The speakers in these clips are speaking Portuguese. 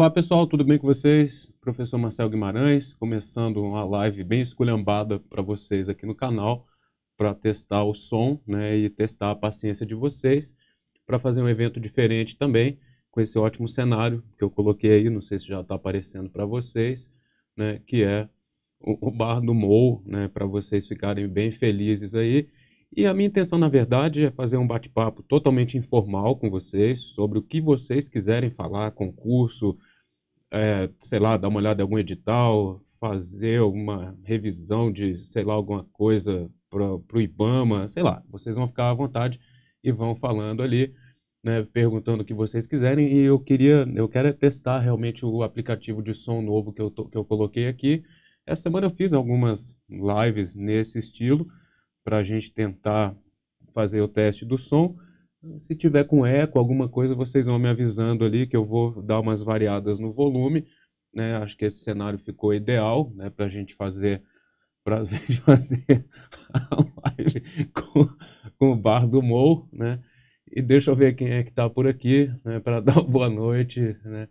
Olá pessoal, tudo bem com vocês? Professor Marcelo Guimarães, começando uma live bem esculhambada para vocês aqui no canal, para testar o som né, e testar a paciência de vocês, para fazer um evento diferente também, com esse ótimo cenário que eu coloquei aí, não sei se já está aparecendo para vocês, né, que é o, o bar do Mou, né, para vocês ficarem bem felizes aí. E a minha intenção, na verdade, é fazer um bate-papo totalmente informal com vocês sobre o que vocês quiserem falar, concurso, é, sei lá, dar uma olhada em algum edital, fazer uma revisão de, sei lá, alguma coisa para o IBAMA, sei lá. Vocês vão ficar à vontade e vão falando ali, né, perguntando o que vocês quiserem. E eu queria, eu quero é testar realmente o aplicativo de som novo que eu, que eu coloquei aqui. Essa semana eu fiz algumas lives nesse estilo para a gente tentar fazer o teste do som. Se tiver com eco, alguma coisa, vocês vão me avisando ali que eu vou dar umas variadas no volume. Né? Acho que esse cenário ficou ideal né? para a gente fazer prazer de fazer a live com, com o Bar do Mou, né? E deixa eu ver quem é que está por aqui, né? Para dar boa noite, né?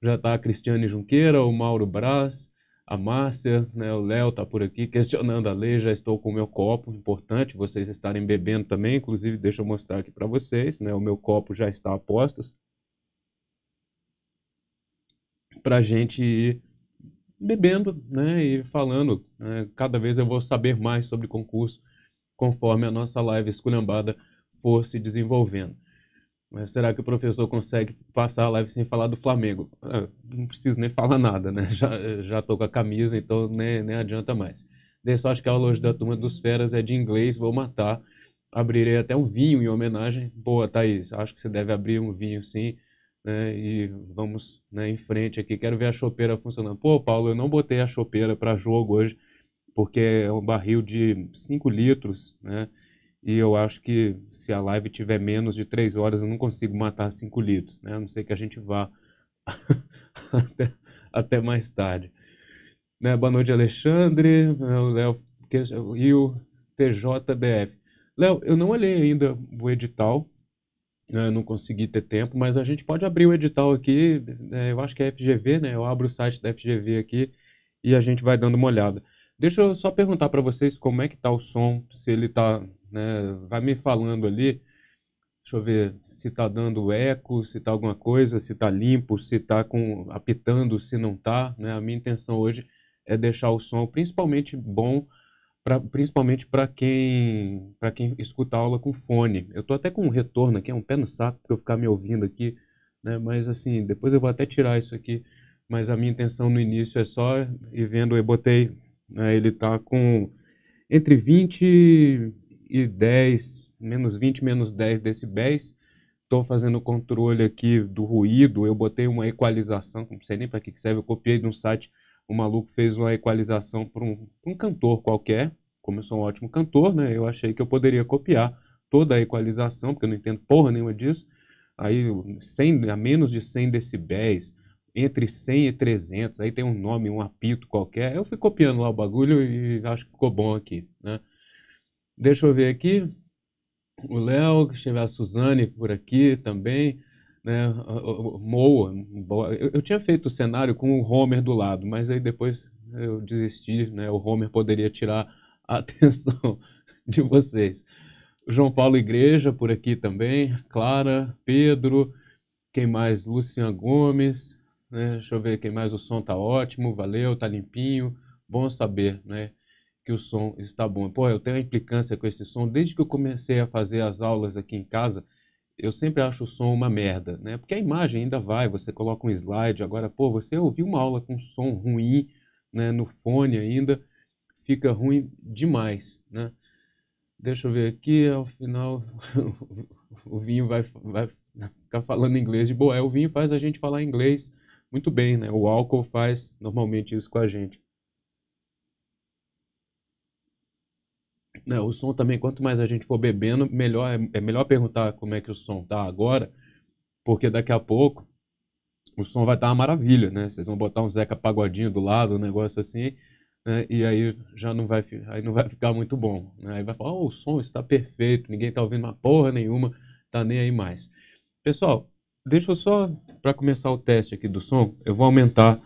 Já está a Cristiane Junqueira, o Mauro Braz, a Márcia, né, o Léo está por aqui questionando a lei, já estou com o meu copo, importante vocês estarem bebendo também, inclusive deixa eu mostrar aqui para vocês, né, o meu copo já está a postos, para a gente ir bebendo né, e falando, né, cada vez eu vou saber mais sobre concurso, conforme a nossa live esculhambada for se desenvolvendo. Mas será que o professor consegue passar a live sem falar do Flamengo? Ah, não preciso nem falar nada, né? Já, já tô com a camisa, então nem, nem adianta mais. só achar que a aula hoje da turma dos feras é de inglês, vou matar. Abrirei até um vinho em homenagem. Boa, Thaís, acho que você deve abrir um vinho sim. Né? E vamos né, em frente aqui. Quero ver a chopeira funcionando. Pô, Paulo, eu não botei a chopeira para jogo hoje, porque é um barril de 5 litros, né? E eu acho que se a live tiver menos de três horas, eu não consigo matar cinco litros, né? A não ser que a gente vá até, até, mais tarde. Né? Boa noite, Alexandre, é, Léo e o TJBF. Léo, eu não olhei ainda o edital, né? eu não consegui ter tempo, mas a gente pode abrir o edital aqui, né? eu acho que é FGV, né? Eu abro o site da FGV aqui e a gente vai dando uma olhada. Deixa eu só perguntar para vocês como é que tá o som, se ele tá né? Vai me falando ali, deixa eu ver se está dando eco, se está alguma coisa, se está limpo, se está com apitando, se não está, né? A minha intenção hoje é deixar o som principalmente bom principalmente para quem para quem escuta aula com fone. Eu estou até com um retorno aqui, é um pé no saco para eu ficar me ouvindo aqui, né? Mas assim, depois eu vou até tirar isso aqui, mas a minha intenção no início é só e vendo eu botei, né, ele está com entre 20 e 10, menos 20, menos 10 decibéis. Estou fazendo o controle aqui do ruído, eu botei uma equalização, não sei nem para que, serve, eu copiei de um site, o um maluco fez uma equalização para um, um, cantor qualquer, como eu sou um ótimo cantor, né, eu achei que eu poderia copiar toda a equalização, porque eu não entendo porra nenhuma disso, aí 100, a menos de 100 decibéis, entre 100 e 300, aí tem um nome, um apito qualquer. Eu fui copiando lá o bagulho e acho que ficou bom aqui, né? Deixa eu ver aqui. O Léo, que a Suzane por aqui também. Né? Moa. Eu, eu tinha feito o cenário com o Homer do lado, mas aí depois eu desisti. Né? O Homer poderia tirar a atenção de vocês. João Paulo Igreja por aqui também. Clara, Pedro. Quem mais? Lucian Gomes. Né? Deixa eu ver quem mais. O som tá ótimo, valeu, tá limpinho. Bom saber, né? que o som está bom. Pô, eu tenho uma implicância com esse som. Desde que eu comecei a fazer as aulas aqui em casa, eu sempre acho o som uma merda, né? Porque a imagem ainda vai, você coloca um slide, agora, pô, você ouviu uma aula com som ruim, né, no fone ainda, fica ruim demais, né? Deixa eu ver aqui, ao final o Vinho vai, vai ficar falando inglês de boa. É, o vinho faz a gente falar inglês muito bem, né? O álcool faz normalmente isso com a gente. Né, o som também, quanto mais a gente for bebendo, melhor é melhor perguntar como é que o som tá agora, porque daqui a pouco o som vai estar tá uma maravilha, né? Vocês vão botar um Zeca Pagodinho do lado, um negócio assim, né? E aí já não vai, aí não vai ficar muito bom, né? Aí vai falar, oh, o som está perfeito, ninguém tá ouvindo uma porra nenhuma, tá nem aí mais. Pessoal, deixa eu só para começar o teste aqui do som, eu vou aumentar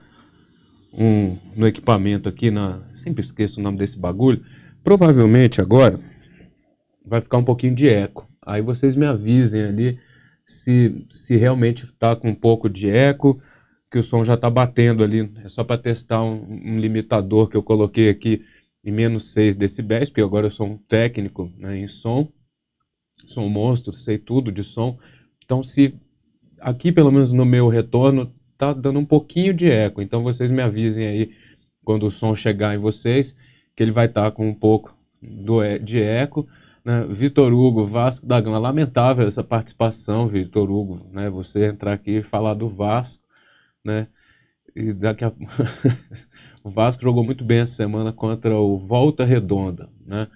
um no equipamento aqui na, sempre esqueço o nome desse bagulho. Provavelmente agora vai ficar um pouquinho de eco. Aí vocês me avisem ali se, se realmente está com um pouco de eco, que o som já está batendo ali. É só para testar um, um, limitador que eu coloquei aqui em menos 6 decibéis, porque agora eu sou um técnico né, em som. Sou um monstro, sei tudo de som. Então se aqui, pelo menos no meu retorno, está dando um pouquinho de eco. Então vocês me avisem aí quando o som chegar em vocês que ele vai estar tá com um pouco do, de eco. Né? Vitor Hugo, Vasco da Gama, lamentável essa participação, Vitor Hugo, né? Você entrar aqui e falar do Vasco, né? E daqui a... o Vasco jogou muito bem essa semana contra o Volta Redonda, né?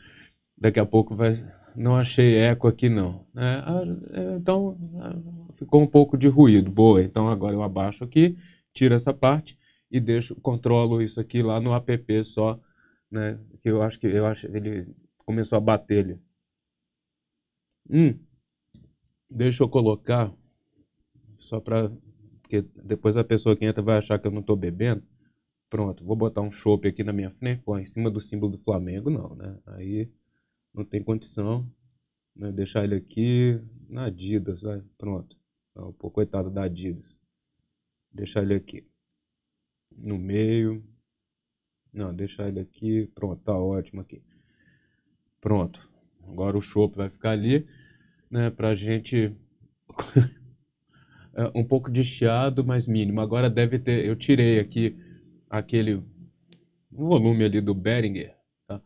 Daqui a pouco vai. Não achei eco aqui não. Né? Ah, é, então ah, ficou um pouco de ruído. Boa. Então agora eu abaixo aqui, tiro essa parte e deixo, controlo isso aqui lá no app só né? Que eu acho que eu acho que ele começou a bater ele. Hum. Deixa eu colocar só para porque depois a pessoa que entra vai achar que eu não tô bebendo. Pronto, vou botar um chopp aqui na minha frente, pô, em cima do símbolo do Flamengo, não, né? Aí não tem condição. Né? Deixar ele aqui na Adidas, vai. Pronto. Tá pô, coitado da Adidas. Deixar ele aqui. No meio. Não, deixar ele aqui. Pronto, tá ótimo aqui. Pronto. Agora o chopp vai ficar ali, né? Pra gente... é, um pouco de chiado, mas mínimo. Agora deve ter... Eu tirei aqui aquele volume ali do Beringer. tá?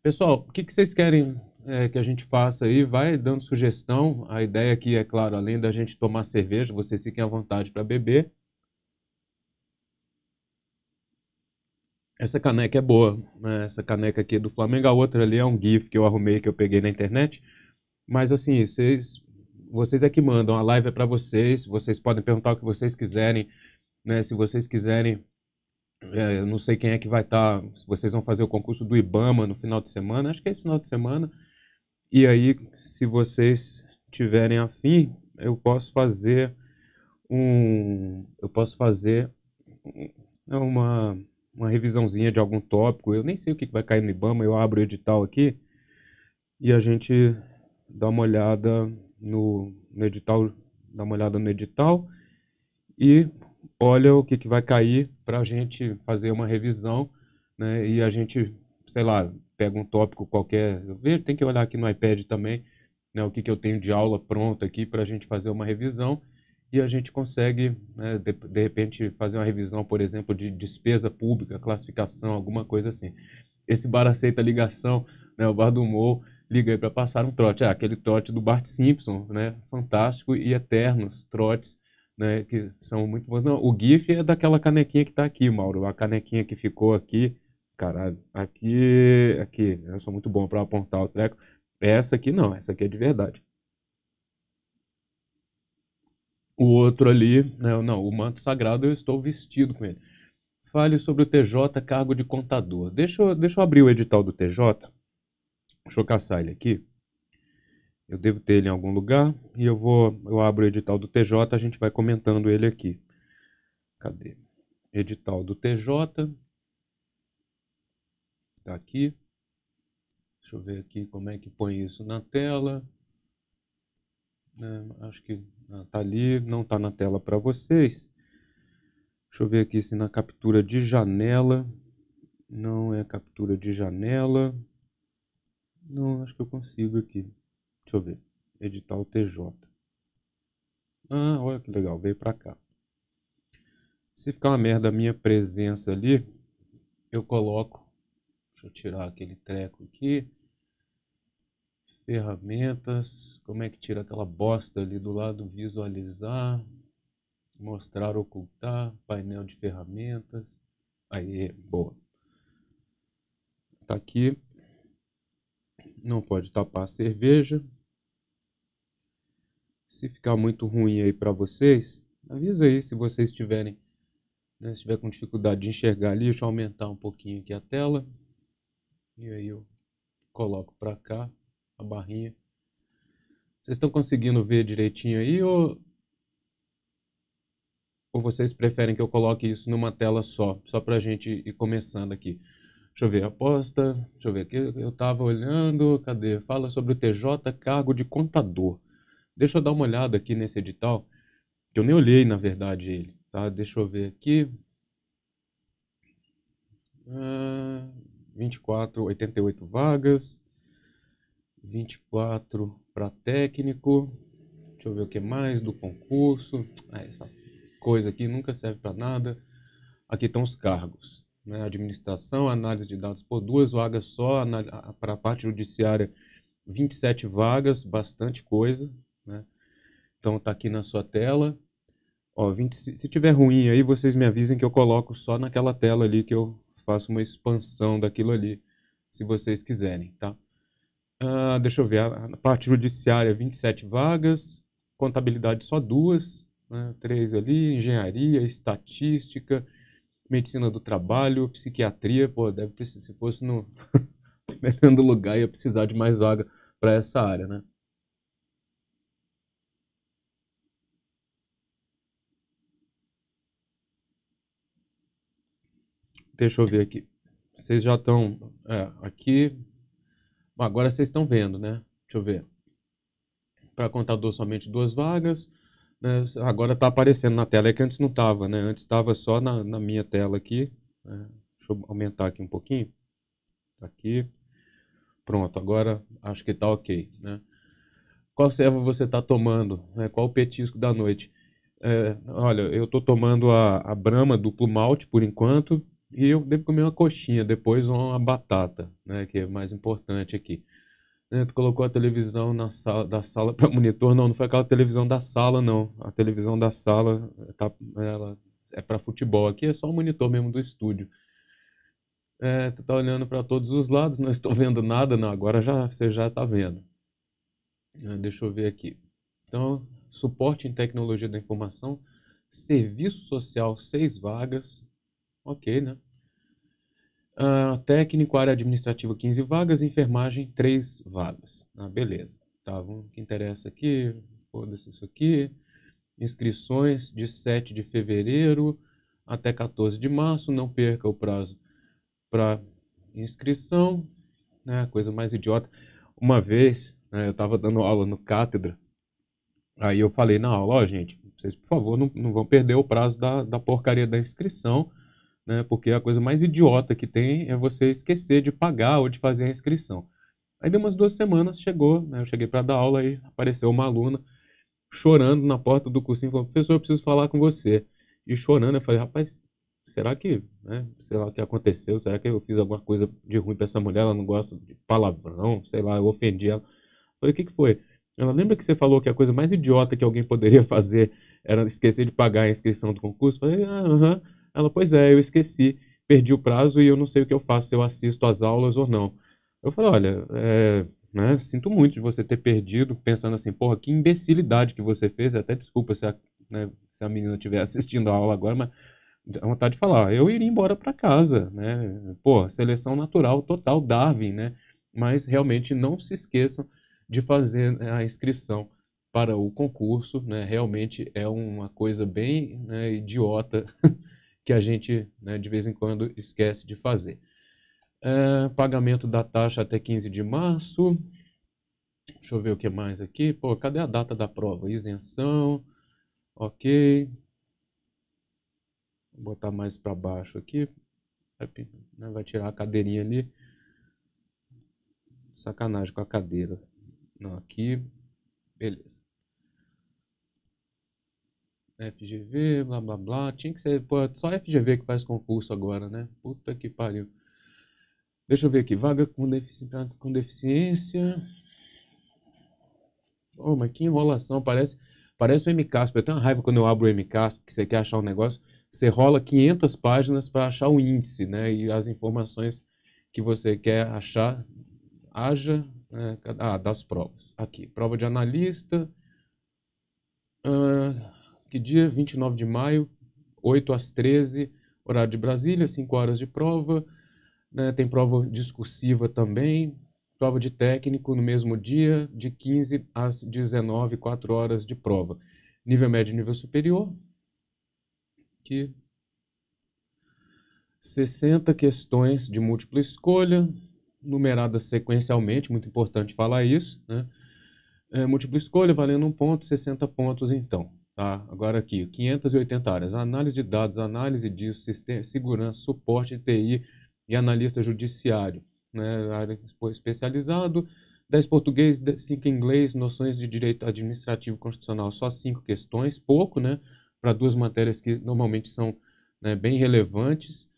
Pessoal, o que, que vocês querem é, que a gente faça aí? Vai dando sugestão. A ideia aqui, é claro, além da gente tomar cerveja, vocês fiquem à vontade para beber. Essa caneca é boa, né? essa caneca aqui é do Flamengo, a outra ali é um GIF que eu arrumei, que eu peguei na internet. Mas assim, vocês, vocês é que mandam, a live é para vocês, vocês podem perguntar o que vocês quiserem, né? Se vocês quiserem, é, eu não sei quem é que vai estar, tá, se vocês vão fazer o concurso do Ibama no final de semana, acho que é esse final de semana. E aí, se vocês tiverem afim, eu posso fazer um, eu posso fazer é uma uma revisãozinha de algum tópico. Eu nem sei o que vai cair no Ibama, eu abro o edital aqui e a gente dá uma olhada no, no edital, dá uma olhada no edital e olha o que, que vai cair para a gente fazer uma revisão, né? E a gente, sei lá, pega um tópico qualquer, ver tem que olhar aqui no iPad também, né? O que, que eu tenho de aula pronto aqui para a gente fazer uma revisão e a gente consegue, né, de, de, repente, fazer uma revisão, por exemplo, de despesa pública, classificação, alguma coisa assim. Esse bar aceita ligação, né, o bar do humor, aí para passar um trote. Ah, aquele trote do Bart Simpson, né, fantástico e eternos trotes, né, que são muito bons. Não, o GIF é daquela canequinha que está aqui, Mauro, a canequinha que ficou aqui, caralho, aqui, aqui, eu sou muito bom para apontar o treco. Essa aqui não, essa aqui é de verdade. O outro ali, né, não, o manto sagrado eu estou vestido com ele. Fale sobre o TJ, cargo de contador. Deixa eu, deixa eu abrir o edital do TJ. Deixa eu caçar ele aqui. Eu devo ter ele em algum lugar e eu vou, eu abro o edital do TJ, a gente vai comentando ele aqui. Cadê? Edital do TJ. Tá aqui. Deixa eu ver aqui como é que põe isso na tela. Né, acho que está ah, ali, não está na tela para vocês. Deixa eu ver aqui se na captura de janela. Não é captura de janela. Não, acho que eu consigo aqui. Deixa eu ver. Editar o TJ. Ah, olha que legal, veio para cá. Se ficar uma merda a minha presença ali, eu coloco. Deixa eu tirar aquele treco aqui ferramentas, como é que tira aquela bosta ali do lado, visualizar, mostrar, ocultar, painel de ferramentas, aí, boa. Tá aqui, não pode tapar a cerveja. Se ficar muito ruim aí para vocês, avisa aí se vocês tiverem, né, se tiver com dificuldade de enxergar ali, deixa eu aumentar um pouquinho aqui a tela. E aí eu coloco para cá a barrinha. Vocês estão conseguindo ver direitinho aí ou... ou vocês preferem que eu coloque isso numa tela só, só para a gente ir começando aqui? Deixa eu ver, aposta, deixa eu ver aqui, eu estava olhando, cadê? Fala sobre o TJ, cargo de contador. Deixa eu dar uma olhada aqui nesse edital, que eu nem olhei, na verdade, ele, tá? Deixa eu ver aqui. Uh, 24, 88 vagas. 24 para técnico. Deixa eu ver o que mais do concurso. Ah, essa coisa aqui nunca serve para nada. Aqui estão os cargos. Né? Administração, análise de dados por duas vagas só. Para a parte judiciária, 27 vagas, bastante coisa. Né? Então está aqui na sua tela. Ó, 20, se tiver ruim aí, vocês me avisem que eu coloco só naquela tela ali que eu faço uma expansão daquilo ali, se vocês quiserem, tá? Uh, deixa eu ver, a parte judiciária, 27 vagas, contabilidade só duas, né, três ali, engenharia, estatística, medicina do trabalho, psiquiatria, pô, deve precisar, se fosse no melhor lugar, ia precisar de mais vaga para essa área, né? Deixa eu ver aqui. Vocês já estão é, aqui, Bom, agora vocês estão vendo, né? Deixa eu ver. Para contador, somente duas vagas. Né? Agora está aparecendo na tela, é que antes não estava, né? Antes estava só na, na, minha tela aqui. Né? Deixa eu aumentar aqui um pouquinho. Tá aqui. Pronto, agora acho que está ok, né? Qual serva você está tomando? Né? Qual o petisco da noite? É, olha, eu estou tomando a, a Brahma duplo malte por enquanto. E eu devo comer uma coxinha, depois uma batata, né, que é mais importante aqui. Né, tu colocou a televisão na sala, da sala para monitor. Não, não foi aquela televisão da sala, não. A televisão da sala eh, tá, ela é para futebol. Aqui é só o monitor mesmo do estúdio. É, tu tá olhando para todos os lados, não estou vendo nada, não. Agora já você já está vendo. É, deixa eu ver aqui. Então, suporte em tecnologia da informação, serviço social, seis vagas, Ok, né? Uh, técnico, área administrativa, 15 vagas. Enfermagem, 3 vagas. Ah, beleza. Tá, que interessa aqui. Foda-se isso aqui. Inscrições de 7 de fevereiro até 14 de março. Não perca o prazo para inscrição. Né? Coisa mais idiota. Uma vez, né, eu estava dando aula no cátedra. Aí eu falei na aula, ó, gente, vocês, por favor, não, não vão perder o prazo da, da porcaria da inscrição né? Porque a coisa mais idiota que tem é você esquecer de pagar ou de fazer a inscrição. Aí deu umas duas semanas, chegou, né? Eu cheguei para dar aula e apareceu uma aluna chorando na porta do cursinho, falou professor, eu preciso falar com você. E chorando, eu falei, rapaz, será que, né? Sei lá o que aconteceu, será que eu fiz alguma coisa de ruim para essa mulher, ela não gosta de palavrão, sei lá, eu ofendi ela. Eu falei, o que que foi? Ela lembra que você falou que a coisa mais idiota que alguém poderia fazer era esquecer de pagar a inscrição do concurso? Eu falei, ah, aham. Uh -huh. Ela, pois é, eu esqueci, perdi o prazo e eu não sei o que eu faço, se eu assisto às aulas ou não. Eu falei, olha, é, né, sinto muito de você ter perdido, pensando assim, porra, que imbecilidade que você fez, até desculpa se a, né, se a menina estiver assistindo a aula agora, mas a vontade de falar, eu iria embora para casa, né? Porra, seleção natural total, Darwin, né? Mas realmente não se esqueçam de fazer a inscrição para o concurso, né? Realmente é uma coisa bem né, idiota que a gente né, de vez em quando esquece de fazer. É, pagamento da taxa até 15 de março. Deixa eu ver o que mais aqui. Pô, cadê a data da prova? Isenção. Ok. Vou botar mais para baixo aqui. Né, vai tirar a cadeirinha ali. Sacanagem com a cadeira. Não, aqui. Beleza. FGV, blá blá blá. Tinha que ser. Pô, só FGV que faz concurso agora, né? Puta que pariu. Deixa eu ver aqui. Vaga com, defici com deficiência. Oh, mas que enrolação. Parece, parece o MCASP. Eu tenho uma raiva quando eu abro o MCASP, que você quer achar um negócio. Você rola 500 páginas para achar o índice, né? E as informações que você quer achar. Haja. Né? ah, das provas. Aqui. Prova de analista. Ah, que dia? 29 de maio, 8 às 13, horário de Brasília, 5 horas de prova. Né? Tem prova discursiva também, prova de técnico no mesmo dia, de 15 às 19, 4 horas de prova. Nível médio e nível superior, que 60 questões de múltipla escolha, numeradas sequencialmente, muito importante falar isso, né? É, múltipla escolha valendo um ponto, 60 pontos então. Tá? Agora aqui, 580 áreas. Análise de dados, análise disso, sistema, segurança, suporte de TI e analista judiciário. Né? Área especializado. 10 português, 5 inglês, noções de direito administrativo constitucional, só 5 questões, pouco, né? Para duas matérias que normalmente são né, bem relevantes.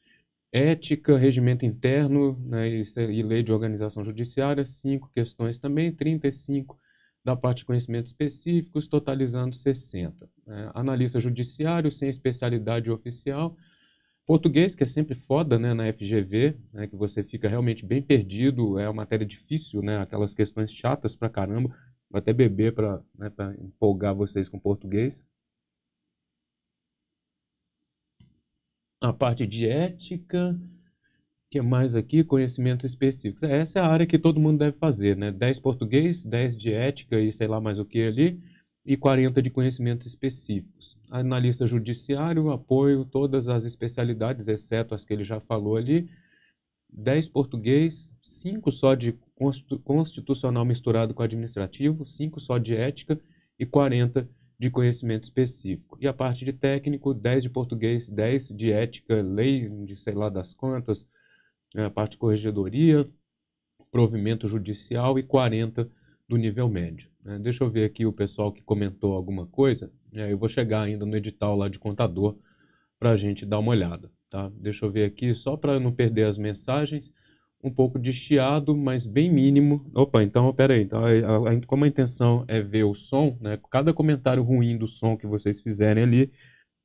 Ética, regimento interno né, e, é, e lei de organização judiciária, 5 questões também, 35 questões da parte de conhecimentos específicos, totalizando 60. Né? Analista judiciário sem especialidade oficial. Português, que é sempre foda né, na FGV, né, que você fica realmente bem perdido, é uma matéria difícil, né, aquelas questões chatas pra caramba. Vou até beber para né, pra empolgar vocês com português. A parte de ética, que mais aqui? Conhecimento específico. É, essa é a área que todo mundo deve fazer, né? 10 português, 10 de ética e sei lá mais o que ali, e 40 de conhecimentos específicos. Analista judiciário, apoio, todas as especialidades, exceto as que ele já falou ali. 10 português, 5 só de constitucional misturado com administrativo, 5 só de ética e 40 de conhecimento específico. E a parte de técnico, 10 de português, 10 de ética, lei de sei lá das quantas, é, a parte de corregedoria, provimento judicial e 40 do nível médio. Né? Deixa eu ver aqui o pessoal que comentou alguma coisa. É, eu vou chegar ainda no edital lá de contador para a gente dar uma olhada. Tá? Deixa eu ver aqui, só para não perder as mensagens, um pouco de chiado, mas bem mínimo. Opa, então, peraí, então, a, a, como a intenção é ver o som, né? cada comentário ruim do som que vocês fizerem ali,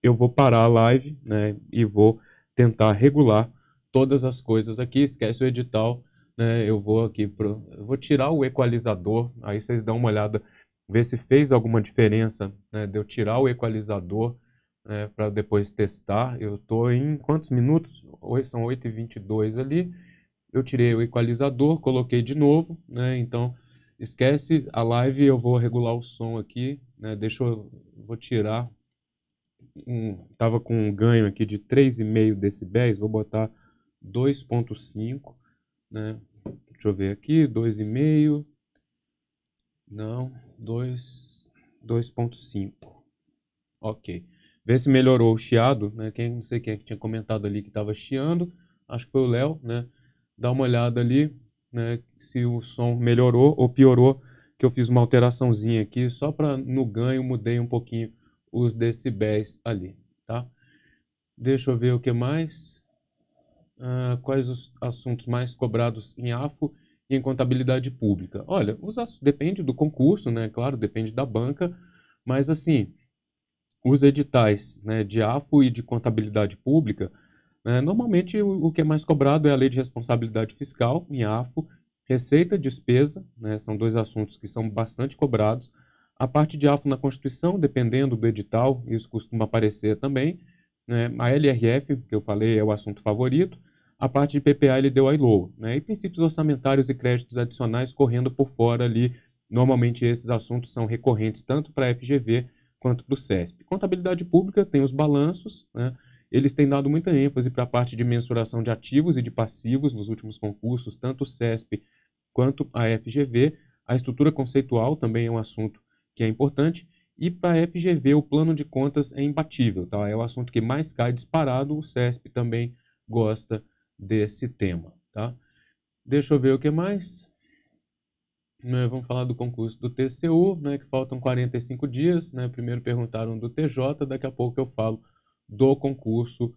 eu vou parar a live né? e vou tentar regular todas as coisas aqui, esquece o edital, né? Eu vou aqui pro, eu vou tirar o equalizador, aí vocês dão uma olhada, ver se fez alguma diferença, né? De eu tirar o equalizador né? para depois testar. Eu tô em quantos minutos? Hoje são 8h22 ali. Eu tirei o equalizador, coloquei de novo, né? Então esquece a live, eu vou regular o som aqui, né? Deixa eu vou tirar um, tava com um ganho aqui de 3,5 decibéis, vou botar 2.5, né? Deixa eu ver aqui, 2,5. Não, 2.5. OK. Vê se melhorou o chiado, né? Quem não sei quem é que tinha comentado ali que estava chiando, acho que foi o Léo, né? Dá uma olhada ali, né, se o som melhorou ou piorou, que eu fiz uma alteraçãozinha aqui só para no ganho mudei um pouquinho os decibéis ali, tá? Deixa eu ver o que mais uh, quais os assuntos mais cobrados em AFO e em contabilidade pública? Olha, os depende do concurso, né? Claro, depende da banca, mas assim, os editais né, de AFO e de contabilidade pública, né, normalmente o, o, que é mais cobrado é a lei de responsabilidade fiscal em AFO, receita, despesa, né, são dois assuntos que são bastante cobrados. A parte de AFO na Constituição, dependendo do edital, isso costuma aparecer também. Né? A LRF, que eu falei, é o assunto favorito. A parte de PPA ele deu a ILOA. Né? E princípios orçamentários e créditos adicionais correndo por fora ali. Normalmente esses assuntos são recorrentes tanto para a FGV quanto para o CESP. Contabilidade pública tem os balanços, né? eles têm dado muita ênfase para a parte de mensuração de ativos e de passivos nos últimos concursos, tanto o CESP quanto a FGV. A estrutura conceitual também é um assunto que é importante. E para a FGV, o plano de contas é imbatível, tá? É o assunto que mais cai disparado, o CESP também gosta desse tema, tá? Deixa eu ver o que mais. Né, vamos falar do concurso do TCU, né, que faltam 45 dias, né? Primeiro perguntaram do TJ, daqui a pouco eu falo do concurso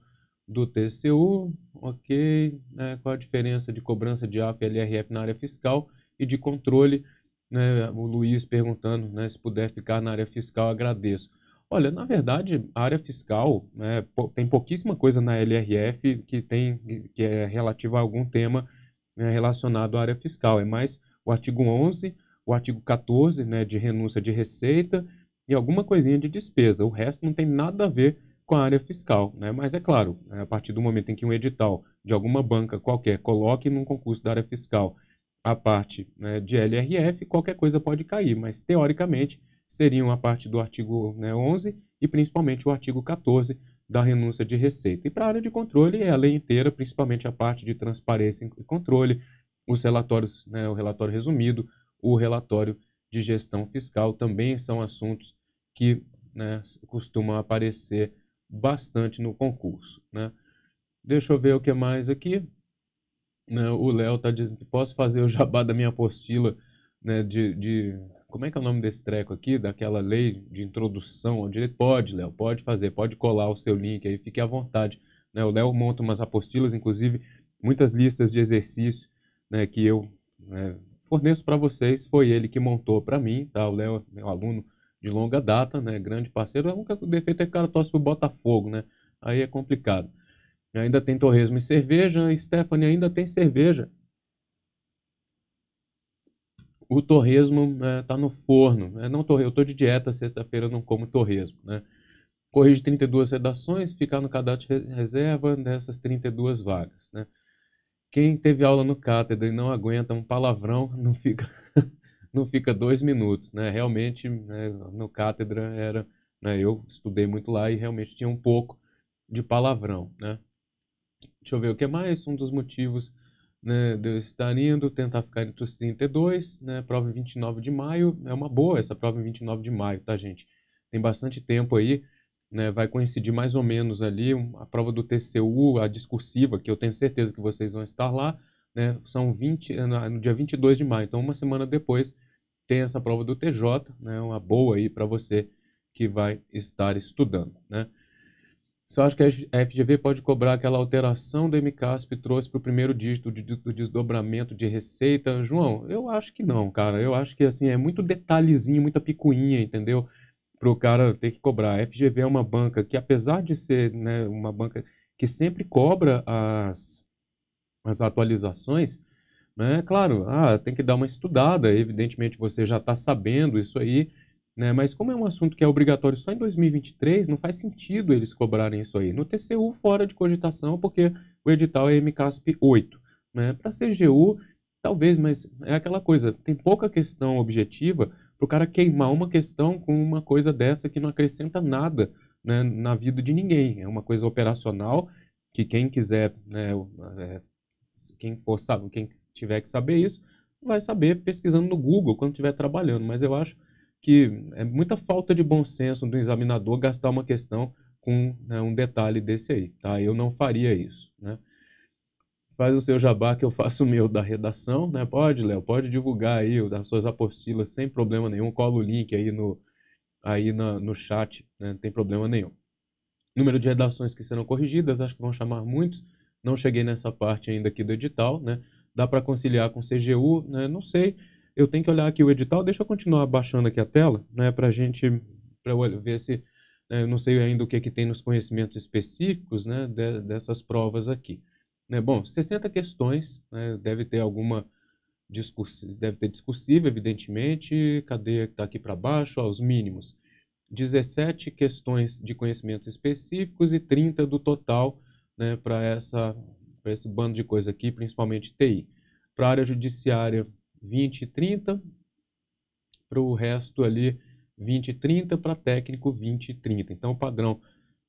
do TCU, ok? Né, qual a diferença de cobrança de AF e LRF na área fiscal e de controle né, o Luiz perguntando né, se puder ficar na área fiscal, agradeço. Olha, na verdade, a área fiscal né, tem pouquíssima coisa na LRF que, tem, que é relativa a algum tema né, relacionado à área fiscal. É mais o artigo 11, o artigo 14 né, de renúncia de receita e alguma coisinha de despesa. O resto não tem nada a ver com a área fiscal. Né? Mas é claro, né, a partir do momento em que um edital de alguma banca qualquer coloque num concurso da área fiscal a parte né, de LRF, qualquer coisa pode cair, mas teoricamente seriam a parte do artigo né, 11 e principalmente o artigo 14 da renúncia de receita. E para a área de controle é a lei inteira, principalmente a parte de transparência e controle, os relatórios, né, o relatório resumido, o relatório de gestão fiscal também são assuntos que né, costumam aparecer bastante no concurso. Né? Deixa eu ver o que mais aqui. Né, o Léo tá dizendo que posso fazer o jabá da minha apostila né, de, de. Como é que é o nome desse treco aqui? Daquela lei de introdução ao direito? Pode, Léo, pode fazer, pode colar o seu link aí, fique à vontade. Né, o Léo monta umas apostilas, inclusive muitas listas de exercício né, que eu né, forneço para vocês. Foi ele que montou para mim, tá? O Léo é um aluno de longa data, né, grande parceiro. É o único defeito é que o cara torce pro Botafogo, né? Aí é complicado. Ainda tem torresmo e cerveja. E Stephanie ainda tem cerveja. O torresmo está é, tá no forno. É, não torre, eu estou de dieta, sexta-feira não como torresmo. Né? Corrige 32 redações, ficar no cadastro de reserva dessas 32 vagas. Né? Quem teve aula no cátedra e não aguenta um palavrão, não fica, não fica dois minutos. Né? Realmente, né, no cátedra era. Né, eu estudei muito lá e realmente tinha um pouco de palavrão. Né? Deixa eu ver o que mais. Um dos motivos né, de eu estar indo, tentar ficar entre os 32, né, prova em 29 de maio. É uma boa essa prova em 29 de maio, tá, gente? Tem bastante tempo aí. Né, vai coincidir mais ou menos ali a prova do TCU, a discursiva, que eu tenho certeza que vocês vão estar lá, né, são 20, eh, no dia 22 de maio, então uma semana depois tem essa prova do TJ, né, uma boa aí para você que vai estar estudando, né. Você acha que a FGV pode cobrar aquela alteração do MCASP trouxe para o primeiro dígito do desdobramento de receita? João, eu acho que não, cara. Eu acho que assim é muito detalhezinho, muita picuinha, entendeu? Para o cara ter que cobrar. A FGV é uma banca que, apesar de ser né, uma banca que sempre cobra as, as atualizações, né, claro, ah, tem que dar uma estudada. Evidentemente você já está sabendo isso aí né? Mas como é um assunto que é obrigatório só em 2023, não faz sentido eles cobrarem isso aí. No TCU, fora de cogitação, porque o edital é MCASP 8. Né? Para CGU, talvez, mas é aquela coisa, tem pouca questão objetiva para o cara queimar uma questão com uma coisa dessa que não acrescenta nada né, na vida de ninguém. É uma coisa operacional que quem quiser, né, é, quem for sabe, quem tiver que saber isso, vai saber pesquisando no Google quando estiver trabalhando. Mas eu acho que é muita falta de bom senso do examinador gastar uma questão com né, um detalhe desse aí, tá? Eu não faria isso, né? Faz o seu jabá que eu faço o meu da redação, né? Pode, Léo, pode divulgar aí as suas apostilas sem problema nenhum. Cola o link aí no, aí na, no chat, né? não tem problema nenhum. Número de redações que serão corrigidas, acho que vão chamar muitos. Não cheguei nessa parte ainda aqui do edital, né? Dá para conciliar com CGU, né? Não sei eu tenho que olhar aqui o edital. Deixa eu continuar baixando aqui a tela, né, para a gente pra eu ver se. Né, eu não sei ainda o que, é que tem nos conhecimentos específicos né, de, dessas provas aqui. Né, bom, 60 questões, né, deve ter alguma. Discursiva, deve ter discursiva, evidentemente. Cadê? que Está aqui para baixo, ó, os mínimos. 17 questões de conhecimentos específicos e 30 do total né, para esse bando de coisa aqui, principalmente TI. Para a área judiciária, 20 e 30, para o resto ali 20 e 30, para técnico 20 e 30. Então o padrão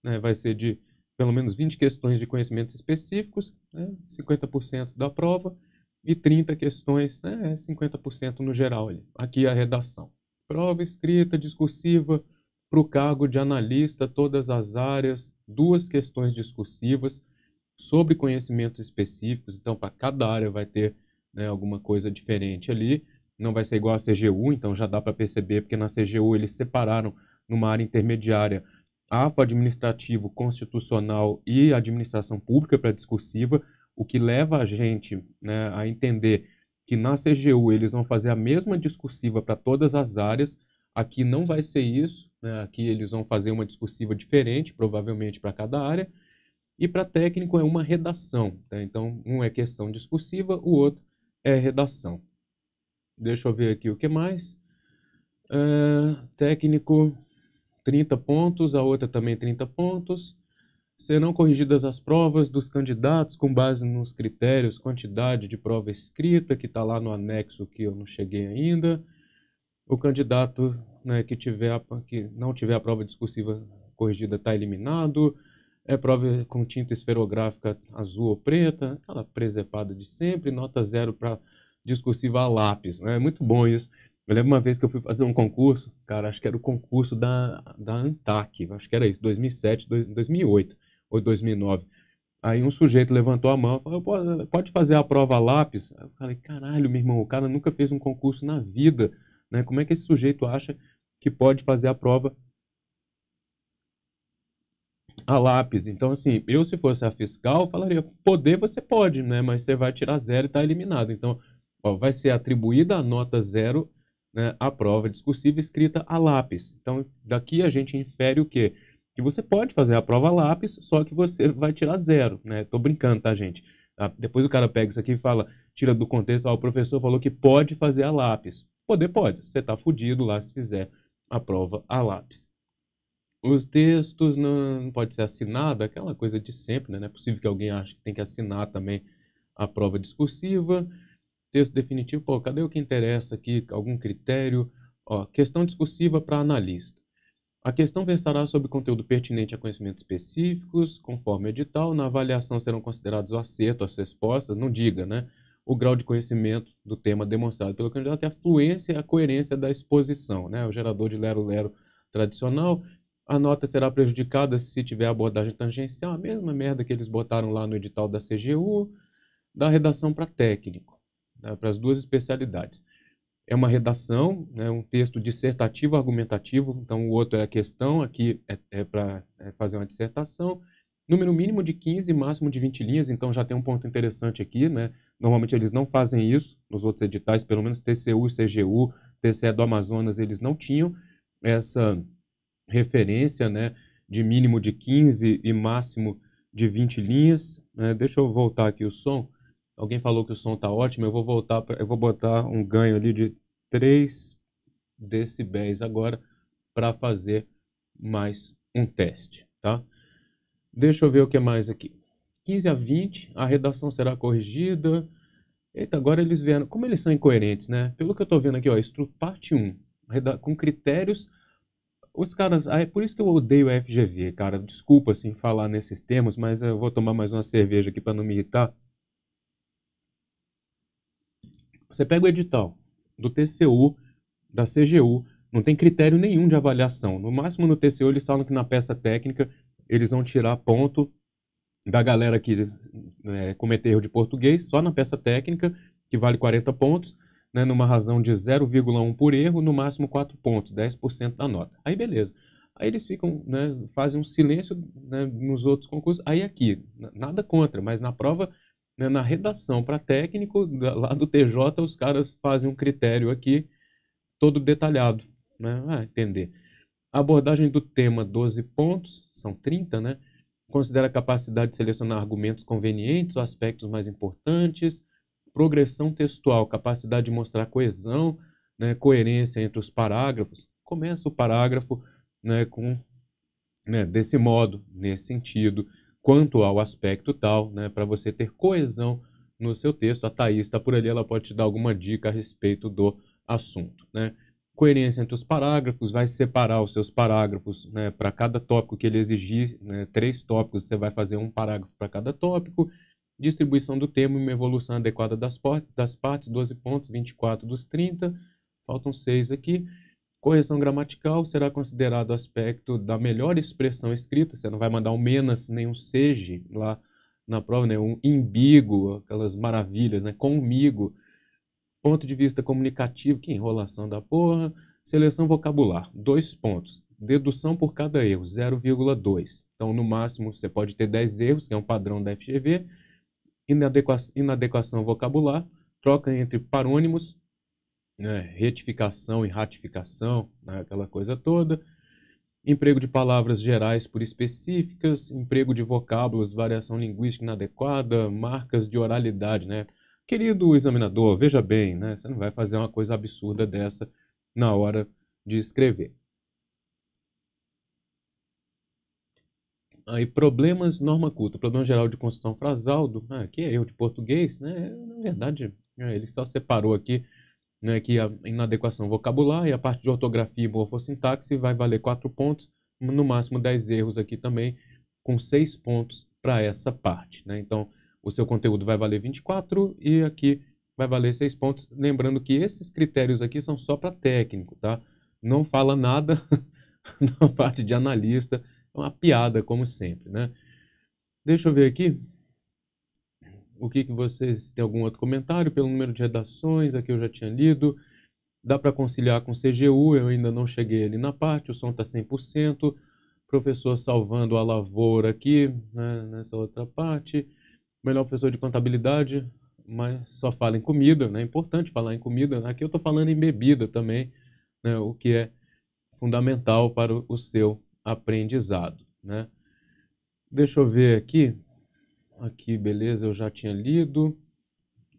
né, vai ser de pelo menos 20 questões de conhecimentos específicos, né, 50% da prova e 30 questões, né, 50% é no geral ali. Aqui a redação. Prova escrita, discursiva, para o cargo de analista, todas as áreas, duas questões discursivas sobre conhecimentos específicos, então para cada área vai ter né, alguma coisa diferente ali. Não vai ser igual a CGU, então já dá para perceber, porque na CGU eles separaram numa área intermediária afo administrativo, constitucional e administração pública para discursiva, o que leva a gente né, a entender que na CGU eles vão fazer a mesma discursiva para todas as áreas, aqui não vai ser isso, né, aqui eles vão fazer uma discursiva diferente, provavelmente para cada área, e para técnico é uma redação, tá? então um é questão discursiva, o outro é redação. Deixa eu ver aqui o que mais. Uh, técnico, 30 pontos, a outra também 30 pontos. Serão corrigidas as provas dos candidatos com base nos critérios, quantidade de prova escrita, que está lá no anexo que eu não cheguei ainda. O candidato né, que, tiver, que não tiver a prova discursiva corrigida está eliminado. É prova com tinta esferográfica azul ou preta, aquela presepada de sempre, nota zero para discursiva a lápis. Né? É muito bom isso. Eu lembro uma vez que eu fui fazer um concurso, cara, acho que era o concurso da, da ANTAC, acho que era isso, 2007, 2008 ou 2009. Aí um sujeito levantou a mão e falou, pode fazer a prova a lápis? eu falei, caralho, meu irmão, o cara nunca fez um concurso na vida, né? Como é que esse sujeito acha que pode fazer a prova a lápis. Então, assim, eu se fosse a fiscal, falaria, poder você pode, né? Mas você vai tirar zero e está eliminado. Então, ó, vai ser atribuída a nota zero né, a prova discursiva escrita a lápis. Então, daqui a gente infere o quê? Que você pode fazer a prova a lápis, só que você vai tirar zero, né? Tô brincando, tá, gente? Ah, depois o cara pega isso aqui e fala, tira do contexto, ó, o professor falou que pode fazer a lápis. Poder pode, você tá fudido lá se fizer a prova a lápis. Os textos não pode ser assinado, aquela coisa de sempre, né? Não é possível que alguém ache que tem que assinar também a prova discursiva. Texto definitivo, pô, cadê o que interessa aqui? Algum critério? Ó, questão discursiva para analista. A questão versará sobre conteúdo pertinente a conhecimentos específicos, conforme edital. Na avaliação serão considerados o acerto, as respostas, não diga, né? O grau de conhecimento do tema demonstrado pelo candidato e a fluência e a coerência da exposição, né? O gerador de lero-lero tradicional. A nota será prejudicada se tiver abordagem tangencial, a mesma merda que eles botaram lá no edital da CGU, da redação para técnico, né, para as duas especialidades. É uma redação, né, um texto dissertativo argumentativo, então o outro é a questão, aqui é, é para é fazer uma dissertação. Número mínimo de 15, máximo de 20 linhas, então já tem um ponto interessante aqui, né? Normalmente eles não fazem isso nos outros editais, pelo menos TCU, CGU, TCE do Amazonas, eles não tinham essa referência, né, de mínimo de 15 e máximo de 20 linhas. Né? Deixa eu voltar aqui o som. Alguém falou que o som está ótimo, eu vou voltar, pra, eu vou botar um ganho ali de 3 decibéis agora para fazer mais um teste, tá? Deixa eu ver o que mais aqui. 15 a 20, a redação será corrigida. Eita, agora eles vieram. Como eles são incoerentes, né? Pelo que eu estou vendo aqui, ó, parte 1, com critérios os caras, ah, é por isso que eu odeio a FGV, cara. Desculpa assim falar nesses termos, mas eu vou tomar mais uma cerveja aqui para não me irritar. Você pega o edital do TCU, da CGU, não tem critério nenhum de avaliação. No máximo no TCU eles falam que na peça técnica eles vão tirar ponto da galera que é, né, cometeu erro de português, só na peça técnica, que vale 40 pontos, né, numa razão de 0,1 por erro, no máximo 4 pontos, 10% da nota. Aí beleza. Aí eles ficam, né, fazem um silêncio né, nos outros concursos. Aí aqui, nada contra, mas na prova, né, na redação para técnico, lá do TJ, os caras fazem um critério aqui todo detalhado. Né? Ah, entender. A abordagem do tema 12 pontos, são 30, né? Considera a capacidade de selecionar argumentos convenientes, aspectos mais importantes, progressão textual, capacidade de mostrar coesão, né, coerência entre os parágrafos, começa o parágrafo né, com, né, desse modo, nesse sentido, quanto ao aspecto tal, né, para você ter coesão no seu texto. A Thaís está por ali, ela pode te dar alguma dica a respeito do assunto. Né. Coerência entre os parágrafos, vai separar os seus parágrafos né, para cada tópico que ele exigir, três tópicos, você vai fazer um parágrafo para cada tópico distribuição do termo e uma evolução adequada das, das partes, 12 pontos, 24 dos 30, faltam 6 aqui. Correção gramatical será considerado aspecto da melhor expressão escrita, você não vai mandar um menos nem um seja lá na prova, né? um imbigo, aquelas maravilhas, né? comigo. Ponto de vista comunicativo, que enrolação da porra. Seleção vocabular, dois pontos. Dedução por cada erro, 0,2. Então, no máximo, você pode ter 10 erros, que é um padrão da FGV inadequação, inadequação vocabular, troca entre parônimos, né, retificação e ratificação, né, aquela coisa toda, emprego de palavras gerais por específicas, emprego de vocábulos, variação linguística inadequada, marcas de oralidade, né? Querido examinador, veja bem, né? Você não vai fazer uma coisa absurda dessa na hora de escrever. Aí, problemas, norma culta. Problema geral de construção frasal, do, ah, é erro de português, né? Na verdade, é, ele só separou aqui né, que a inadequação vocabular e a parte de ortografia e morfossintaxe vai valer 4 pontos, no máximo 10 erros aqui também, com 6 pontos para essa parte. Né? Então, o seu conteúdo vai valer 24 e aqui vai valer 6 pontos. Lembrando que esses critérios aqui são só para técnico, tá? Não fala nada na parte de analista, é uma piada, como sempre, né? Deixa eu ver aqui o que, que vocês... têm algum outro comentário? Pelo número de redações, aqui eu já tinha lido. Dá para conciliar com CGU, eu ainda não cheguei ali na parte, o som está 100%. Professor salvando a lavoura aqui, né, nessa outra parte. Melhor professor de contabilidade, mas só fala em comida, né? É importante falar em comida. Né? Aqui eu estou falando em bebida também, né? o que é fundamental para o seu aprendizado. Né? Deixa eu ver aqui. Aqui, beleza, eu já tinha lido.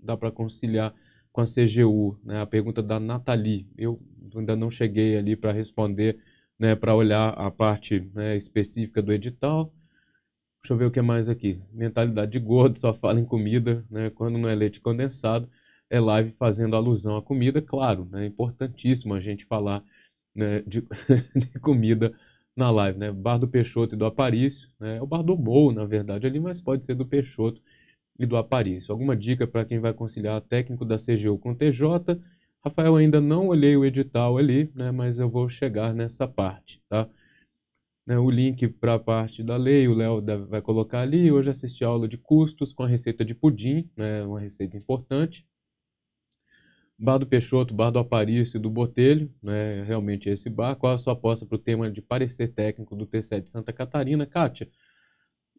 Dá para conciliar com a CGU, né? a pergunta da Nathalie. Eu ainda não cheguei ali para responder, né? para olhar a parte né, específica do edital. Deixa eu ver o que mais aqui. Mentalidade de gordo, só fala em comida, né? quando não é leite condensado. É live fazendo alusão à comida, claro, né? é importantíssimo a gente falar né, de, de comida na live, né? Bar do Peixoto e do Aparício, né? É o bar do Mou, na verdade, ali, mas pode ser do Peixoto e do Aparício. Alguma dica para quem vai conciliar técnico da CGU com TJ? Rafael, ainda não olhei o edital ali, né? Mas eu vou chegar nessa parte, tá? Né, o link para a parte da lei, o Léo vai colocar ali. Hoje assisti a aula de custos com a receita de pudim, né? Uma receita importante. Bar do Peixoto, Bar do Aparício e do Botelho, né, realmente é esse bar. Qual a sua aposta para o tema de parecer técnico do TCE de Santa Catarina? Kátia,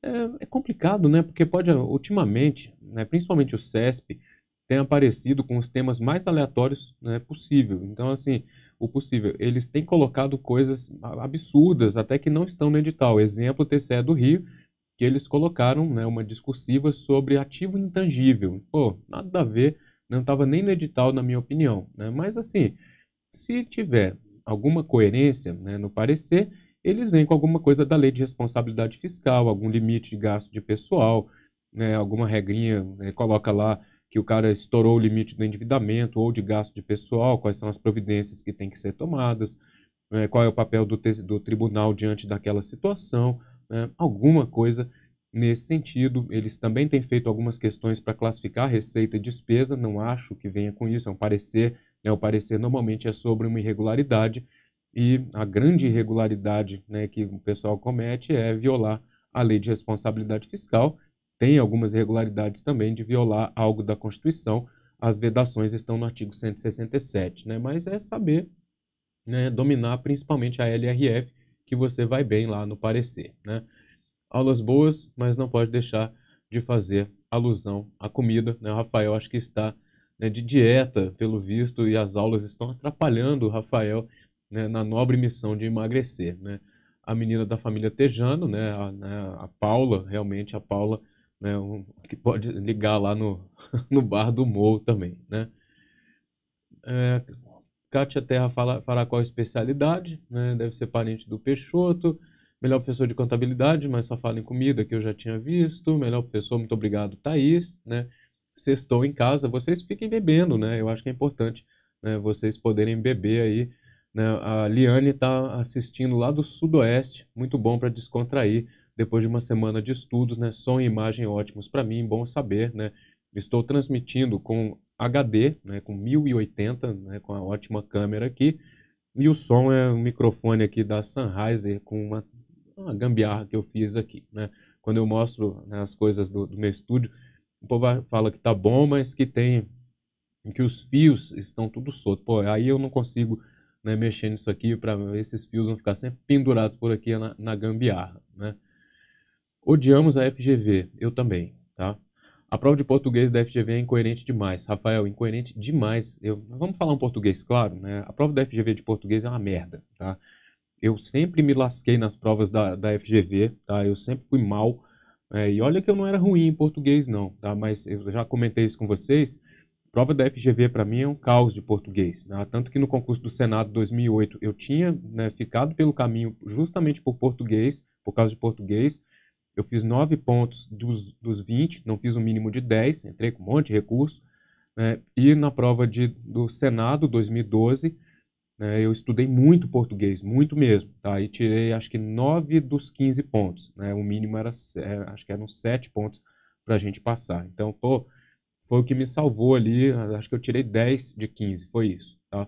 é, é complicado, né? Porque pode, ultimamente, né, principalmente o CESP, tem aparecido com os temas mais aleatórios né, possível. Então, assim, o possível. Eles têm colocado coisas absurdas, até que não estão no edital. Exemplo, o TCE é do Rio, que eles colocaram né, uma discursiva sobre ativo intangível. Pô, nada a ver não estava nem no edital, na minha opinião. Né? Mas, assim, se tiver alguma coerência né, no parecer, eles vêm com alguma coisa da lei de responsabilidade fiscal, algum limite de gasto de pessoal, né, alguma regrinha, né, coloca lá que o cara estourou o limite do endividamento ou de gasto de pessoal, quais são as providências que têm que ser tomadas, né, qual é o papel do, do tribunal diante daquela situação, né? alguma coisa Nesse sentido, eles também têm feito algumas questões para classificar receita e despesa, não acho que venha com isso, é um parecer, né? o parecer normalmente é sobre uma irregularidade, e a grande irregularidade né, que o pessoal comete é violar a lei de responsabilidade fiscal, tem algumas irregularidades também de violar algo da Constituição, as vedações estão no artigo 167, né? mas é saber né, dominar principalmente a LRF, que você vai bem lá no parecer, né? aulas boas, mas não pode deixar de fazer alusão à comida. Né? O Rafael acho que está né, de dieta, pelo visto, e as aulas estão atrapalhando o Rafael né, na nobre missão de emagrecer. Né? A menina da família Tejano, né, a, né, a Paula, realmente a Paula, né, um, que pode ligar lá no, no bar do Mou também. Né? É, Kátia Terra fala, fará qual especialidade? Né? Deve ser parente do Peixoto. Melhor professor de contabilidade, mas só fala em comida, que eu já tinha visto. Melhor professor, muito obrigado, Thaís, né? Sextou em casa, vocês fiquem bebendo, né? Eu acho que é importante né, vocês poderem beber aí. Né? A Liane está assistindo lá do Sudoeste, muito bom para descontrair depois de uma semana de estudos, né? Som e imagem ótimos para mim, bom saber, né? Estou transmitindo com HD, né? Com 1080, né? Com a ótima câmera aqui. E o som é um microfone aqui da Sennheiser com uma uma gambiarra que eu fiz aqui, né? Quando eu mostro né, as coisas do, do, meu estúdio, o povo fala que tá bom, mas que tem que os fios estão tudo solto. Pô, aí eu não consigo né, mexer nisso aqui para esses fios vão ficar sempre pendurados por aqui na, na gambiarra, né? Odiamos a FGV, eu também, tá? A prova de português da FGV é incoerente demais. Rafael, incoerente demais. Eu, vamos falar um português, claro, né? A prova da FGV de português é uma merda, tá? Eu sempre me lasquei nas provas da, da FGV, tá? Eu sempre fui mal. É, e olha que eu não era ruim em português, não, tá? Mas eu já comentei isso com vocês. Prova da FGV para mim é um caos de português. Né? Tanto que no concurso do Senado 2008 eu tinha né, ficado pelo caminho justamente por português, por causa de português. Eu fiz 9 pontos dos, dos 20, não fiz o um mínimo de 10, entrei com um monte de recurso. Né? E na prova de, do Senado 2012 né? Eu estudei muito português, muito mesmo, tá? E tirei acho que 9 dos 15 pontos, né? O mínimo era, é, acho que eram 7 pontos para a gente passar. Então, pô, foi o que me salvou ali, acho que eu tirei 10 de 15, foi isso, tá?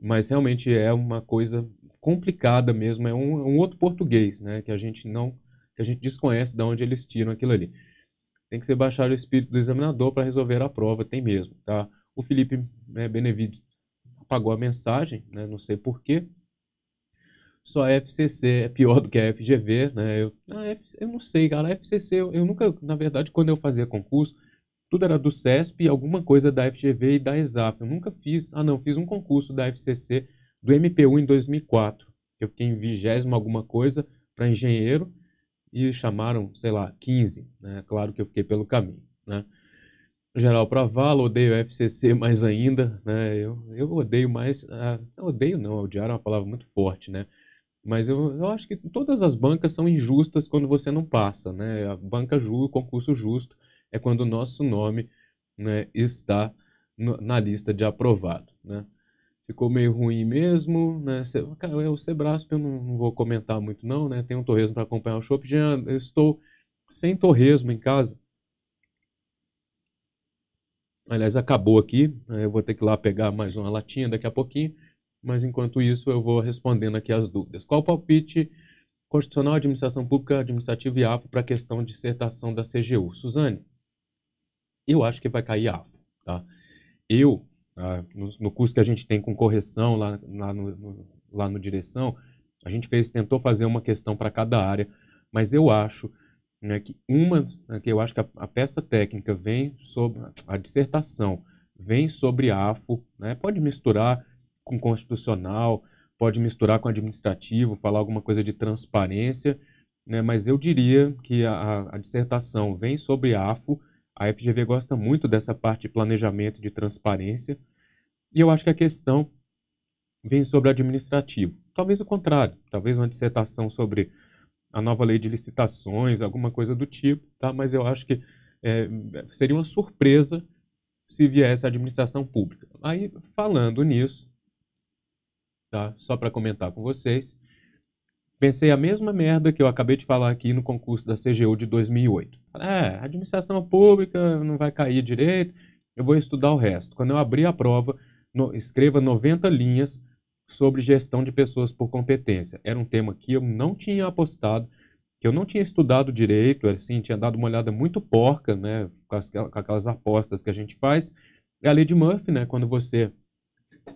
Mas realmente é uma coisa complicada mesmo, é um, é um outro português, né? Que a gente não, que a gente desconhece de onde eles tiram aquilo ali. Tem que ser baixar o espírito do examinador para resolver a prova, tem mesmo, tá? O Felipe né, Benevides apagou a mensagem, né? não sei porquê. Só a FCC é pior do que a FGV, né? Eu, ah, eu não sei, cara. A FCC, eu, eu, nunca, na verdade, quando eu fazia concurso, tudo era do CESP e alguma coisa da FGV e da ESAF. Eu nunca fiz, ah não, fiz um concurso da FCC do MPU em 2004. Eu fiquei em vigésimo alguma coisa para engenheiro e chamaram, sei lá, 15. Né? Claro que eu fiquei pelo caminho, né? geral para vala, odeio FCC mais ainda, né? Eu, eu odeio mais, a, ah, odeio não, odiar é uma palavra muito forte, né? Mas eu, eu acho que todas as bancas são injustas quando você não passa, né? A banca justa, o concurso justo é quando o nosso nome né, está no, na lista de aprovado, né? Ficou meio ruim mesmo, né? cara, eu, o Sebrasp eu não, não, vou comentar muito não, né? Tem um torresmo para acompanhar o shopping eu estou sem torresmo em casa, Aliás, acabou aqui. Né? Eu vou ter que ir lá pegar mais uma latinha daqui a pouquinho. Mas enquanto isso, eu vou respondendo aqui as dúvidas. Qual o palpite constitucional, administração pública, administrativa e AFO para a questão de dissertação da CGU? Suzane, eu acho que vai cair AFO. Tá? Eu, ah, no, curso que a gente tem com correção lá, lá, no, no, lá no direção, a gente fez, tentou fazer uma questão para cada área, mas eu acho né, que uma, né, que eu acho que a, a, peça técnica vem sobre, a dissertação vem sobre AFO, né, pode misturar com constitucional, pode misturar com administrativo, falar alguma coisa de transparência, né, mas eu diria que a, a dissertação vem sobre AFO, a FGV gosta muito dessa parte de planejamento de transparência, e eu acho que a questão vem sobre administrativo. Talvez o contrário, talvez uma dissertação sobre a nova lei de licitações, alguma coisa do tipo, tá? Mas eu acho que é, seria uma surpresa se viesse a administração pública. Aí, falando nisso, tá? Só para comentar com vocês, pensei a mesma merda que eu acabei de falar aqui no concurso da CGU de 2008. é, administração pública não vai cair direito, eu vou estudar o resto. Quando eu abri a prova, no, escreva 90 linhas sobre gestão de pessoas por competência. Era um tema que eu não tinha apostado, que eu não tinha estudado direito, é assim, tinha dado uma olhada muito porca, né, com, as, com aquelas apostas que a gente faz. É a lei de Murphy, né, quando você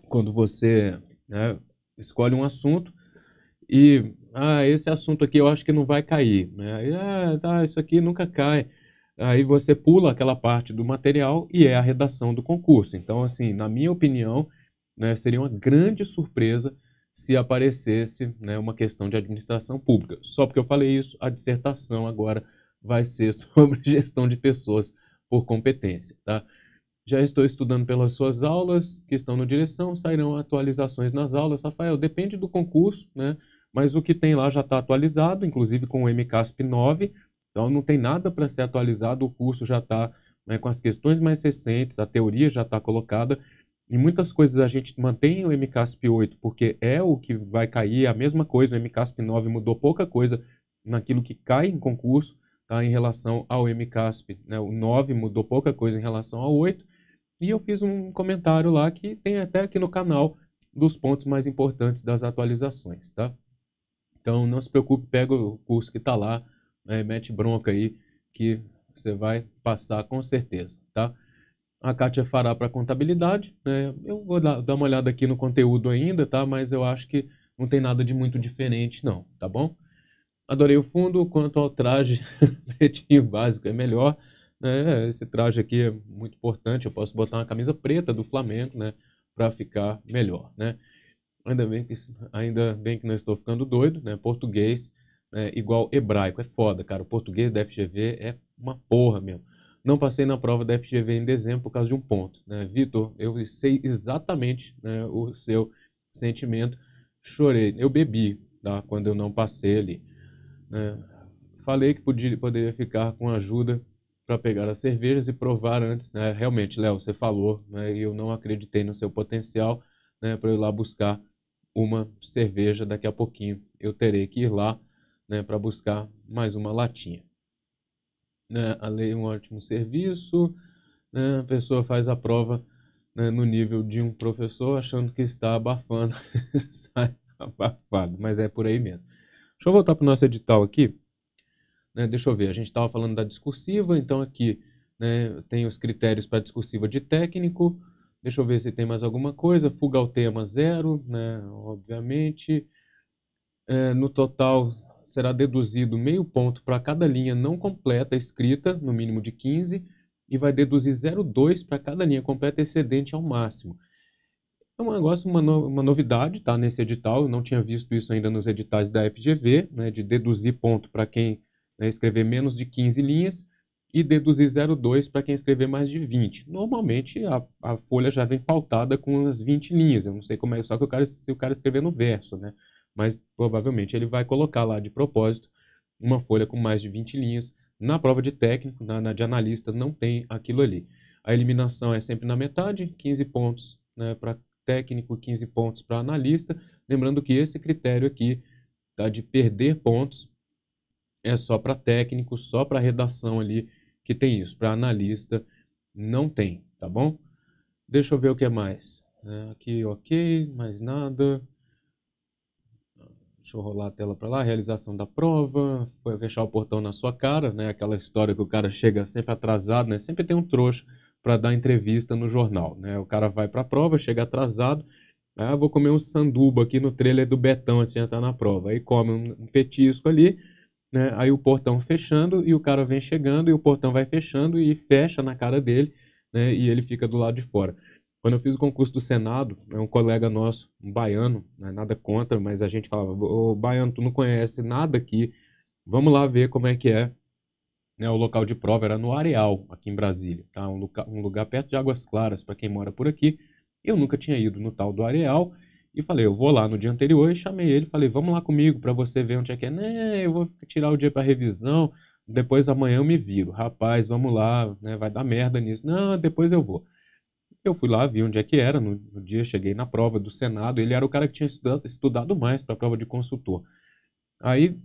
quando você né, escolhe um assunto e ah, esse assunto aqui eu acho que não vai cair, né? E, ah, tá, isso aqui nunca cai. Aí você pula aquela parte do material e é a redação do concurso. Então, assim, na minha opinião, né, seria uma grande surpresa se aparecesse né, uma questão de administração pública. Só porque eu falei isso, a dissertação agora vai ser sobre gestão de pessoas por competência. Tá? Já estou estudando pelas suas aulas que estão na direção, sairão atualizações nas aulas. Rafael, depende do concurso, né? mas o que tem lá já está atualizado, inclusive com o MCASP 9, então não tem nada para ser atualizado, o curso já está né, com as questões mais recentes, a teoria já está colocada, em muitas coisas a gente mantém o MCASP8 porque é o que vai cair, é a mesma coisa, o MCASP9 mudou pouca coisa naquilo que cai em concurso, tá, em relação ao MCASP, né, o 9 mudou pouca coisa em relação ao 8, e eu fiz um comentário lá que tem até aqui no canal dos pontos mais importantes das atualizações, tá? Então não se preocupe, pega o curso que está lá, né, mete bronca aí, que você vai passar com certeza, tá? a Kátia fará para contabilidade. Né? Eu vou dar uma olhada aqui no conteúdo ainda, tá? Mas eu acho que não tem nada de muito diferente, não, tá bom? Adorei o fundo, quanto ao traje pretinho básico, é melhor. Né? Esse traje aqui é muito importante, eu posso botar uma camisa preta do Flamengo, né? Para ficar melhor, né? Ainda bem, que, ainda bem que não estou ficando doido, né? Português é igual hebraico, é foda, cara. O português da FGV é uma porra mesmo. Não passei na prova da FGV em dezembro por causa de um ponto. Né? Vitor, eu sei exatamente né, o seu sentimento. Chorei. Eu bebi tá? quando eu não passei ali. Né? Falei que podia, poderia ficar com ajuda para pegar as cervejas e provar antes. Né? Realmente, Léo, você falou né, e eu não acreditei no seu potencial né, para eu ir lá buscar uma cerveja daqui a pouquinho. Eu terei que ir lá né, para buscar mais uma latinha né, a lei é um ótimo serviço, né, a pessoa faz a prova né, no nível de um professor achando que está abafando, sai abafado, mas é por aí mesmo. Deixa eu voltar para o nosso edital aqui. Né, deixa eu ver, a gente estava falando da discursiva, então aqui né, tem os critérios para discursiva de técnico, Deixa eu ver se tem mais alguma coisa. Fuga ao tema, zero, né? Obviamente. É, no total, será deduzido meio ponto para cada linha não completa escrita, no mínimo de 15, e vai deduzir 0,2 para cada linha completa excedente ao máximo. É um negócio, uma, no, uma novidade tá, nesse edital, eu não tinha visto isso ainda nos editais da FGV, né, de deduzir ponto para quem né, escrever menos de 15 linhas e deduzir 0,2 para quem escrever mais de 20. Normalmente a, a, folha já vem pautada com as 20 linhas, eu não sei como é, só que o cara, se o cara escrever no verso, né? mas provavelmente ele vai colocar lá de propósito uma folha com mais de 20 linhas. Na prova de técnico, na, na de analista, não tem aquilo ali. A eliminação é sempre na metade, 15 pontos né, para técnico, 15 pontos para analista. Lembrando que esse critério aqui tá, de perder pontos é só para técnico, só para redação ali que tem isso. Para analista não tem, tá bom? Deixa eu ver o que mais. É, aqui ok, mais nada. Deixa eu rolar a tela para lá, realização da prova, foi fechar o portão na sua cara, né? Aquela história que o cara chega sempre atrasado, né? Sempre tem um trouxa para dar entrevista no jornal, né? O cara vai para a prova, chega atrasado, ah, vou comer um sanduba aqui no trailer do Betão antes de entrar na prova. Aí come um petisco ali, né? Aí o portão fechando e o cara vem chegando e o portão vai fechando e fecha na cara dele, né? E ele fica do lado de fora. Quando eu fiz o concurso do Senado, é um colega nosso, um baiano, né, nada contra, mas a gente falava, ô baiano, tu não conhece nada aqui, vamos lá ver como é que é. Né, o local de prova era no Areal, aqui em Brasília, tá? um, lugar, um lugar perto de Águas Claras, para quem mora por aqui. Eu nunca tinha ido no tal do Areal, e falei, eu vou lá no dia anterior e chamei ele, falei, vamos lá comigo para você ver onde é que é. Né, eu vou tirar o dia para revisão, depois amanhã eu me viro. Rapaz, vamos lá, né, vai dar merda nisso. Não, depois eu vou. Eu fui lá, vi onde é que era, no, no dia cheguei na prova do Senado, ele era o cara que tinha estudado, estudado mais para a prova de consultor. Aí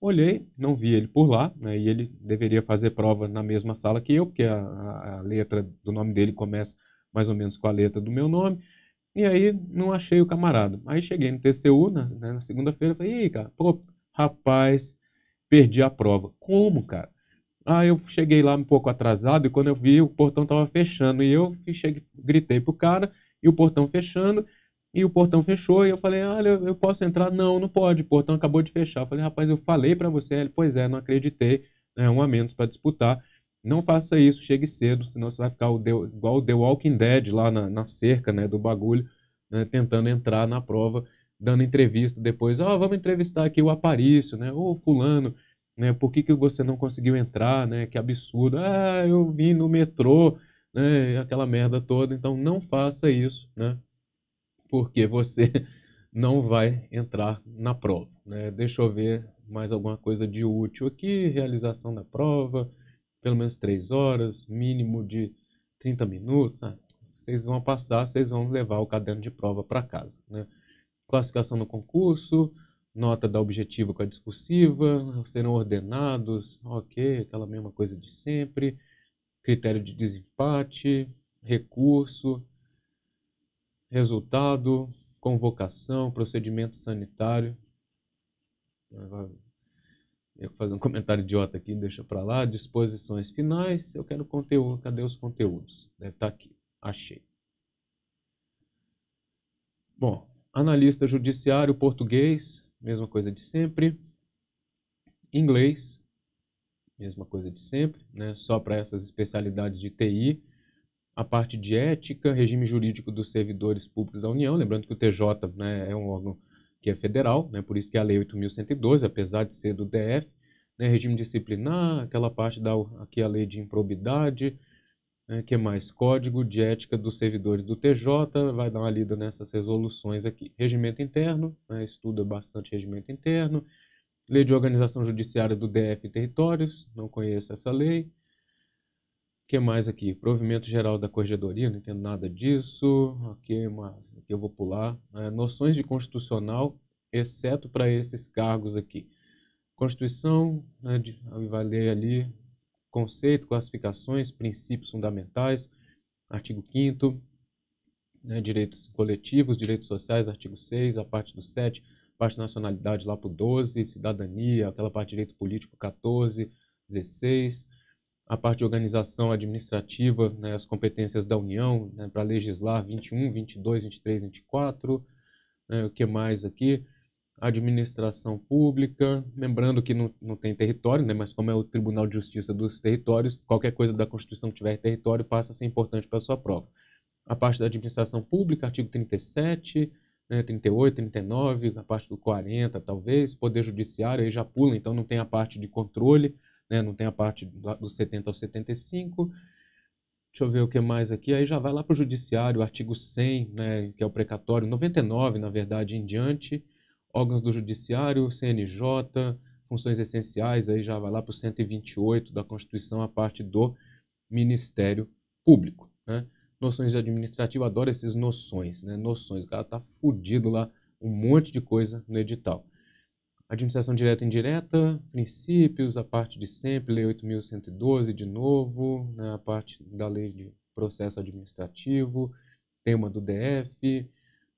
olhei, não vi ele por lá, né, e ele deveria fazer prova na mesma sala que eu, porque a, a, letra do nome dele começa mais ou menos com a letra do meu nome, e aí não achei o camarada. Aí cheguei no TCU na, né, na segunda-feira, falei, cara, pô, rapaz, perdi a prova. Como, cara? Ah, eu cheguei lá um pouco atrasado e quando eu vi o portão estava fechando. E eu cheguei, gritei pro cara e o portão fechando. E o portão fechou e eu falei, ah, olha, ah, eu posso entrar? Não, não pode, o portão acabou de fechar. Eu falei, rapaz, eu falei para você. Ele, pois é, não acreditei, né, um a menos para disputar. Não faça isso, chegue cedo, senão você vai ficar igual o The Walking Dead lá na, na cerca né, do bagulho, né, tentando entrar na prova, dando entrevista depois. Ó, oh, vamos entrevistar aqui o Aparício, né, ou fulano né? Por que, que você não conseguiu entrar, né? Que absurdo. Ah, eu vi no metrô, né? Aquela merda toda. Então não faça isso, né? Porque você não vai entrar na prova, né? Deixa eu ver mais alguma coisa de útil aqui, realização da prova, pelo menos três horas, mínimo de 30 minutos. Ah, vocês vão passar, vocês vão levar o caderno de prova para casa, né? Classificação no concurso, nota da objetiva com a discursiva, serão ordenados, ok, aquela mesma coisa de sempre, critério de desempate, recurso, resultado, convocação, procedimento sanitário. Eu vou fazer um comentário idiota aqui, deixa para lá. Disposições finais, eu quero conteúdo, cadê os conteúdos? Deve estar tá aqui, achei. Bom, analista judiciário português, mesma coisa de sempre. Inglês, mesma coisa de sempre, né? só para essas especialidades de TI. A parte de ética, regime jurídico dos servidores públicos da União, lembrando que o TJ né, é um órgão que é federal, né, por isso que é a Lei 8.112, apesar de ser do DF, né, regime disciplinar, aquela parte da aqui a lei de improbidade, né? que mais? Código de ética dos servidores do TJ, vai dar uma lida nessas resoluções aqui. Regimento interno, né? estuda bastante regimento interno. Lei de Organização Judiciária do DF e Territórios, não conheço essa lei. O que mais aqui? Provimento Geral da Corregedoria, não entendo nada disso. Ok, mas aqui eu vou pular. É, noções de constitucional, exceto para esses cargos aqui. Constituição, né, de, vai ler ali conceito, classificações, princípios fundamentais, artigo 5 né, direitos coletivos, direitos sociais, artigo 6, a parte do 7, parte nacionalidade lá para o 12, cidadania, aquela parte de direito político 14, 16, a parte de organização administrativa, né, as competências da União né, para legislar 21, 22, 23, 24, né, o que mais aqui? administração pública, lembrando que não, não tem território, né, mas como é o Tribunal de Justiça dos Territórios, qualquer coisa da Constituição que tiver território passa a ser importante para a sua prova. A parte da administração pública, artigo 37, né, 38, 39, a parte do 40, talvez, Poder Judiciário, aí já pula, então não tem a parte de controle, né, não tem a parte do, 70 ao 75, Deixa eu ver o que mais aqui. Aí já vai lá para o judiciário, artigo 100, né, que é o precatório, 99, na verdade, em diante órgãos do judiciário, CNJ, funções essenciais, aí já vai lá para o 128 da Constituição, a parte do Ministério Público. Né? Noções de administrativo, adoro essas noções, né? Noções, o cara tá fudido lá, um monte de coisa no edital. Administração direta e indireta, princípios, a parte de sempre, lei 8.112 de novo, né? a parte da lei de processo administrativo, tema do DF,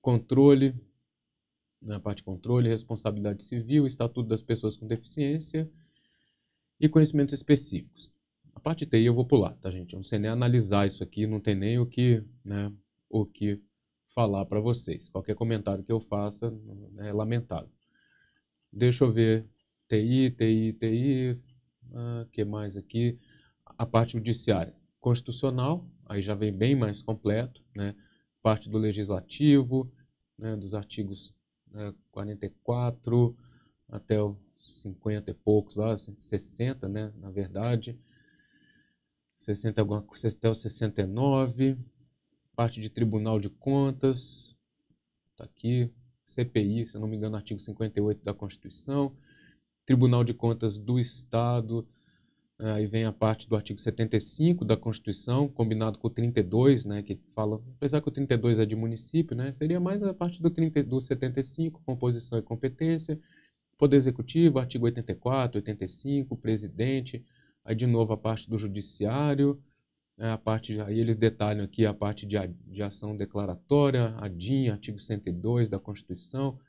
controle, na parte de controle, responsabilidade civil, estatuto das pessoas com deficiência e conhecimentos específicos. A parte TI eu vou pular, tá gente? Eu não sei nem analisar isso aqui, não tem nem o que, né, o que falar para vocês. Qualquer comentário que eu faça é lamentável. Deixa eu ver TI, TI, TI, o ah, que mais aqui? A parte judiciária, constitucional, aí já vem bem mais completo, né? Parte do legislativo, né, dos artigos né, 44 até o 50 e poucos lá, 60, né, na verdade. 60 alguma coisa até o 69, parte de Tribunal de Contas, tá aqui, CPI, se não me engano, artigo 58 da Constituição, Tribunal de Contas do Estado, Aí vem a parte do artigo 75 da Constituição, combinado com o 32, né, que fala, apesar que o 32 é de município, né, seria mais a parte do, 30, do 75, composição e competência, Poder Executivo, artigo 84, 85, Presidente, aí de novo a parte do Judiciário, né, a parte, aí eles detalham aqui a parte de, de ação declaratória, a DIN, artigo 102 da Constituição,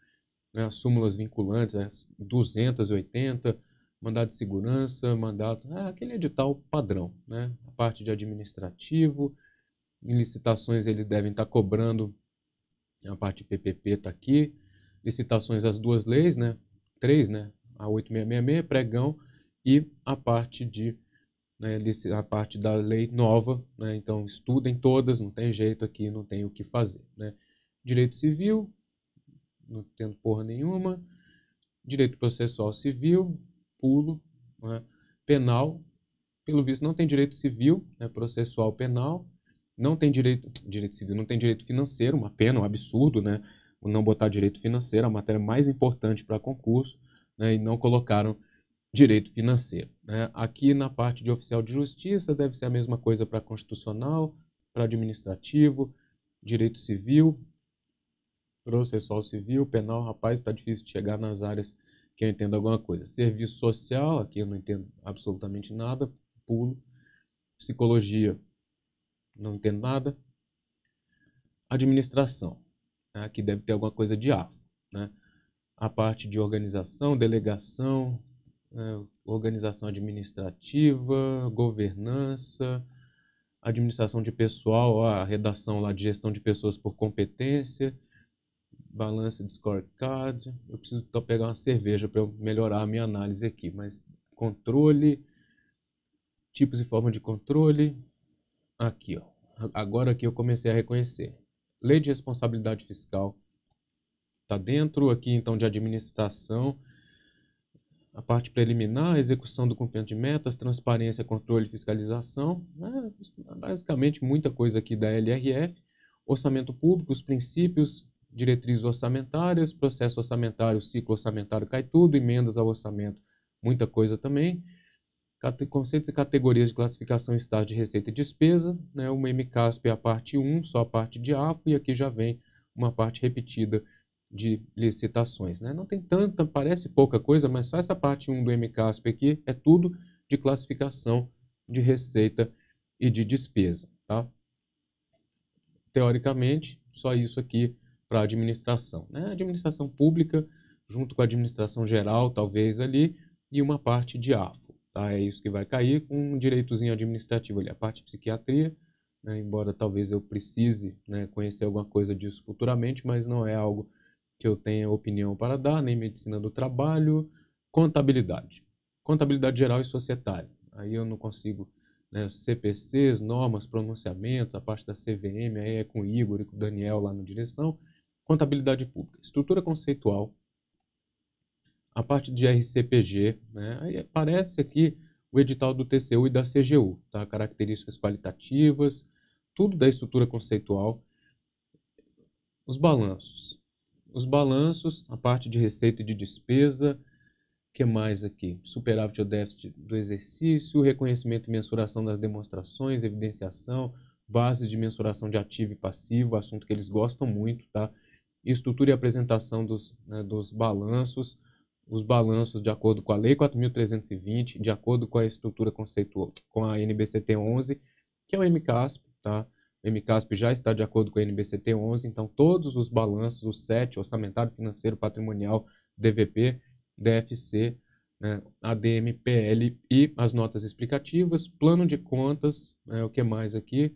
né, as súmulas vinculantes, as 280, mandado de segurança, mandato, ah, aquele edital padrão, né? A parte de administrativo, em licitações eles devem estar tá cobrando, a parte PPP está aqui, licitações as duas leis, né? Três, né? A 8666, pregão e a parte de né, a parte da lei nova, né? Então estudem todas, não tem jeito aqui, não tem o que fazer, né? Direito civil, não tendo porra nenhuma. Direito processual civil, pulo né, penal, pelo visto não tem direito civil, né, processual penal, não tem direito, direito civil, não tem direito financeiro, uma pena, um absurdo, né, não botar direito financeiro, a matéria mais importante para concurso, né, e não colocaram direito financeiro. Né. Aqui na parte de oficial de justiça deve ser a mesma coisa para constitucional, para administrativo, direito civil, processual civil, penal, rapaz, está difícil de chegar nas áreas que eu entendo alguma coisa. Serviço social, aqui eu não entendo absolutamente nada, pulo. Psicologia, não entendo nada. Administração, né? aqui deve ter alguma coisa de AFO. Né? A parte de organização, delegação, né? organização administrativa, governança, administração de pessoal, a redação lá de gestão de pessoas por competência balança de scorecard. Eu preciso pegar uma cerveja para melhorar a minha análise aqui. Mas controle, tipos e formas de controle. Aqui, ó. Agora aqui eu comecei a reconhecer. Lei de responsabilidade fiscal está dentro aqui então de administração. A parte preliminar, execução do cumprimento de metas, transparência, controle e fiscalização. É basicamente muita coisa aqui da LRF. Orçamento público, os princípios, diretrizes orçamentárias, processo orçamentário, ciclo orçamentário, cai tudo, emendas ao orçamento, muita coisa também. Conceitos e categorias de classificação estágio de receita e despesa, né? o MCASP é a parte 1, só a parte de AFO, e aqui já vem uma parte repetida de licitações. Né? Não tem tanta, parece pouca coisa, mas só essa parte 1 do MCASP aqui é tudo de classificação de receita e de despesa. Tá? Teoricamente, só isso aqui para a administração. Né? A administração pública, junto com a administração geral, talvez ali, e uma parte de AFO. Tá? É isso que vai cair com um direitozinho administrativo ali, a parte de psiquiatria, né? embora talvez eu precise né, conhecer alguma coisa disso futuramente, mas não é algo que eu tenha opinião para dar, nem medicina do trabalho, contabilidade. Contabilidade geral e societária. Aí eu não consigo né, CPCs, normas, pronunciamentos, a parte da CVM, aí é com o Igor e com o Daniel lá na direção. Contabilidade pública, estrutura conceitual, a parte de RCPG, né? Aí aparece aqui o edital do TCU e da CGU, tá? Características qualitativas, tudo da estrutura conceitual. Os balanços. Os balanços, a parte de receita e de despesa, que mais aqui? Superávit ou déficit do exercício, reconhecimento e mensuração das demonstrações, evidenciação, bases de mensuração de ativo e passivo, assunto que eles gostam muito, tá? estrutura e apresentação dos, né, dos balanços, os balanços de acordo com a Lei 4.320, de acordo com a estrutura conceitual, com a NBCT 11, que é o MCASP, tá? O MCASP já está de acordo com a NBCT 11, então todos os balanços, o SET, Orçamentário Financeiro Patrimonial, DVP, DFC, né, ADM, PL e as notas explicativas, plano de contas, né, o que mais aqui,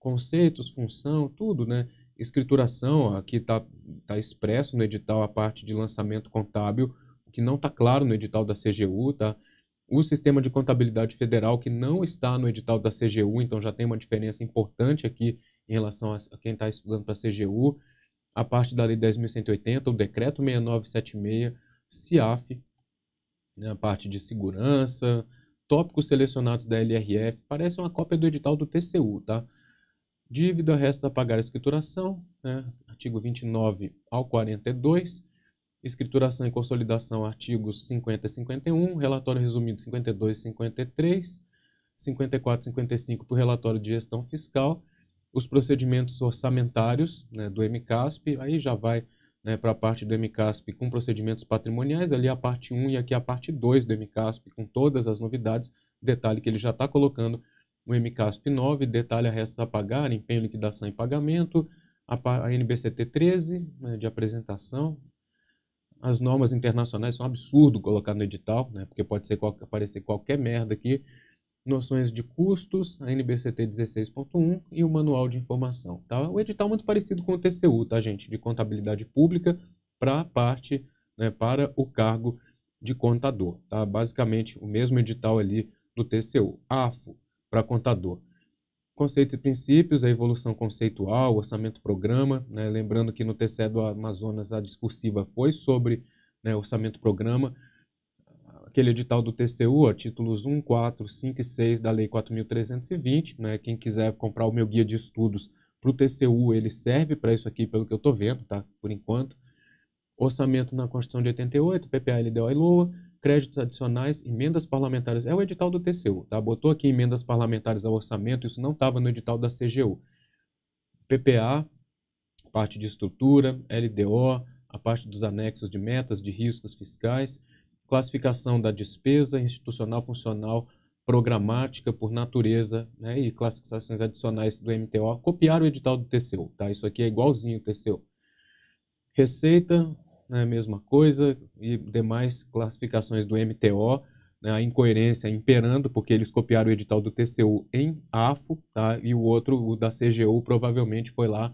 conceitos, função, tudo, né? escrituração, aqui está tá expresso no edital a parte de lançamento contábil, o que não está claro no edital da CGU, tá? O sistema de contabilidade federal, que não está no edital da CGU, então já tem uma diferença importante aqui em relação a quem está estudando para a CGU. A parte da Lei 10.180, o Decreto 6976, CIAF, né, a parte de segurança, tópicos selecionados da LRF, parece uma cópia do edital do TCU, tá? Dívida, resta pagar a escrituração, né? artigo 29 ao 42. Escrituração e consolidação, artigos 50 e 51. Relatório resumido, 52 e 53. 54 e 55 para o relatório de gestão fiscal. Os procedimentos orçamentários né, do MCASP, aí já vai né, para a parte do MCASP com procedimentos patrimoniais, ali a parte 1 e aqui a parte 2 do MCASP, com todas as novidades, detalhe que ele já está colocando o MCASP9 detalha restos a pagar, empenho, liquidação e pagamento, a, NBCT 13 né, de apresentação. As normas internacionais são um absurdo colocar no edital, né, porque pode ser qual, aparecer qualquer merda aqui. Noções de custos, a NBCT 16.1 e o Manual de Informação. Tá? O edital é muito parecido com o TCU, tá, gente? De contabilidade pública para parte, né, para o cargo de contador. Tá? Basicamente, o mesmo edital ali do TCU. AFO, para contador. Conceitos e princípios, a evolução conceitual, orçamento-programa, né? lembrando que no TCE do Amazonas a discursiva foi sobre né, orçamento-programa, aquele edital do TCU, ó, títulos 1, 4, 5 e 6 da Lei 4.320, né? quem quiser comprar o meu guia de estudos para o TCU, ele serve para isso aqui, pelo que eu estou vendo, tá? por enquanto. Orçamento na Constituição de 88, PPA, LDO e LOA, créditos adicionais, emendas parlamentares. É o edital do TCU, tá? Botou aqui emendas parlamentares ao orçamento, isso não estava no edital da CGU. PPA, parte de estrutura, LDO, a parte dos anexos de metas de riscos fiscais, classificação da despesa institucional funcional programática por natureza né, e classificações adicionais do MTO, copiar o edital do TCU, tá? Isso aqui é igualzinho o TCU. Receita, né, mesma coisa, e demais classificações do MTO, né, a incoerência imperando, porque eles copiaram o edital do TCU em AFO, tá, e o outro, o da CGU, provavelmente foi lá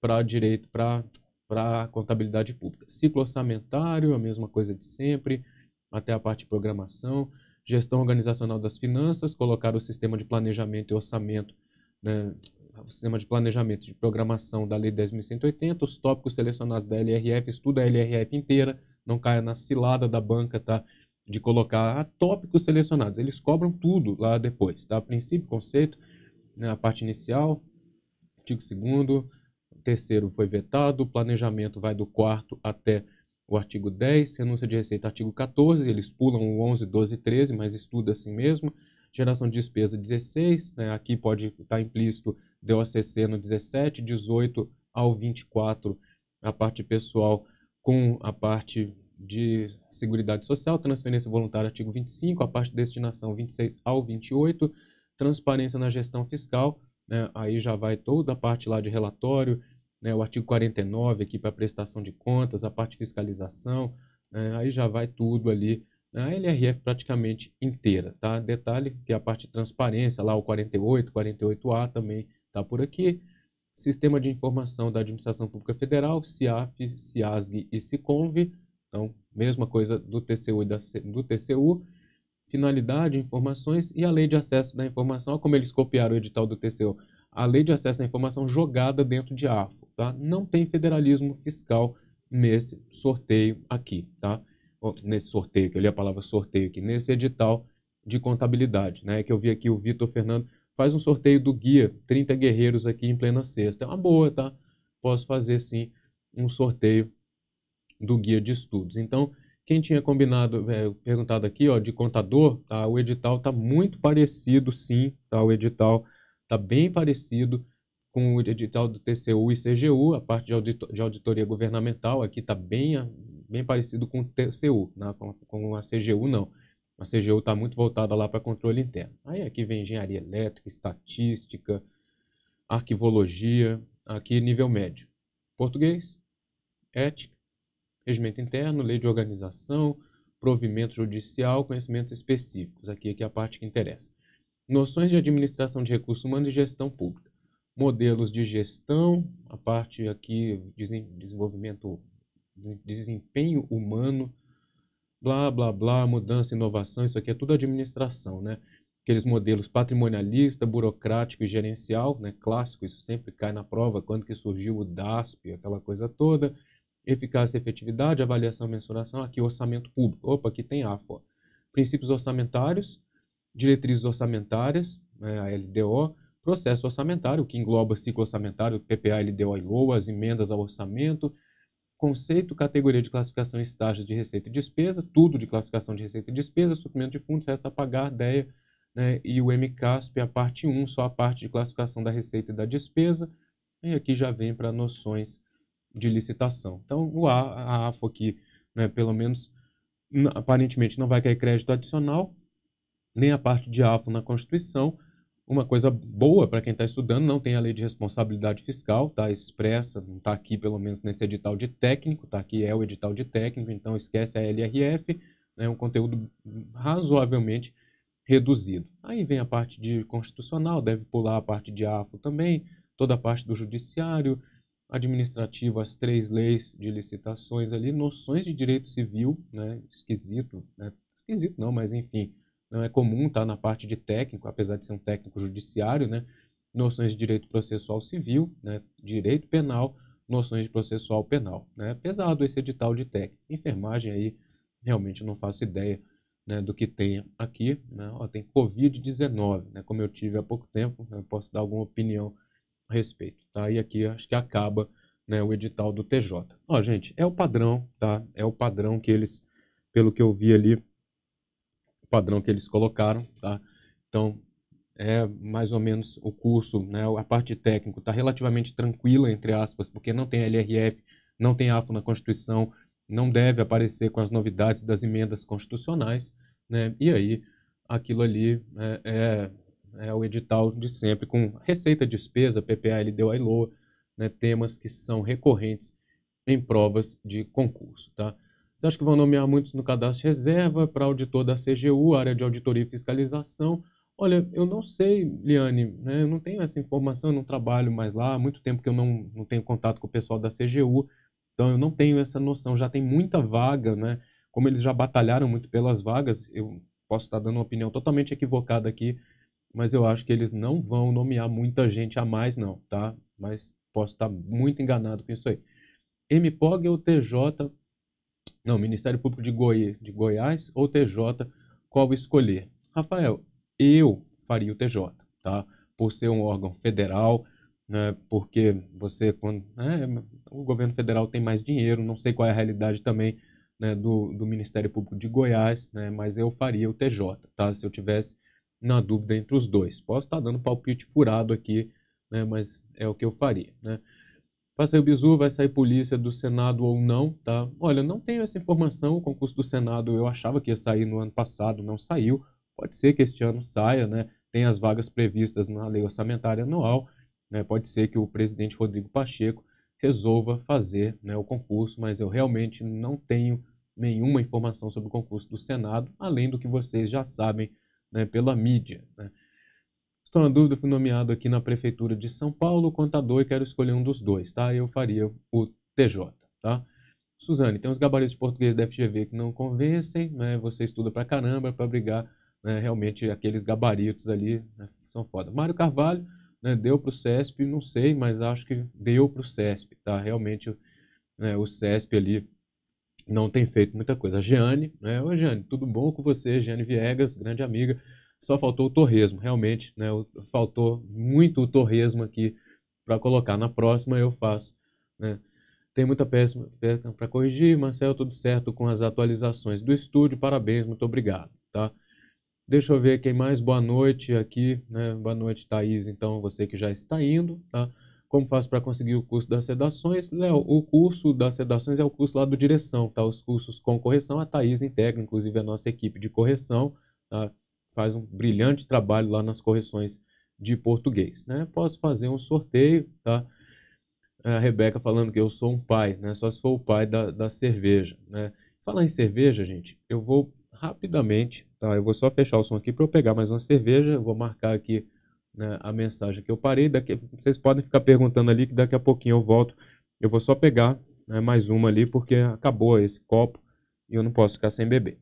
para direito, para para contabilidade pública. Ciclo orçamentário, a mesma coisa de sempre, até a parte de programação, gestão organizacional das finanças, colocar o sistema de planejamento e orçamento né, o Sistema de Planejamento de Programação da Lei 10.180, os tópicos selecionados da LRF, estuda a LRF inteira, não caia na cilada da banca, tá? De colocar ah, tópicos selecionados. Eles cobram tudo lá depois, tá? Princípio, conceito, né? a parte inicial, artigo 2 terceiro foi vetado, planejamento vai do quarto até o artigo 10, renúncia de receita, artigo 14, eles pulam o 11, 12 e 13, mas estuda assim mesmo, geração de despesa 16, né, aqui pode estar tá implícito deu a CC no 17, 18 ao 24, a parte pessoal com a parte de Seguridade Social, transferência voluntária, artigo 25, a parte de destinação 26 ao 28, transparência na gestão fiscal, né, aí já vai toda a parte lá de relatório, né, o artigo 49 aqui para prestação de contas, a parte de fiscalização, né, aí já vai tudo ali, a LRF praticamente inteira, tá? Detalhe que a parte de transparência lá, o 48, 48A também está por aqui. Sistema de Informação da Administração Pública Federal, CIAF, CIASG e CICONV. Então, mesma coisa do TCU e da, do TCU. Finalidade, informações e a Lei de Acesso da Informação. Olha como eles copiaram o edital do TCU. A Lei de Acesso à Informação jogada dentro de AFO. Tá? Não tem federalismo fiscal nesse sorteio aqui. Tá? Nesse sorteio, que eu li a palavra sorteio aqui, nesse edital de contabilidade. Né? É que eu vi aqui o Vitor Fernando faz um sorteio do guia, 30 guerreiros aqui em plena sexta. É uma boa, tá? Posso fazer sim um sorteio do guia de estudos. Então, quem tinha combinado, é, perguntado aqui, ó, de contador, tá? O edital tá muito parecido, sim, tá? O edital tá bem parecido com o edital do TCU e CGU, a parte de, auditoria, de auditoria governamental aqui tá bem, bem parecido com o TCU, né? com, com a CGU não. A CGU está muito voltada lá para controle interno. Aí aqui vem engenharia elétrica, estatística, arquivologia, aqui nível médio. Português, ética, regimento interno, lei de organização, provimento judicial, conhecimentos específicos. Aqui, aqui é, é a parte que interessa. Noções de administração de recursos humanos e gestão pública. Modelos de gestão, a parte aqui, desenvolvimento, desempenho humano, blá, blá, blá, mudança, inovação, isso aqui é tudo administração, né? Aqueles modelos patrimonialista, burocrático e gerencial, né? Clássico, isso sempre cai na prova, quando que surgiu o DASP, aquela coisa toda. Eficácia e efetividade, avaliação e mensuração, aqui orçamento público. Opa, aqui tem AFO. Princípios orçamentários, diretrizes orçamentárias, né? a LDO, processo orçamentário, que engloba ciclo orçamentário, PPA, LDO e LOA, as emendas ao orçamento, conceito, categoria de classificação e estágio de receita e despesa, tudo de classificação de receita e despesa, suprimento de fundos, resta pagar, DEA né, e o MCASP, a parte 1, só a parte de classificação da receita e da despesa, e aqui já vem para noções de licitação. Então, o a, a AFO aqui, né, pelo menos, aparentemente não vai cair crédito adicional, nem a parte de AFO na Constituição, uma coisa boa para quem está estudando, não tem a lei de responsabilidade fiscal, está expressa, não está aqui pelo menos nesse edital de técnico, está aqui é o edital de técnico, então esquece a LRF, é né, um conteúdo razoavelmente reduzido. Aí vem a parte de constitucional, deve pular a parte de AFO também, toda a parte do judiciário, administrativo, as três leis de licitações ali, noções de direito civil, né, esquisito, né, esquisito não, mas enfim, não é comum estar tá, na parte de técnico, apesar de ser um técnico judiciário, né? Noções de direito processual civil, né? Direito penal, noções de processual penal, né? Pesado esse edital de técnico. Enfermagem aí, realmente não faço ideia né, do que tem aqui. Né? Ó, tem Covid-19, né? como eu tive há pouco tempo, né? posso dar alguma opinião a respeito. Tá? E aqui acho que acaba né, o edital do TJ. Ó, gente, é o padrão, tá? É o padrão que eles, pelo que eu vi ali, padrão que eles colocaram, tá? Então, é mais ou menos o curso, né? A parte técnica está relativamente tranquila, entre aspas, porque não tem LRF, não tem AFO na Constituição, não deve aparecer com as novidades das emendas constitucionais, né? E aí, aquilo ali é, é, é o edital de sempre, com receita, despesa, PPA, LDO, ILOA, né? Temas que são recorrentes em provas de concurso, tá? Você acha que vão nomear muitos no cadastro de reserva, para auditor da CGU, área de auditoria e fiscalização? Olha, eu não sei, Liane, né? eu não tenho essa informação, eu não trabalho mais lá, há muito tempo que eu não, não tenho contato com o pessoal da CGU, então eu não tenho essa noção, já tem muita vaga, né? Como eles já batalharam muito pelas vagas, eu posso estar dando uma opinião totalmente equivocada aqui, mas eu acho que eles não vão nomear muita gente a mais não, tá? Mas posso estar muito enganado com isso aí. MPOG ou TJ não, Ministério Público de, Goi, de Goiás ou TJ, qual escolher? Rafael, eu faria o TJ, tá? Por ser um órgão federal, né? Porque você, quando né, o governo federal tem mais dinheiro, não sei qual é a realidade também né, do, do Ministério Público de Goiás, né? Mas eu faria o TJ, tá? Se eu tivesse na dúvida entre os dois, posso estar tá dando palpite furado aqui, né? Mas é o que eu faria, né? Vai sair o bizu, vai sair polícia do Senado ou não, tá? Olha, não tenho essa informação, o concurso do Senado eu achava que ia sair no ano passado, não saiu. Pode ser que este ano saia, né? Tem as vagas previstas na lei orçamentária anual, né? Pode ser que o presidente Rodrigo Pacheco resolva fazer né, o concurso, mas eu realmente não tenho nenhuma informação sobre o concurso do Senado, além do que vocês já sabem né, pela mídia. Né? Estou na dúvida, fui nomeado aqui na Prefeitura de São Paulo, contador, e quero escolher um dos dois, tá? Eu faria o TJ, tá? Suzane, tem uns gabaritos de português da FGV que não convencem, né? Você estuda pra caramba para brigar, né? Realmente, aqueles gabaritos ali né? são foda. Mário Carvalho, né? Deu pro CESP, não sei, mas acho que deu pro CESP, tá? Realmente, né? o CESP ali não tem feito muita coisa. A Jeane, né? Oi, Jeane, tudo bom com você? Jeane Viegas, grande amiga só faltou o torresmo, realmente, né? Faltou muito o torresmo aqui para colocar. Na próxima eu faço, né? Tem muita péssima para corrigir. Marcelo tudo certo com as atualizações do estúdio. Parabéns, muito obrigado, tá? Deixa eu ver quem mais. Boa noite aqui, né? Boa noite, Thaís. Então, você que já está indo, tá? Como faço para conseguir o curso das sedações Léo, o curso das sedações é o curso lá do direção, tá? Os cursos com correção, a Thaís integra, inclusive, a nossa equipe de correção, tá? faz um brilhante trabalho lá nas correções de português. Né? Posso fazer um sorteio, tá? A Rebeca falando que eu sou um pai, né? Só se for o pai da, da cerveja, né? Falar em cerveja, gente, eu vou rapidamente, tá? Eu vou só fechar o som aqui para eu pegar mais uma cerveja, eu vou marcar aqui né, a mensagem que eu parei. Daqui, vocês podem ficar perguntando ali que daqui a pouquinho eu volto. Eu vou só pegar né, mais uma ali porque acabou esse copo e eu não posso ficar sem beber.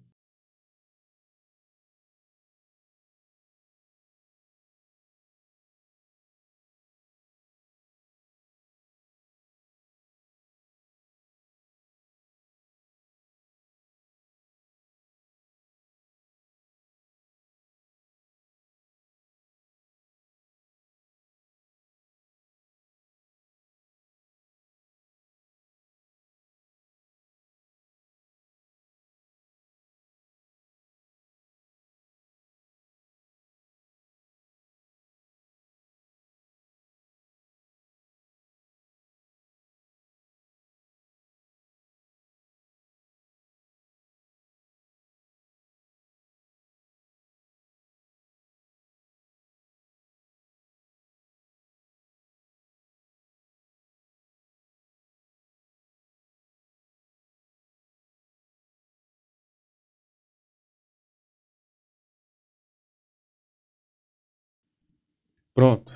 Pronto,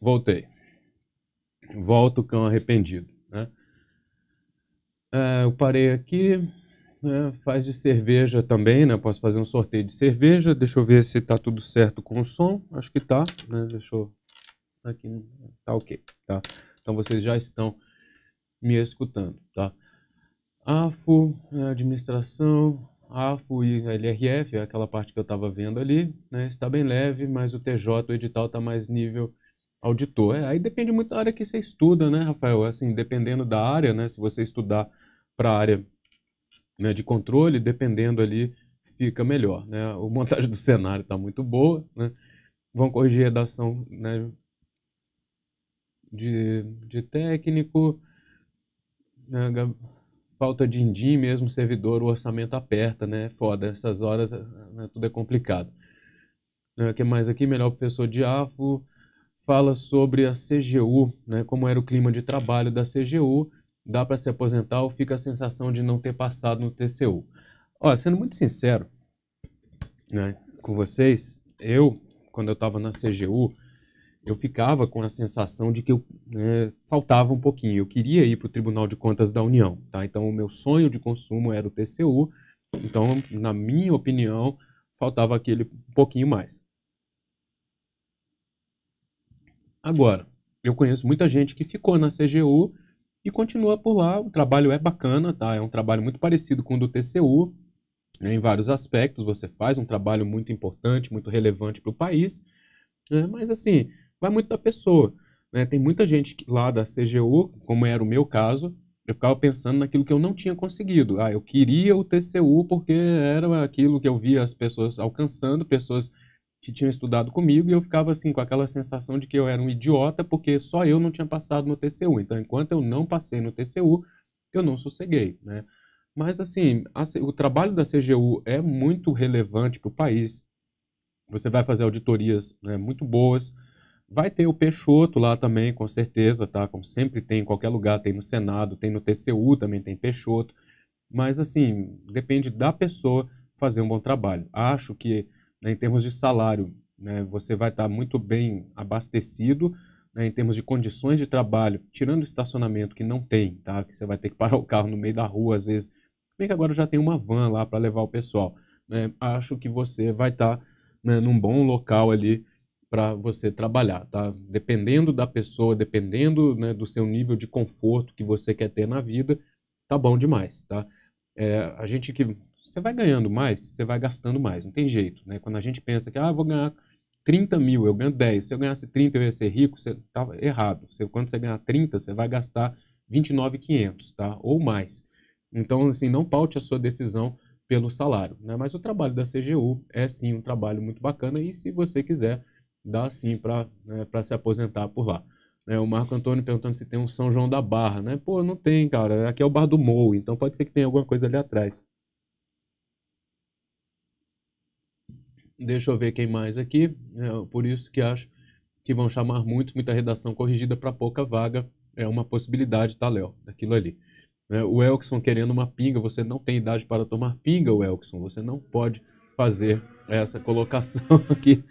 voltei. Volto cão arrependido. Né? É, eu parei aqui, né? faz de cerveja também, né? Posso fazer um sorteio de cerveja. Deixa eu ver se tá tudo certo com o som. Acho que tá, né? Deixa eu... Aqui, tá ok, tá? Então vocês já estão me escutando, tá? AFO, né? administração, RAFO e LRF, é aquela parte que eu estava vendo ali, né, está bem leve, mas o TJ, o edital, está mais nível auditor. É, aí depende muito da área que você estuda, né, Rafael? Assim, dependendo da área, né, se você estudar para a área né, de controle, dependendo ali, fica melhor. Né? A montagem do cenário está muito boa, né? vão corrigir redação né, de, de técnico, né, falta de indi mesmo, servidor, o orçamento aperta, né? Foda, essas horas eh, né, tudo é complicado. Né, o que mais aqui? Melhor professor Diafo fala sobre a CGU, né? Como era o clima de trabalho da CGU, dá para se aposentar ou fica a sensação de não ter passado no TCU? Ó, sendo muito sincero né, com vocês, eu, quando eu estava na CGU, eu ficava com a sensação de que eu né, faltava um pouquinho. Eu queria ir para o Tribunal de Contas da União, tá? Então o meu sonho de consumo era o TCU. Então, na minha opinião, faltava aquele pouquinho mais. Agora, eu conheço muita gente que ficou na CGU e continua por lá. O trabalho é bacana, tá? É um trabalho muito parecido com o do TCU, né? em vários aspectos. Você faz um trabalho muito importante, muito relevante para o país. Né? Mas assim, vai muito da pessoa. Né? Tem muita gente lá da CGU, como era o meu caso, eu ficava pensando naquilo que eu não tinha conseguido. Ah, eu queria o TCU porque era aquilo que eu via as pessoas alcançando, pessoas que tinham estudado comigo, e eu ficava assim com aquela sensação de que eu era um idiota porque só eu não tinha passado no TCU. Então, enquanto eu não passei no TCU, eu não sosseguei, né? Mas, assim, a, o trabalho da CGU é muito relevante para o país. Você vai fazer auditorias né, muito boas, Vai ter o Peixoto lá também, com certeza, tá? Como sempre tem em qualquer lugar, tem no Senado, tem no TCU, também tem Peixoto. Mas, assim, depende da pessoa fazer um bom trabalho. Acho que, né, em termos de salário, né, você vai estar muito bem abastecido, né, em termos de condições de trabalho, tirando o estacionamento que não tem, tá? Que você vai ter que parar o carro no meio da rua, às vezes. Bem que agora já tem uma van lá para levar o pessoal. Né? Acho que você vai estar né, num bom local ali para você trabalhar, tá? Dependendo da pessoa, dependendo né, do seu nível de conforto que você quer ter na vida, tá bom demais, tá? É, a gente que você vai ganhando mais, você vai gastando mais, não tem jeito, né? Quando a gente pensa que ah, vou ganhar 30 mil, eu ganho 10, se eu ganhasse 30 eu ia ser rico, você tá errado. Você, quando você ganhar 30, você vai gastar 29.500, tá? Ou mais. Então, assim, não paute a sua decisão pelo salário, né? Mas o trabalho da CGU é sim um trabalho muito bacana e se você quiser dá sim para né, se aposentar por lá. É, o Marco Antônio perguntando se tem um São João da Barra, né? Pô, não tem, cara. Aqui é o Bar do Mou, então pode ser que tenha alguma coisa ali atrás. Deixa eu ver quem mais aqui. É, por isso que acho que vão chamar muito, muita redação corrigida para pouca vaga. É uma possibilidade, tá, Léo? Daquilo ali. É, o Elkson querendo uma pinga. Você não tem idade para tomar pinga, o Elkson. Você não pode fazer essa colocação aqui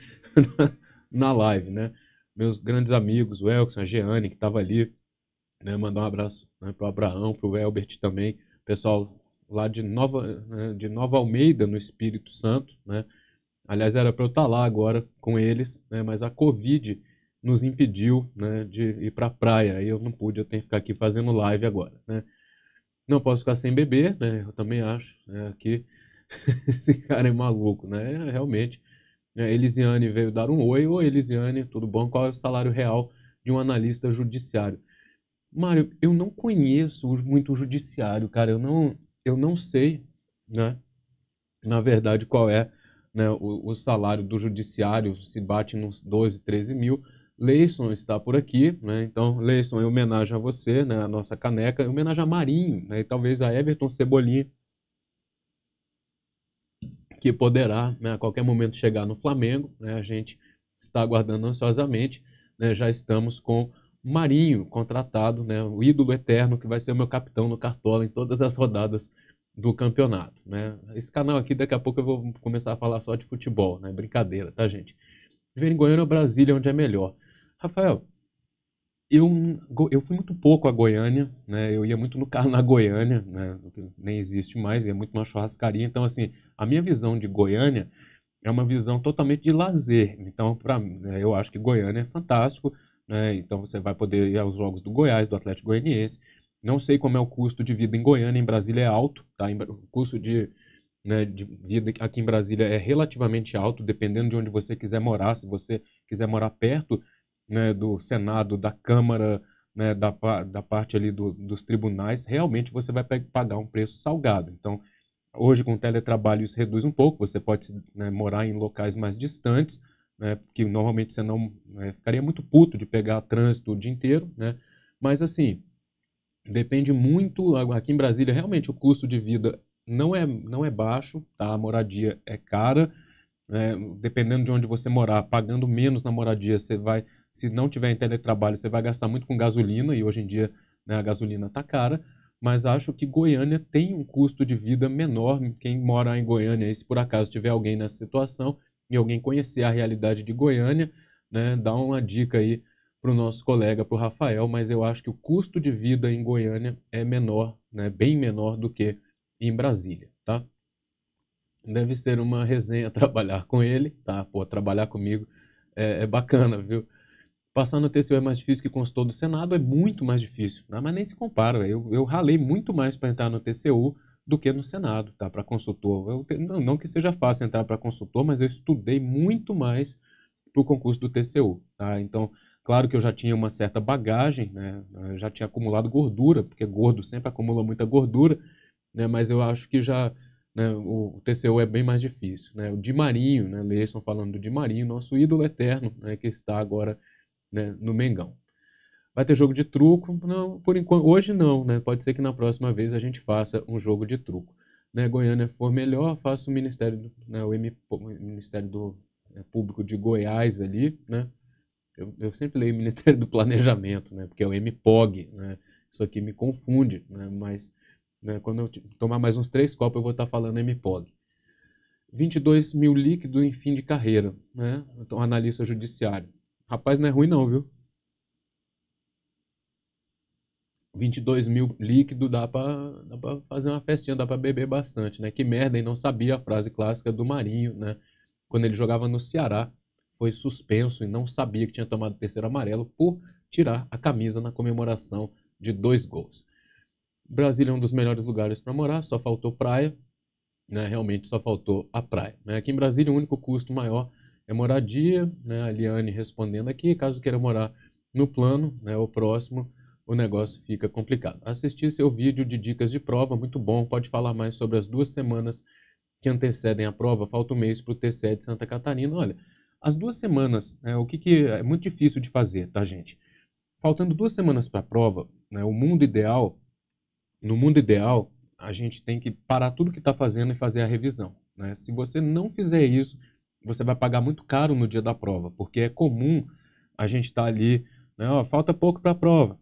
na live, né? Meus grandes amigos, o Elkson, a Geane, que estava ali, né? Mandar um abraço né, para o Abraão, para o Elbert também, pessoal lá de Nova, né, de Nova Almeida, no Espírito Santo, né? Aliás, era para eu estar tá lá agora com eles, né? Mas a Covid nos impediu, né, de ir para a praia. Aí eu não pude, eu tenho que ficar aqui fazendo live agora, né? Não posso ficar sem beber, né? Eu também acho né, que esse cara é maluco, né? É, realmente né? Elisiane veio dar um oi. Oi, Elisiane, tudo bom? Qual é o salário real de um analista judiciário? Mário, eu não conheço muito o judiciário, cara. Eu não, eu não sei, né? Na verdade, qual é né, o, o salário do judiciário, se bate nos 12, 13 mil. Leison está por aqui, né? Então, Leison, em homenagem a você, né? A nossa caneca, em homenagem a Marinho, né? E talvez a Everton Cebolinha, que poderá né, a qualquer momento chegar no Flamengo. Né, a gente está aguardando ansiosamente. Né, já estamos com Marinho contratado, né, o ídolo eterno que vai ser o meu capitão no Cartola em todas as rodadas do campeonato. Né? Esse canal aqui, daqui a pouco eu vou começar a falar só de futebol, né? brincadeira, tá, gente? Viver em Goiânia ou Brasília, onde é melhor. Rafael, eu, eu fui muito pouco a Goiânia, né? Eu ia muito no carro na Goiânia, né? Nem existe mais, é muito uma churrascaria. Então, assim, a minha visão de Goiânia é uma visão totalmente de lazer. Então, para né, eu acho que Goiânia é fantástico, né? Então, você vai poder ir aos jogos do Goiás, do Atlético Goianiense. Não sei como é o custo de vida em Goiânia, em Brasília é alto, tá? O custo de, né, de vida aqui em Brasília é relativamente alto, dependendo de onde você quiser morar. Se você quiser morar perto né, do Senado, da Câmara, né, da, da parte ali do, dos tribunais, realmente você vai pagar um preço salgado. Então, hoje com o teletrabalho isso reduz um pouco, você pode né, morar em locais mais distantes, né, que normalmente você não né, ficaria muito puto de pegar trânsito o dia inteiro, né, mas assim, depende muito, aqui em Brasília realmente o custo de vida não é, não é baixo, tá? a moradia é cara, né? dependendo de onde você morar, pagando menos na moradia, você vai se não tiver em teletrabalho, você vai gastar muito com gasolina, e hoje em dia né, a gasolina está cara. Mas acho que Goiânia tem um custo de vida menor. Quem mora em Goiânia, se por acaso tiver alguém nessa situação e alguém conhecer a realidade de Goiânia, né, dá uma dica aí para o nosso colega, para o Rafael, mas eu acho que o custo de vida em Goiânia é menor, né, bem menor do que em Brasília, tá? Deve ser uma resenha trabalhar com ele, tá? Pô, trabalhar comigo é, é bacana, viu? Passar no TCU é mais difícil que consultor do Senado, é muito mais difícil, né? mas nem se compara. Eu, eu ralei muito mais para entrar no TCU do que no Senado, tá? Para consultor. Eu, não, não que seja fácil entrar para consultor, mas eu estudei muito mais para o concurso do TCU, tá? Então, claro que eu já tinha uma certa bagagem, né? Eu já tinha acumulado gordura, porque gordo sempre acumula muita gordura, né? Mas eu acho que já né, o TCU é bem mais difícil. Né? O Di Marinho, né, Leisson falando do Di Marinho, nosso ídolo eterno, né, que está agora né, no Mengão. Vai ter jogo de truco? Não, por enquanto, hoje não, né? Pode ser que na próxima vez a gente faça um jogo de truco. Né, Goiânia for melhor, faça o Ministério do, né, o MP, Ministério do é, Público de Goiás ali, né? Eu, eu, sempre leio Ministério do Planejamento, né? Porque é o MPOG, né? Isso aqui me confunde, né? Mas né, quando eu tomar mais uns três copos, eu vou estar tá falando MPOG. 22 mil líquido em fim de carreira, né? Então, analista judiciário. Rapaz, não é ruim não, viu? 22 mil líquido dá pra, dá pra fazer uma festinha, dá pra beber bastante, né? Que merda, e não sabia a frase clássica do Marinho, né? Quando ele jogava no Ceará, foi suspenso e não sabia que tinha tomado terceiro amarelo por tirar a camisa na comemoração de dois gols. Brasília é um dos melhores lugares para morar, só faltou praia, né? Realmente só faltou a praia. Né? Aqui em Brasília, o único custo maior é moradia, né? A Liane respondendo aqui, caso queira morar no plano, né, o próximo, o negócio fica complicado. Assistir seu vídeo de dicas de prova, muito bom. Pode falar mais sobre as duas semanas que antecedem a prova. Falta um mês para o TCE de Santa Catarina. Olha, as duas semanas, né, o que, que é muito difícil de fazer, tá, gente? Faltando duas semanas para a prova, né, o mundo ideal, no mundo ideal, a gente tem que parar tudo que está fazendo e fazer a revisão. Né? Se você não fizer isso, você vai pagar muito caro no dia da prova, porque é comum a gente estar tá ali, né, ó, falta pouco para a prova.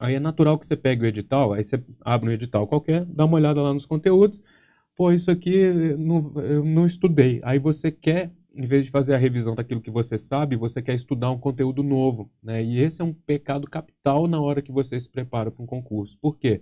Aí é natural que você pegue o edital, aí você abre um edital qualquer, dá uma olhada lá nos conteúdos, pô, isso aqui eu não, eu não estudei. Aí você quer, em vez de fazer a revisão daquilo que você sabe, você quer estudar um conteúdo novo, né? E esse é um pecado capital na hora que você se prepara para um concurso. Por quê?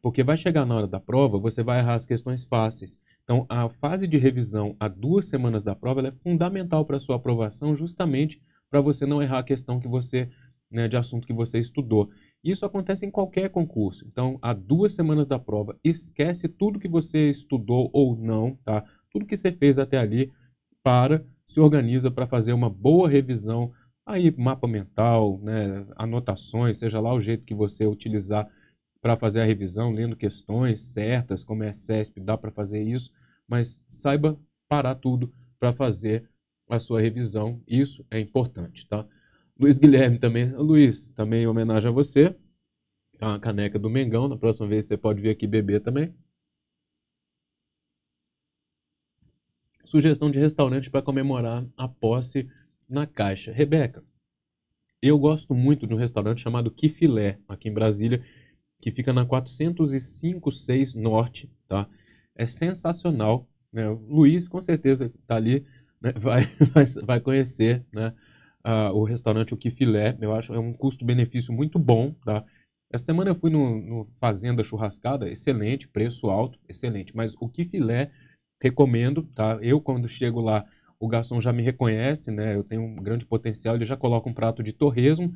Porque vai chegar na hora da prova, você vai errar as questões fáceis. Então, a fase de revisão a duas semanas da prova é fundamental para a sua aprovação, justamente para você não errar a questão que você, né, de assunto que você estudou. Isso acontece em qualquer concurso. Então, a duas semanas da prova, esquece tudo que você estudou ou não, tá? Tudo que você fez até ali, para, se organiza para fazer uma boa revisão. Aí, mapa mental, né, anotações, seja lá o jeito que você utilizar para fazer a revisão, lendo questões certas, como é CESP, dá para fazer isso, mas saiba parar tudo para fazer a sua revisão. Isso é importante, tá? Luiz Guilherme também, Luiz, também em homenagem a você. A caneca do Mengão, na próxima vez você pode vir aqui beber também. Sugestão de restaurante para comemorar a posse na Caixa. Rebeca, eu gosto muito de um restaurante chamado Quifilé, aqui em Brasília, que fica na 4056 Norte, tá? É sensacional, né? O Luiz, com certeza, que tá ali, né? vai, vai, vai conhecer, né? Ah, o restaurante O Que Filé, eu acho é um custo-benefício muito bom, tá? Essa semana eu fui no, no, Fazenda Churrascada, excelente, preço alto, excelente. Mas o que filé, recomendo, tá? Eu, quando chego lá, o garçom já me reconhece, né? Eu tenho um grande potencial, ele já coloca um prato de torresmo,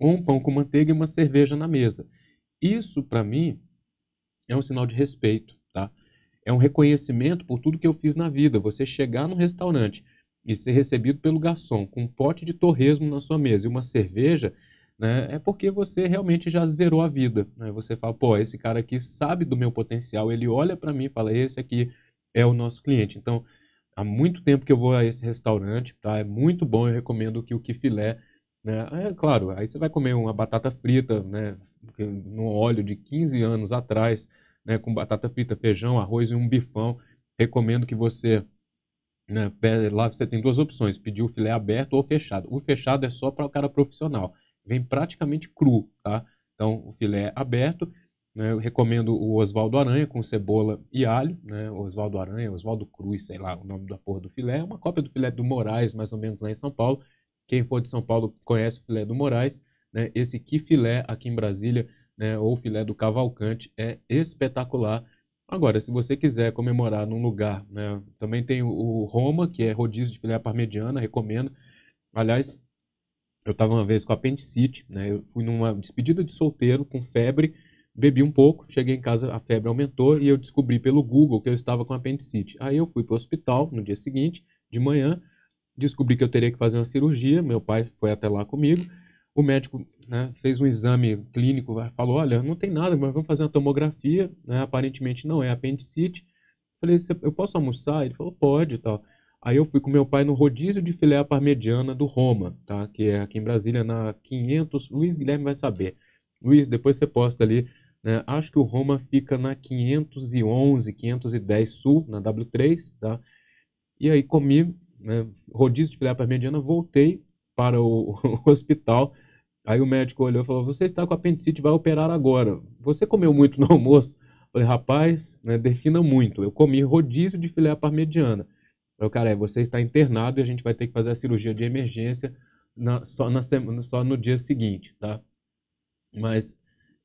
um pão com manteiga e uma cerveja na mesa. Isso, para mim, é um sinal de respeito, tá? É um reconhecimento por tudo que eu fiz na vida. Você chegar num restaurante e ser recebido pelo garçom com um pote de torresmo na sua mesa e uma cerveja, né, é porque você realmente já zerou a vida. Né? Você fala, pô, esse cara aqui sabe do meu potencial, ele olha para mim e fala, esse aqui é o nosso cliente. Então, há muito tempo que eu vou a esse restaurante, tá? É muito bom, eu recomendo que o que filé, né? É claro, aí você vai comer uma batata frita, né? no óleo de 15 anos atrás, né, com batata frita, feijão, arroz e um bifão. Recomendo que você. Né, lá você tem duas opções: pedir o filé aberto ou fechado. O fechado é só para o cara profissional, vem praticamente cru, tá? Então, o filé aberto. Né, eu recomendo o Oswaldo Aranha com cebola e alho. Né, Oswaldo Aranha, Oswaldo Cruz, sei lá o nome da porra do filé. É uma cópia do filé do Moraes, mais ou menos lá em São Paulo. Quem for de São Paulo conhece o filé do Moraes. Né? Esse que filé aqui em Brasília, né, ou filé do Cavalcante, é espetacular. Agora, se você quiser comemorar num lugar, né, também tem o Roma, que é rodízio de filé parmegiana, recomendo. Aliás, eu estava uma vez com a apendicite, né, eu fui numa despedida de solteiro com febre, bebi um pouco, cheguei em casa, a febre aumentou e eu descobri pelo Google que eu estava com apendicite. Aí eu fui para o hospital no dia seguinte, de manhã, descobri que eu teria que fazer uma cirurgia, meu pai foi até lá comigo. O médico né, fez um exame clínico, falou, olha, não tem nada, mas vamos fazer uma tomografia, né, aparentemente não é apendicite. Falei, eu posso almoçar? Ele falou, pode tal. Aí eu fui com meu pai no rodízio de filé à parmegiana do Roma, tá? que é aqui em Brasília, na 500, Luiz Guilherme vai saber. Luiz, depois você posta ali, né? acho que o Roma fica na 511, 510 Sul, na W3, tá? E aí comi, né, rodízio de filé à parmegiana, voltei, para o, o hospital. Aí o médico olhou e falou: Você está com apendicite, vai operar agora. Você comeu muito no almoço? Eu falei: Rapaz, né, defina muito. Eu comi rodízio de filé à parmegiana. O cara, é, você está internado e a gente vai ter que fazer a cirurgia de emergência na, só, na semana, só no dia seguinte, tá? Mas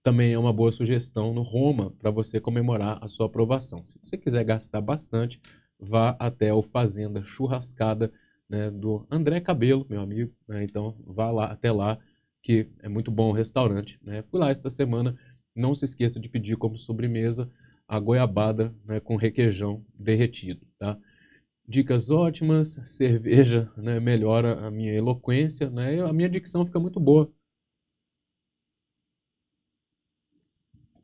também é uma boa sugestão no Roma para você comemorar a sua aprovação. Se você quiser gastar bastante, vá até o Fazenda Churrascada né, do André Cabelo, meu amigo. Né, então vá lá até lá, que é muito bom o restaurante. Né. Fui lá esta semana. Não se esqueça de pedir como sobremesa a goiabada né, com requeijão derretido. Tá? Dicas ótimas, cerveja né, melhora a minha eloquência, né, a minha dicção fica muito boa.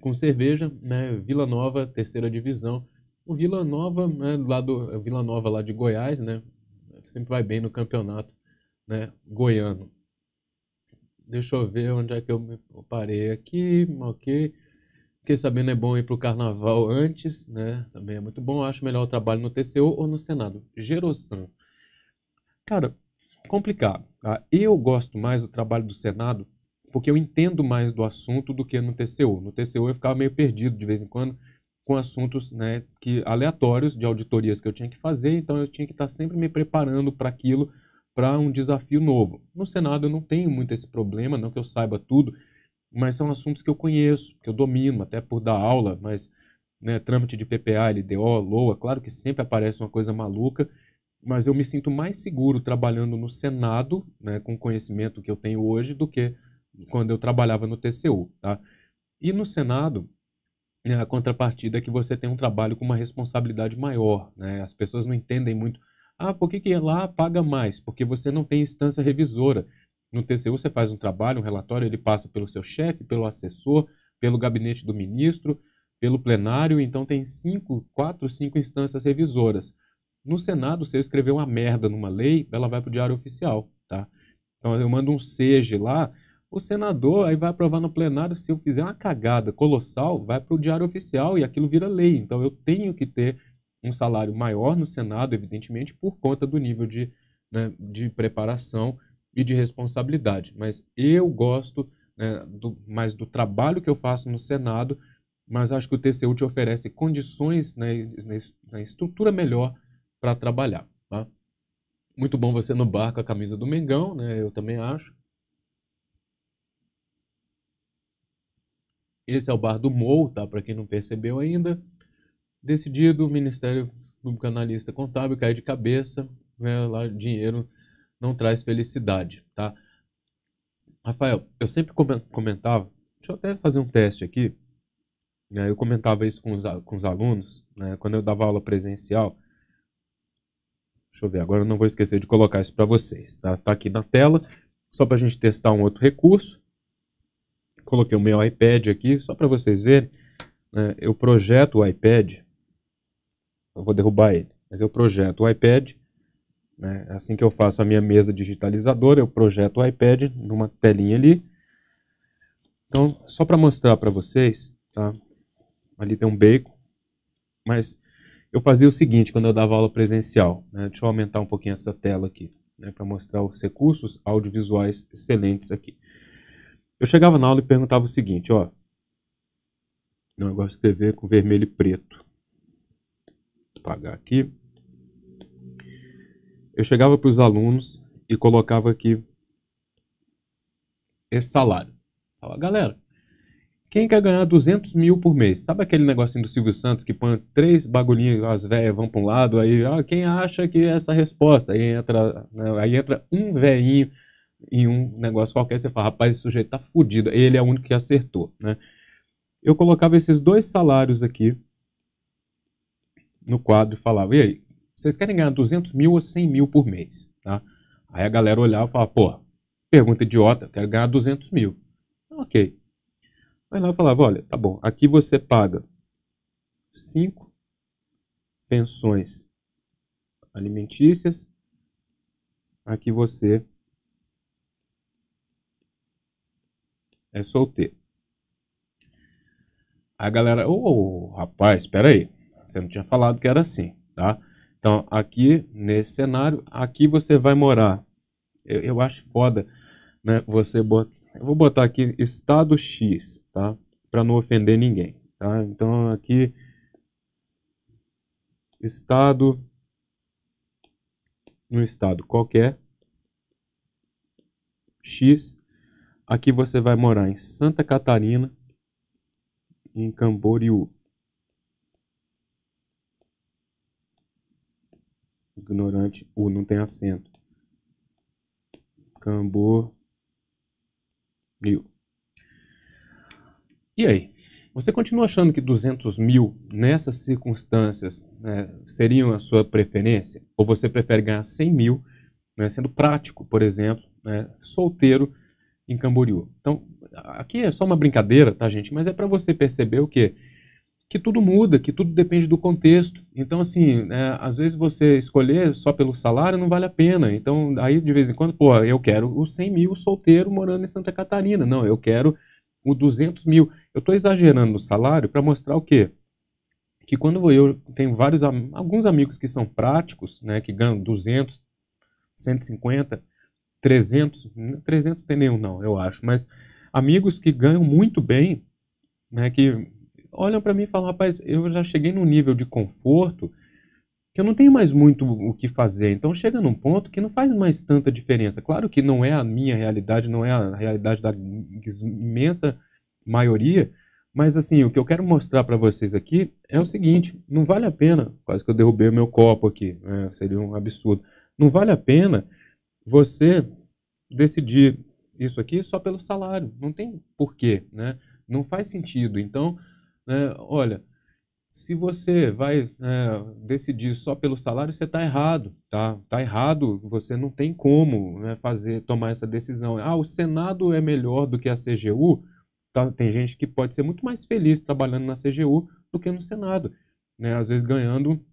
Com cerveja, né, Vila Nova, terceira divisão. O Vila Nova, né, lá do, Vila Nova lá de Goiás, né, sempre vai bem no campeonato né, goiano. Deixa eu ver onde é que eu me parei aqui, ok. Fiquei sabendo é bom ir para o carnaval antes, né? Também é muito bom. Acho melhor o trabalho no TCU ou no Senado. Gerossan. Cara, complicado. Tá? Eu gosto mais do trabalho do Senado porque eu entendo mais do assunto do que no TCU. No TCU eu ficava meio perdido de vez em quando com assuntos né, que, aleatórios de auditorias que eu tinha que fazer, então eu tinha que estar tá sempre me preparando para aquilo, para um desafio novo. No Senado eu não tenho muito esse problema, não que eu saiba tudo, mas são assuntos que eu conheço, que eu domino, até por dar aula, mas né, trâmite de PPA, LDO, LOA, claro que sempre aparece uma coisa maluca, mas eu me sinto mais seguro trabalhando no Senado, né, com o conhecimento que eu tenho hoje, do que quando eu trabalhava no TCU. Tá? E no Senado, né, a contrapartida é que você tem um trabalho com uma responsabilidade maior. Né? As pessoas não entendem muito. Ah, por que, que lá paga mais? Porque você não tem instância revisora. No TCU você faz um trabalho, um relatório, ele passa pelo seu chefe, pelo assessor, pelo gabinete do ministro, pelo plenário, então tem cinco, quatro, cinco instâncias revisoras. No Senado, se eu escrever uma merda numa lei, ela vai para o diário oficial, tá? Então eu mando um seja lá, o senador aí vai aprovar no plenário, se eu fizer uma cagada colossal, vai para o diário oficial e aquilo vira lei. Então eu tenho que ter um salário maior no Senado, evidentemente, por conta do nível de, né, de preparação e de responsabilidade. Mas eu gosto né, do, mais do trabalho que eu faço no Senado, mas acho que o TCU te oferece condições, né, na né, né, estrutura melhor para trabalhar. Tá? Muito bom você no barco a camisa do Mengão, né, eu também acho. Esse é o bar do Mou, tá? Para quem não percebeu ainda. Decidido, o Ministério do Analista Contábil cai de cabeça, né? Lá dinheiro não traz felicidade, tá? Rafael, eu sempre comentava, deixa eu até fazer um teste aqui. Né? Eu comentava isso com os, com os alunos, né? Quando eu dava aula presencial. Deixa eu ver, agora eu não vou esquecer de colocar isso para vocês, tá? Tá aqui na tela, só para a gente testar um outro recurso coloquei o meu iPad aqui, só para vocês verem. Né? Eu projeto o iPad, eu vou derrubar ele, mas eu projeto o iPad, né? assim que eu faço a minha mesa digitalizadora, eu projeto o iPad numa telinha ali. Então, só para mostrar para vocês, tá? ali tem um bacon, mas eu fazia o seguinte quando eu dava aula presencial. Né? Deixa eu aumentar um pouquinho essa tela aqui, né? para mostrar os recursos audiovisuais excelentes aqui. Eu chegava na aula e perguntava o seguinte, ó. Não, eu gosto de escrever com vermelho e preto. Vou apagar aqui. Eu chegava para os alunos e colocava aqui esse salário. Fala, galera, quem quer ganhar 200 mil por mês? Sabe aquele negocinho do Silvio Santos que põe três bagulhinhos, as velhas vão para um lado, aí ah, quem acha que é essa resposta? Aí entra, né, aí entra um velhinho em um negócio qualquer, você fala, rapaz, esse sujeito tá fudido. Ele é o único que acertou, né? Eu colocava esses dois salários aqui no quadro e falava, e aí, vocês querem ganhar 200 mil ou 100 mil por mês, tá? Aí a galera olhava e falava, pô, pergunta idiota, eu quero ganhar 200 mil. Ok. Aí lá eu falava, olha, tá bom, aqui você paga 5 pensões alimentícias, aqui você é solteiro. A galera, ô oh, rapaz, espera aí, você não tinha falado que era assim, tá? Então, aqui nesse cenário, aqui você vai morar. Eu, eu acho foda, né? Você bota, eu vou botar aqui estado X, tá? Para não ofender ninguém, tá? Então, aqui estado no estado qualquer X Aqui você vai morar em Santa Catarina, em Camboriú. Ignorante, o não tem acento. Camboriú. E aí? Você continua achando que 200 mil nessas circunstâncias né, seriam a sua preferência? Ou você prefere ganhar 100 mil, né, sendo prático, por exemplo, né, solteiro, em Camboriú. Então, aqui é só uma brincadeira, tá, gente? Mas é para você perceber o quê? Que tudo muda, que tudo depende do contexto. Então, assim, é, às vezes você escolher só pelo salário não vale a pena. Então, aí de vez em quando, pô, eu quero os 100 mil solteiro morando em Santa Catarina. Não, eu quero o 200 mil. Eu estou exagerando no salário para mostrar o quê? Que quando eu tenho vários, alguns amigos que são práticos, né, que ganham 200, 150, 300, 300 tem nenhum não, eu acho, mas amigos que ganham muito bem, né, que olham para mim e falam, rapaz, eu já cheguei num nível de conforto que eu não tenho mais muito o que fazer. Então chega num ponto que não faz mais tanta diferença. Claro que não é a minha realidade, não é a realidade da imensa maioria, mas assim, o que eu quero mostrar para vocês aqui é o seguinte, não vale a pena, quase que eu derrubei o meu copo aqui, né, seria um absurdo, não vale a pena você decidir isso aqui só pelo salário. Não tem porquê, né? Não faz sentido. Então, né, olha, se você vai é, decidir só pelo salário, você está errado, tá? está errado. Você não tem como né, fazer, tomar essa decisão. Ah, o Senado é melhor do que a CGU. Tá, tem gente que pode ser muito mais feliz trabalhando na CGU do que no Senado, né? Às vezes ganhando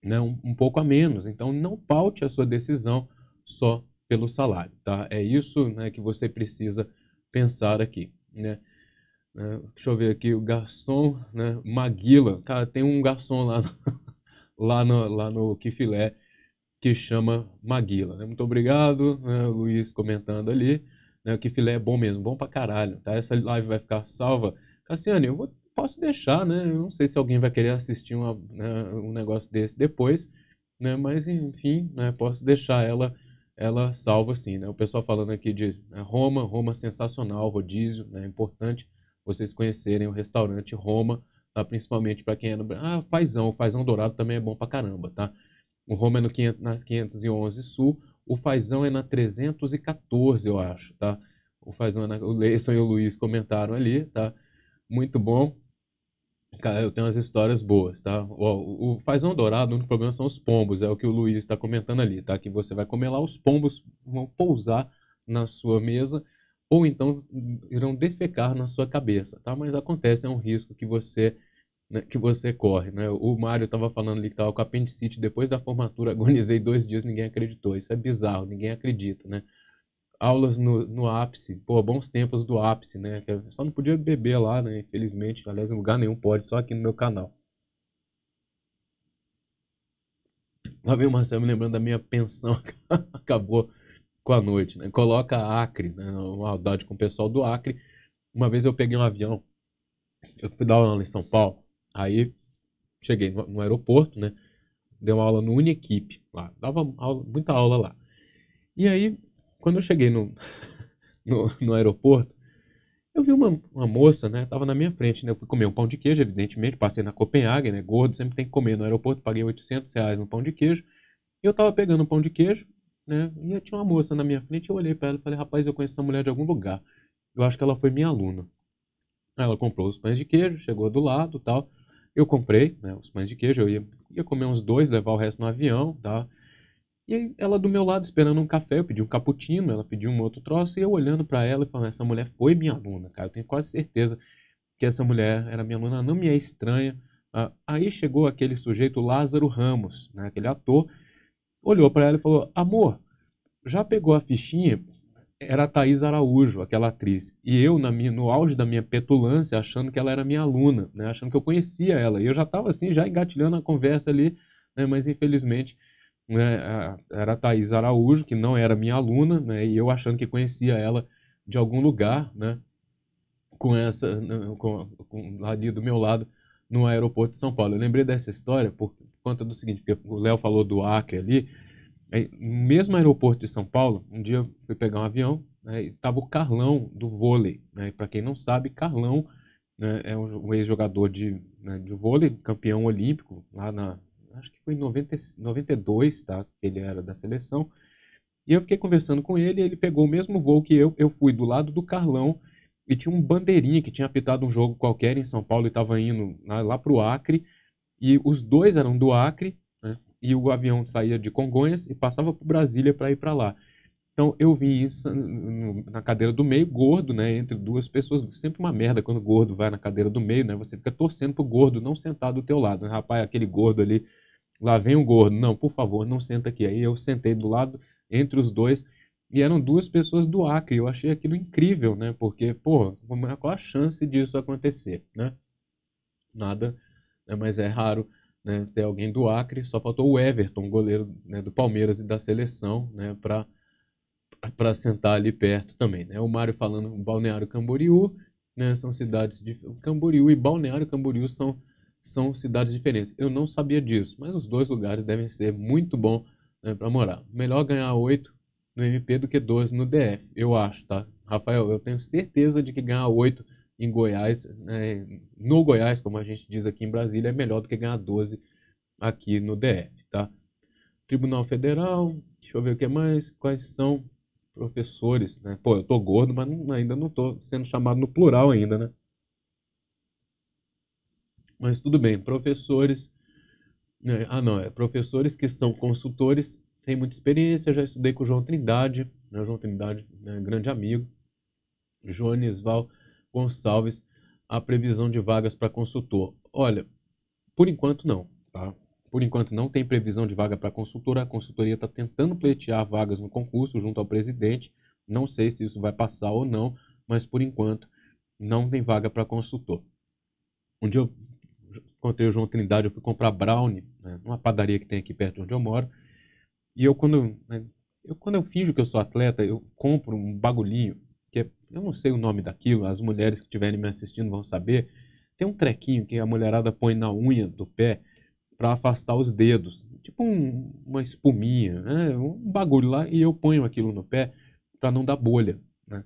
né, um, um pouco a menos. Então, não paute a sua decisão só pelo salário, tá? É isso né, que você precisa pensar aqui, né? É, deixa eu ver aqui, o garçom, né? Maguila, cara, tem um garçom lá no, lá no, lá no Quifilé que chama Maguila. Né? Muito obrigado, né, Luiz comentando ali. Né, o Quifilé é bom mesmo, bom pra caralho, tá? Essa live vai ficar salva. Cassiane, eu vou, posso deixar, né? Eu não sei se alguém vai querer assistir uma, né, um negócio desse depois, né? Mas, enfim, né, posso deixar ela ela salva sim, né? O pessoal falando aqui de né, Roma, Roma sensacional, rodízio, né? Importante vocês conhecerem o restaurante Roma, tá? Principalmente para quem é no... Ah, Fazão, Fazão Dourado também é bom pra caramba, tá? O Roma é no 500, nas 511 Sul, o Fazão é na 314, eu acho, tá? O Fazão é na... O Leison e o Luiz comentaram ali, tá? Muito bom. Cara, eu tenho umas histórias boas, tá? O, o, fazão dourado, o único problema são os pombos, é o que o Luiz está comentando ali, tá? Que você vai comer lá, os pombos vão pousar na sua mesa ou então irão defecar na sua cabeça, tá? Mas acontece, é um risco que você né, que você corre, né? O Mário estava falando ali que estava com apendicite, depois da formatura agonizei dois dias, ninguém acreditou. Isso é bizarro, ninguém acredita, né? aulas no, no ápice, pô, bons tempos do ápice, né? Eu só não podia beber lá, né? Infelizmente, aliás, em lugar nenhum pode, só aqui no meu canal. Lá vem o Marcelo me lembrando da minha pensão, acabou com a noite, né? Coloca Acre, né? Uma maldade com o pessoal do Acre. Uma vez eu peguei um avião, eu fui dar aula em São Paulo, aí cheguei no, aeroporto, né? Dei uma aula no Unequipe lá, dava aula, muita aula lá. E aí quando eu cheguei no, no, no aeroporto, eu vi uma, uma moça, né? Tava na minha frente, né? Eu fui comer um pão de queijo, evidentemente. Passei na Copenhague, né? Gordo, sempre tem que comer no aeroporto. Paguei 800 reais no pão de queijo. E eu tava pegando um pão de queijo, né? E tinha uma moça na minha frente. Eu olhei para ela e falei, rapaz, eu conheço essa mulher de algum lugar. Eu acho que ela foi minha aluna. Ela comprou os pães de queijo, chegou do lado tal. Eu comprei né, os pães de queijo, eu ia, ia comer uns dois, levar o resto no avião, tá? E aí, ela do meu lado esperando um café, eu pedi um cappuccino, ela pediu um outro troço, e eu olhando para ela e falando: essa mulher foi minha aluna, cara. Eu tenho quase certeza que essa mulher era minha aluna, não me é estranha. Ah, aí chegou aquele sujeito, Lázaro Ramos, né, aquele ator, olhou para ela e falou: Amor, já pegou a fichinha? Era a Thaís Araújo, aquela atriz. E eu, na minha, no auge da minha petulância, achando que ela era minha aluna, né, achando que eu conhecia ela. E eu já estava assim, já engatilhando a conversa ali, né, mas infelizmente né, era a Thais Araújo, que não era minha aluna, né, e eu achando que conhecia ela de algum lugar, né, com essa, né, com, com, ali do meu lado, no aeroporto de São Paulo. Eu lembrei dessa história por conta do seguinte, porque o Léo falou do Acre ali, no mesmo aeroporto de São Paulo, um dia eu fui pegar um avião, né, e tava o Carlão do vôlei, né, para quem não sabe, Carlão né, é um, um ex-jogador de, né, de vôlei, campeão olímpico lá na, acho que foi em 90, 92, tá? Ele era da seleção. E eu fiquei conversando com ele, ele pegou o mesmo voo que eu, eu fui do lado do Carlão, e tinha um bandeirinha que tinha apitado um jogo qualquer em São Paulo e estava indo lá, lá para o Acre, e os dois eram do Acre, né? e o avião saía de Congonhas e passava para Brasília para ir para lá. Então eu vim isso na cadeira do meio, gordo, né? Entre duas pessoas, sempre uma merda quando o gordo vai na cadeira do meio, né? Você fica torcendo pro gordo não sentar do teu lado, né? Rapaz, aquele gordo ali Lá vem o gordo. Não, por favor, não senta aqui. Aí eu sentei do lado entre os dois e eram duas pessoas do Acre. Eu achei aquilo incrível, né? Porque, pô, qual a chance disso acontecer, né? Nada, né? mas é raro né? ter alguém do Acre. Só faltou o Everton, goleiro né? do Palmeiras e da seleção, né? Para para sentar ali perto também, né? O Mário falando Balneário Camboriú, né? São cidades de Camboriú e Balneário Camboriú são são cidades diferentes. Eu não sabia disso, mas os dois lugares devem ser muito bom né, para morar. Melhor ganhar 8 no MP do que 12 no DF, eu acho, tá? Rafael, eu tenho certeza de que ganhar 8 em Goiás, né, no Goiás, como a gente diz aqui em Brasília, é melhor do que ganhar 12 aqui no DF, tá? Tribunal Federal, deixa eu ver o que mais, quais são professores, né? Pô, eu tô gordo, mas ainda não tô sendo chamado no plural ainda, né? Mas tudo bem, professores. Né? Ah, não, é professores que são consultores, têm muita experiência. Já estudei com o João Trindade, né? João Trindade, né? grande amigo. João Nisval Gonçalves, a previsão de vagas para consultor. Olha, por enquanto não, tá? Por enquanto não tem previsão de vaga para consultor. A consultoria está tentando pleitear vagas no concurso junto ao presidente. Não sei se isso vai passar ou não, mas por enquanto não tem vaga para consultor. onde eu encontrei o João Trindade, eu fui comprar brownie, né, numa padaria que tem aqui perto de onde eu moro. E eu quando, né, eu, quando eu finjo que eu sou atleta, eu compro um bagulhinho, que é, eu não sei o nome daquilo, as mulheres que estiverem me assistindo vão saber. Tem um trequinho que a mulherada põe na unha do pé para afastar os dedos, tipo um, uma espuminha, né, um bagulho lá, e eu ponho aquilo no pé para não dar bolha. Né.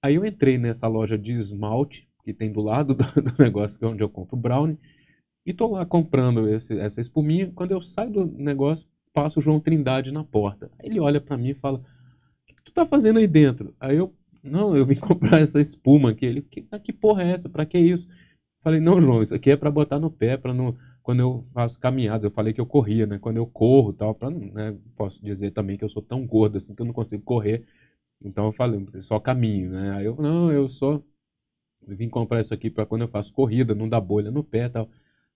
Aí eu entrei nessa loja de esmalte, que tem do lado do, do negócio que é onde eu compro brownie, e tô lá comprando esse, essa espuminha. Quando eu saio do negócio, passo o João Trindade na porta. Aí ele olha para mim e fala: O que, que, tu tá fazendo aí dentro? Aí eu, não, eu vim comprar essa espuma aqui. Ele, que, que porra é essa? para que isso? Falei, não, João, isso aqui é para botar no pé, para não. Quando eu faço caminhadas, eu falei que eu corria, né? Quando eu corro tal, para né? Posso dizer também que eu sou tão gordo assim que eu não consigo correr. Então eu falei, hum, só caminho, né? Aí eu, não, eu só vim comprar isso aqui para quando eu faço corrida, não dá bolha no pé tal.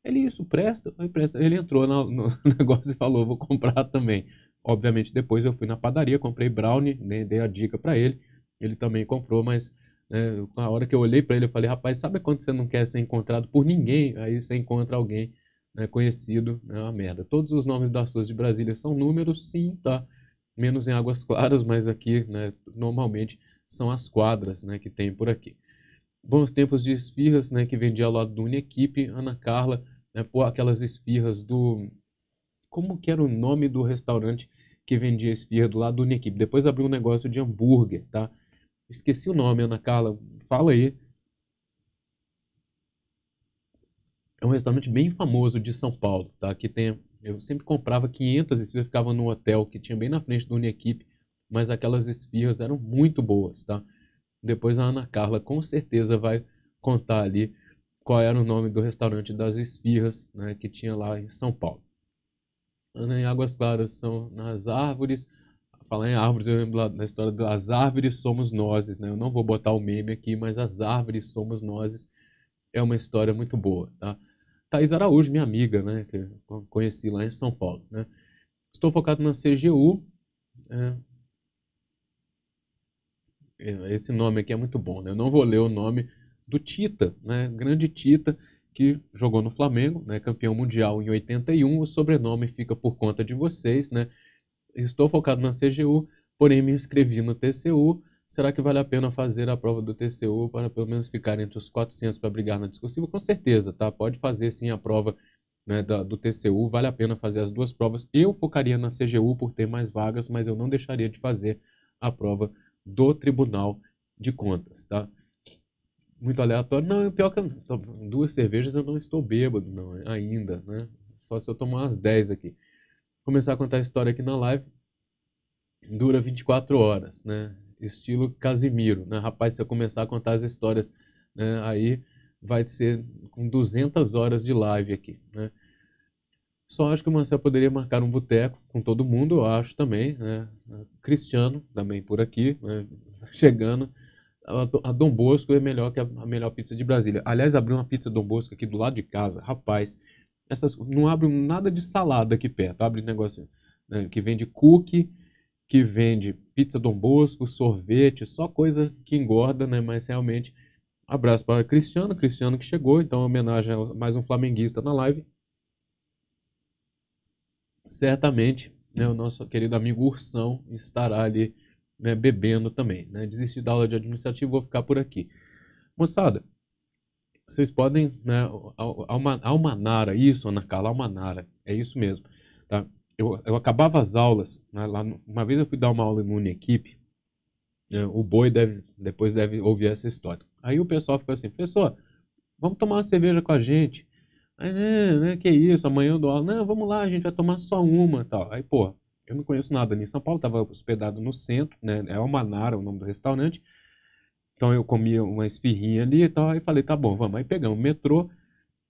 Ele, isso, presta, presta. Ele entrou no, no, negócio e falou, vou comprar também. Obviamente, depois eu fui na padaria, comprei brownie, né, dei a dica para ele. Ele também comprou, mas né, na hora que eu olhei para ele, eu falei, rapaz, sabe quando você não quer ser encontrado por ninguém? Aí você encontra alguém né, conhecido, é né, uma merda. Todos os nomes das ruas de Brasília são números, sim, tá? Menos em Águas Claras, mas aqui, né, normalmente, são as quadras né, que tem por aqui. Bons tempos de esfirras, né, que vendia ao lado do Uniequipe, Ana Carla né, aquelas esfirras do... Como que era o nome do restaurante que vendia esfirra do lado do Uniquip? Depois abriu um negócio de hambúrguer, tá? Esqueci o nome, Ana Carla, fala aí. É um restaurante bem famoso de São Paulo, tá? Que tem, eu sempre comprava 500 esfirras, ficava num hotel que tinha bem na frente do Uniquip, mas aquelas esfirras eram muito boas, tá? Depois a Ana Carla com certeza vai contar ali qual era o nome do restaurante das esfirras né, que tinha lá em São Paulo. Em Águas Claras são nas árvores. Falar em árvores, eu lembro da história das árvores somos nós, né? Eu não vou botar o meme aqui, mas as árvores somos nós é uma história muito boa, tá? Araújo, minha amiga, né? Que conheci lá em São Paulo, né? Estou focado na CGU. Né? É, esse nome aqui é muito bom, né? Eu não vou ler o nome do Tita, né? grande Tita, que jogou no Flamengo, né? campeão mundial em 81. O sobrenome fica por conta de vocês. Né? Estou focado na CGU, porém me inscrevi no TCU. Será que vale a pena fazer a prova do TCU para pelo menos ficar entre os 400 para brigar na discursiva? Com certeza, tá? Pode fazer sim a prova né, da, do TCU, vale a pena fazer as duas provas. Eu focaria na CGU por ter mais vagas, mas eu não deixaria de fazer a prova do Tribunal de Contas, tá? muito aleatório. Não, é pior que duas cervejas eu não estou bêbado não, é, ainda, né? Só se eu tomar umas 10 aqui. Começar a contar a história aqui na live. Dura 24 horas, né? Estilo Casimiro, né? Rapaz, se eu começar a contar as histórias, né? aí vai ser com 200 horas de live aqui, né? Só acho que o Marcel poderia marcar um boteco com todo mundo, eu acho também, né? Cristiano também por aqui, né? chegando a Dom Bosco é melhor que a, melhor pizza de Brasília. Aliás, abriu uma pizza Dom Bosco aqui do lado de casa. Rapaz, essas, não abre nada de salada aqui perto. Abre negócio né, que vende cookie, que vende pizza Dom Bosco, sorvete, só coisa que engorda, né? Mas realmente, abraço para Cristiano, Cristiano que chegou. Então, homenagem a mais um flamenguista na live. Certamente, né, o nosso querido amigo Ursão estará ali né, bebendo também. Né? Desisti da aula de administrativo, vou ficar por aqui. Moçada, vocês podem né, almanar isso, Ana Carla, almanara, é isso mesmo. Tá? Eu, eu acabava as aulas, né, lá, uma vez eu fui dar uma aula em uma né, o Boi deve, depois deve ouvir essa história. Aí o pessoal ficou assim, professor, vamos tomar uma cerveja com a gente. Aí, né, né, que isso, amanhã eu dou aula. Não, vamos lá, a gente vai tomar só uma tal. Aí, pô, eu não conheço nada ali em São Paulo, estava hospedado no centro, né? É Manara, o nome do restaurante. Então eu comia uma esfirrinha ali e tal, aí falei, tá bom, vamos. Aí pegamos o metrô,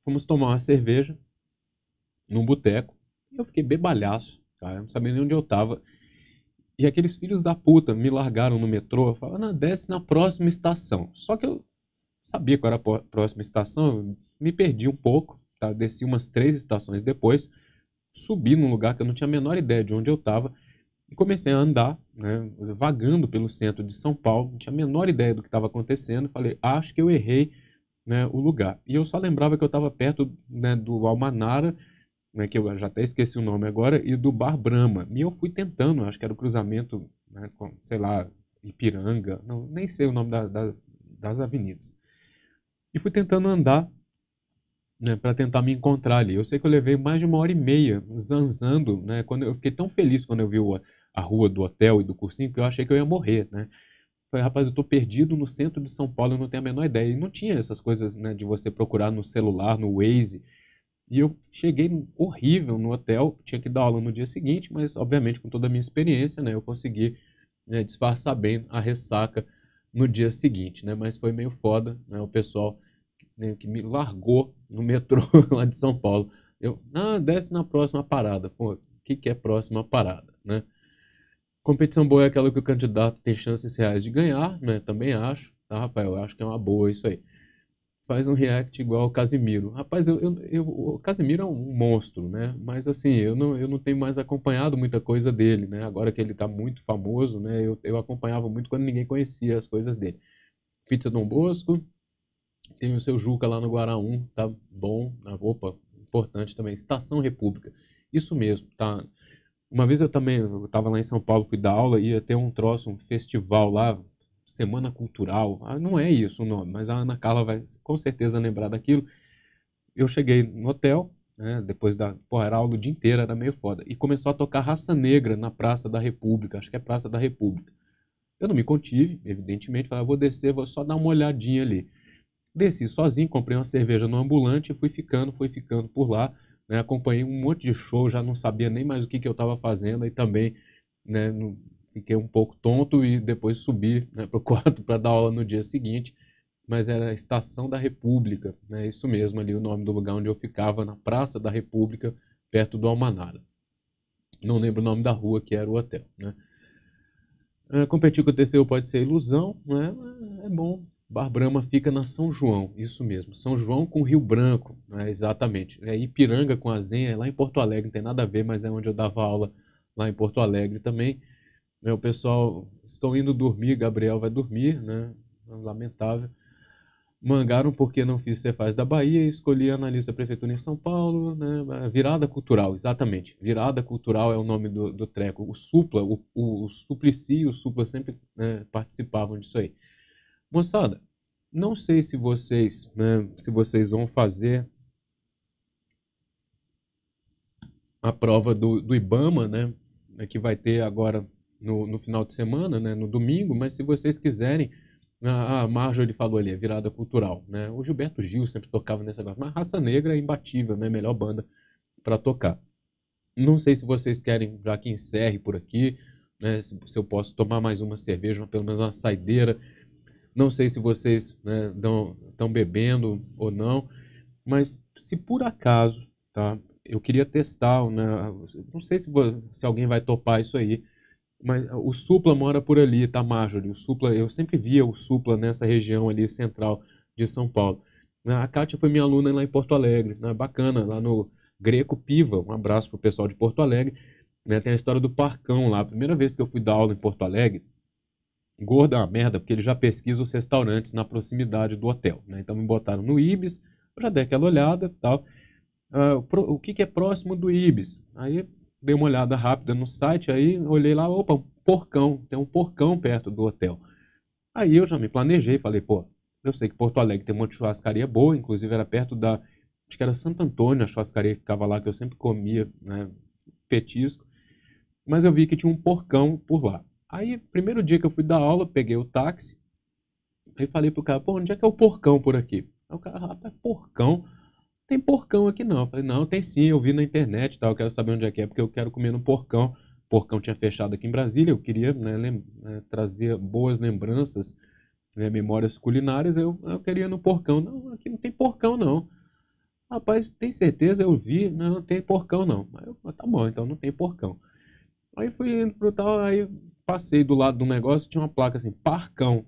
fomos tomar uma cerveja num boteco. eu fiquei bebalhaço, cara, não sabia nem onde eu estava. E aqueles filhos da puta me largaram no metrô, falando, desce na próxima estação. Só que eu sabia qual era a próxima estação, me perdi um pouco, tá? Desci umas três estações depois subi num lugar que eu não tinha a menor ideia de onde eu estava e comecei a andar, né, vagando pelo centro de São Paulo, não tinha a menor ideia do que estava acontecendo, falei, acho que eu errei né, o lugar. E eu só lembrava que eu estava perto né, do Almanara, né, que eu já até esqueci o nome agora, e do Bar Brahma. E eu fui tentando, acho que era o cruzamento, né, com, sei lá, Ipiranga, não, nem sei o nome da, da, das avenidas. E fui tentando andar né, para tentar me encontrar ali. Eu sei que eu levei mais de uma hora e meia zanzando, né, quando eu fiquei tão feliz quando eu vi a, a rua do hotel e do cursinho que eu achei que eu ia morrer, né? Falei, rapaz, eu tô perdido no centro de São Paulo, eu não tenho a menor ideia. E não tinha essas coisas, né, de você procurar no celular, no Waze. E eu cheguei horrível no hotel, tinha que dar aula no dia seguinte, mas obviamente com toda a minha experiência, né, eu consegui né, disfarçar bem a ressaca no dia seguinte, né? Mas foi meio foda, né? O pessoal né, que me largou no metrô lá de São Paulo. Eu, ah, desce na próxima parada. Pô, o que, que é próxima parada, né? Competição boa é aquela que o candidato tem chances reais de ganhar, né? Também acho, tá, Rafael? Eu acho que é uma boa isso aí. Faz um react igual ao Casimiro. Rapaz, eu, eu, eu, o Casimiro é um monstro, né? Mas assim, eu não, eu não tenho mais acompanhado muita coisa dele, né? Agora que ele tá muito famoso, né? Eu, eu acompanhava muito quando ninguém conhecia as coisas dele. Pizza Dom Bosco, tem o seu Juca lá no Guaraú, tá bom. roupa importante também. Estação República. Isso mesmo, tá? Uma vez eu também eu estava lá em São Paulo, fui dar aula, ia ter um troço, um festival lá, Semana Cultural. Ah, não é isso o nome, mas a Ana Carla vai com certeza lembrar daquilo. Eu cheguei no hotel, né, depois da. Pô, era aula o dia inteiro, era meio foda. E começou a tocar Raça Negra na Praça da República, acho que é Praça da República. Eu não me contive, evidentemente, falei, ah, vou descer, vou só dar uma olhadinha ali. Desci sozinho, comprei uma cerveja no ambulante, e fui ficando, fui ficando por lá. Né? Acompanhei um monte de show, já não sabia nem mais o que, que eu estava fazendo e também né, fiquei um pouco tonto e depois subi né, para o quarto para dar aula no dia seguinte. Mas era a Estação da República, né? isso mesmo ali, o nome do lugar onde eu ficava, na Praça da República, perto do Almanara. Não lembro o nome da rua que era o hotel. Né? Ah, competir com o TCU pode ser ilusão, né? é bom Bar Brahma fica na São João, isso mesmo. São João com Rio Branco, né? exatamente. É Ipiranga com Azenha, é lá em Porto Alegre, não tem nada a ver, mas é onde eu dava aula lá em Porto Alegre também. Meu é, pessoal, estou indo dormir, Gabriel vai dormir, né? Lamentável. Mangaram porque não fiz Cefaz da Bahia e escolhi analista prefeitura em São Paulo, né? Virada cultural, exatamente. Virada cultural é o nome do, do treco. O Supla, o, o, o Suplicy e o Supla sempre né, participavam disso aí. Moçada, não sei se vocês, né, se vocês vão fazer a prova do, do IBAMA, né, né, que vai ter agora no, no final de semana, né, no domingo, mas se vocês quiserem, a, a Marjorie falou ali, a é virada cultural, né, o Gilberto Gil sempre tocava nessa coisa, mas Raça Negra é imbatível, né, melhor banda para tocar. Não sei se vocês querem, já que encerre por aqui, né, se, se eu posso tomar mais uma cerveja, pelo menos uma saideira, não sei se vocês né, estão bebendo ou não, mas se por acaso, tá? Eu queria testar, né? Não sei se, se alguém vai topar isso aí, mas o Supla mora por ali, tá, Marjorie? O Supla, eu sempre via o Supla nessa região ali central de São Paulo. Né, a Kátia foi minha aluna lá em Porto Alegre, né? bacana, lá no Greco Piva. Um abraço pro pessoal de Porto Alegre. Né? Tem a história do Parcão lá. A primeira vez que eu fui dar aula em Porto Alegre, Gordo é uma merda, porque ele já pesquisa os restaurantes na proximidade do hotel. Né? Então me botaram no Ibis, eu já dei aquela olhada e tal. Uh, o que, que, é próximo do Ibis? Aí dei uma olhada rápida no site, aí olhei lá, opa, um porcão, tem um porcão perto do hotel. Aí eu já me planejei, falei, pô, eu sei que Porto Alegre tem um monte de churrascaria boa, inclusive era perto da, acho que era Santo Antônio, a churrascaria que ficava lá, que eu sempre comia, né, petisco. Mas eu vi que tinha um porcão por lá. Aí, primeiro dia que eu fui dar aula, peguei o táxi, aí falei pro cara, pô, onde é que é o porcão por aqui? Aí o cara, rapaz, porcão? Tem porcão aqui não. Eu falei, não, tem sim, eu vi na internet e tal, eu quero saber onde é que é, porque eu quero comer no porcão. O porcão tinha fechado aqui em Brasília, eu queria né, né, trazer boas lembranças, né, memórias culinárias, eu, eu queria no porcão. Não, aqui não tem porcão não. Rapaz, tem certeza? Eu vi, não, não tem porcão não. mas tá bom, então não tem porcão. Aí fui indo pro tal, aí passei do lado de um negócio, tinha uma placa assim, parcão.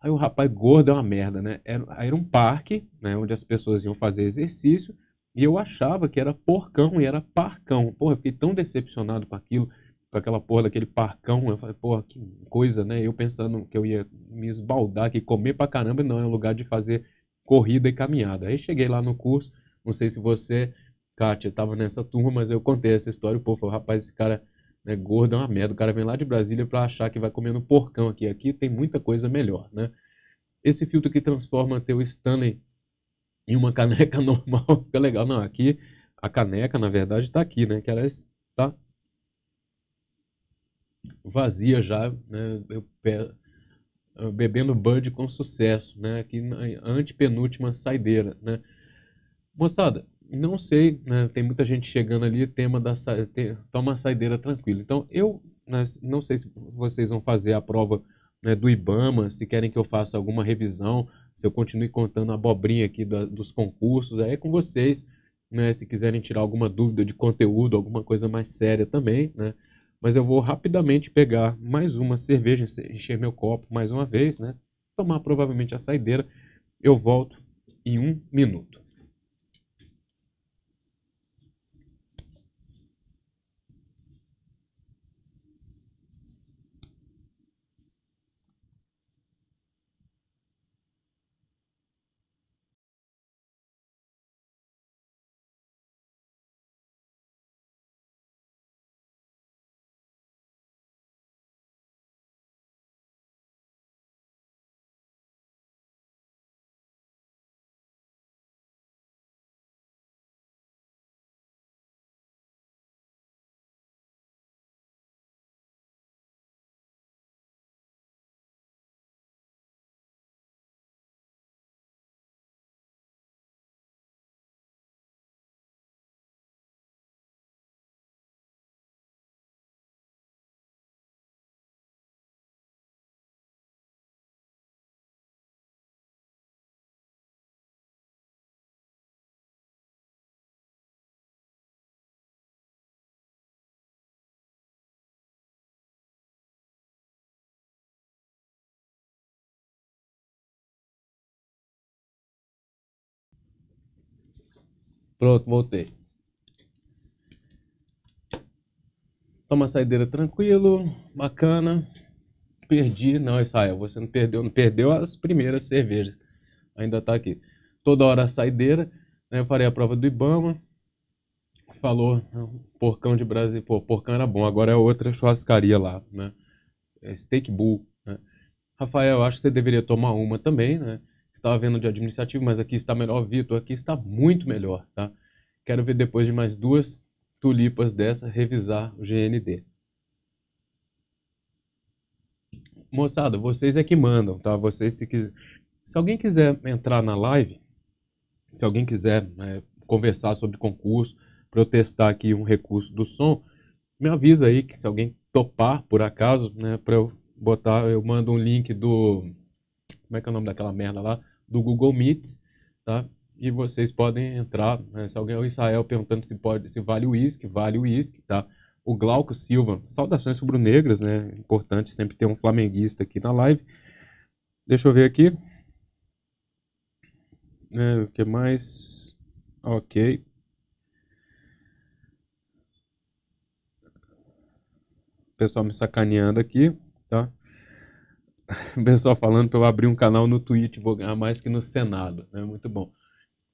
Aí o rapaz gordo é uma merda, né? Era, era um parque, né? Onde as pessoas iam fazer exercício. E eu achava que era porcão e era parcão. Porra, eu fiquei tão decepcionado com aquilo, com aquela porra daquele parcão. Eu falei, porra, que coisa, né? Eu pensando que eu ia me esbaldar, que comer pra caramba, não, é um lugar de fazer corrida e caminhada. Aí cheguei lá no curso, não sei se você, Kátia, estava nessa turma, mas eu contei essa história. Pô, falei, rapaz, esse cara né? Gordo é uma merda. O cara vem lá de Brasília para achar que vai comendo porcão aqui. Aqui tem muita coisa melhor, né? Esse filtro que transforma teu Stanley em uma caneca normal fica legal. Não, aqui a caneca, na verdade, está aqui, né? Que ela está vazia já, né? Eu pe... Bebendo Bud com sucesso, né? Aqui na antepenúltima saideira, né? Moçada, não sei, né, tem muita gente chegando ali, tema da te, toma a saideira tranquilo. Então, eu né, não sei se vocês vão fazer a prova né, do IBAMA, se querem que eu faça alguma revisão, se eu continue contando a abobrinha aqui da, dos concursos, aí é com vocês, né, se quiserem tirar alguma dúvida de conteúdo, alguma coisa mais séria também, né. mas eu vou rapidamente pegar mais uma cerveja, encher meu copo mais uma vez, né, tomar provavelmente a saideira, eu volto em um minuto. Pronto, voltei. Toma a saideira tranquilo, bacana. Perdi, não, Israel, você não perdeu, não perdeu as primeiras cervejas. Ainda está aqui. Toda hora a saideira, né? eu farei a prova do Ibama. Falou, porcão de Brasil, pô, porcão era bom, agora é outra churrascaria lá, né? É steak Bull, né? Rafael, acho que você deveria tomar uma também, né? está vendo de administrativo, mas aqui está melhor, Vitor, aqui está muito melhor, tá? Quero ver depois de mais duas tulipas dessa revisar o GND. Moçada, vocês é que mandam, tá? Vocês se quiser... Se alguém quiser entrar na live, se alguém quiser é, conversar sobre concurso, protestar eu testar aqui um recurso do som, me avisa aí que se alguém topar por acaso, né, para eu botar, eu mando um link do como é que é o nome daquela merda lá? do Google Meet, tá? E vocês podem entrar, né? se alguém, é o Israel perguntando se pode, se vale o uísque, vale o uísque, tá? O Glauco Silva, saudações rubro-negras, né? Importante sempre ter um flamenguista aqui na live. Deixa eu ver aqui. É, o que mais? Ok. pessoal me sacaneando aqui, tá? o pessoal falando para eu abrir um canal no Twitch, vou ganhar mais que no Senado. Né? Muito bom.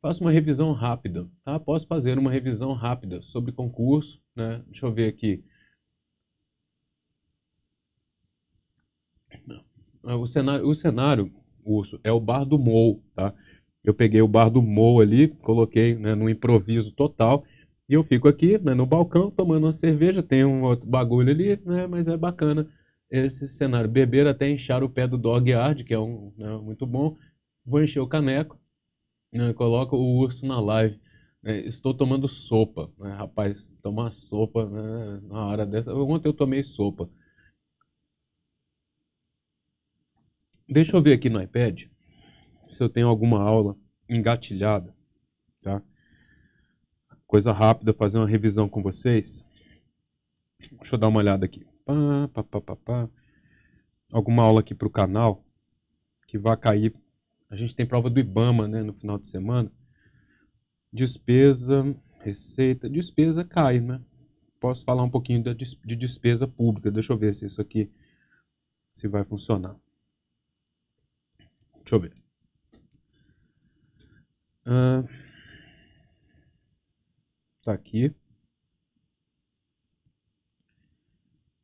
Faço uma revisão rápida, tá? Posso fazer uma revisão rápida sobre concurso, né? Deixa eu ver aqui. O cenário, o cenário, Urso, é o bar do Mou, tá? Eu peguei o bar do Mou ali, coloquei né, no improviso total e eu fico aqui né, no balcão tomando uma cerveja, tem um outro bagulho ali, né, mas é bacana esse cenário. Beber até inchar o pé do dog yard, que é um né, muito bom. Vou encher o caneco, né, coloco o urso na live. Né. estou tomando sopa. Né, rapaz, tomar sopa né, na hora dessa. Ontem eu tomei sopa. Deixa eu ver aqui no iPad se eu tenho alguma aula engatilhada, tá? Coisa rápida, fazer uma revisão com vocês. Deixa eu dar uma olhada aqui pá, pá, pá, pá, pá. Alguma aula aqui para o canal que vai cair. A gente tem prova do IBAMA, né, no final de semana. Despesa, receita, despesa cai, né? Posso falar um pouquinho de despesa pública. Deixa eu ver se isso aqui se vai funcionar. Deixa eu ver. Uh, tá aqui.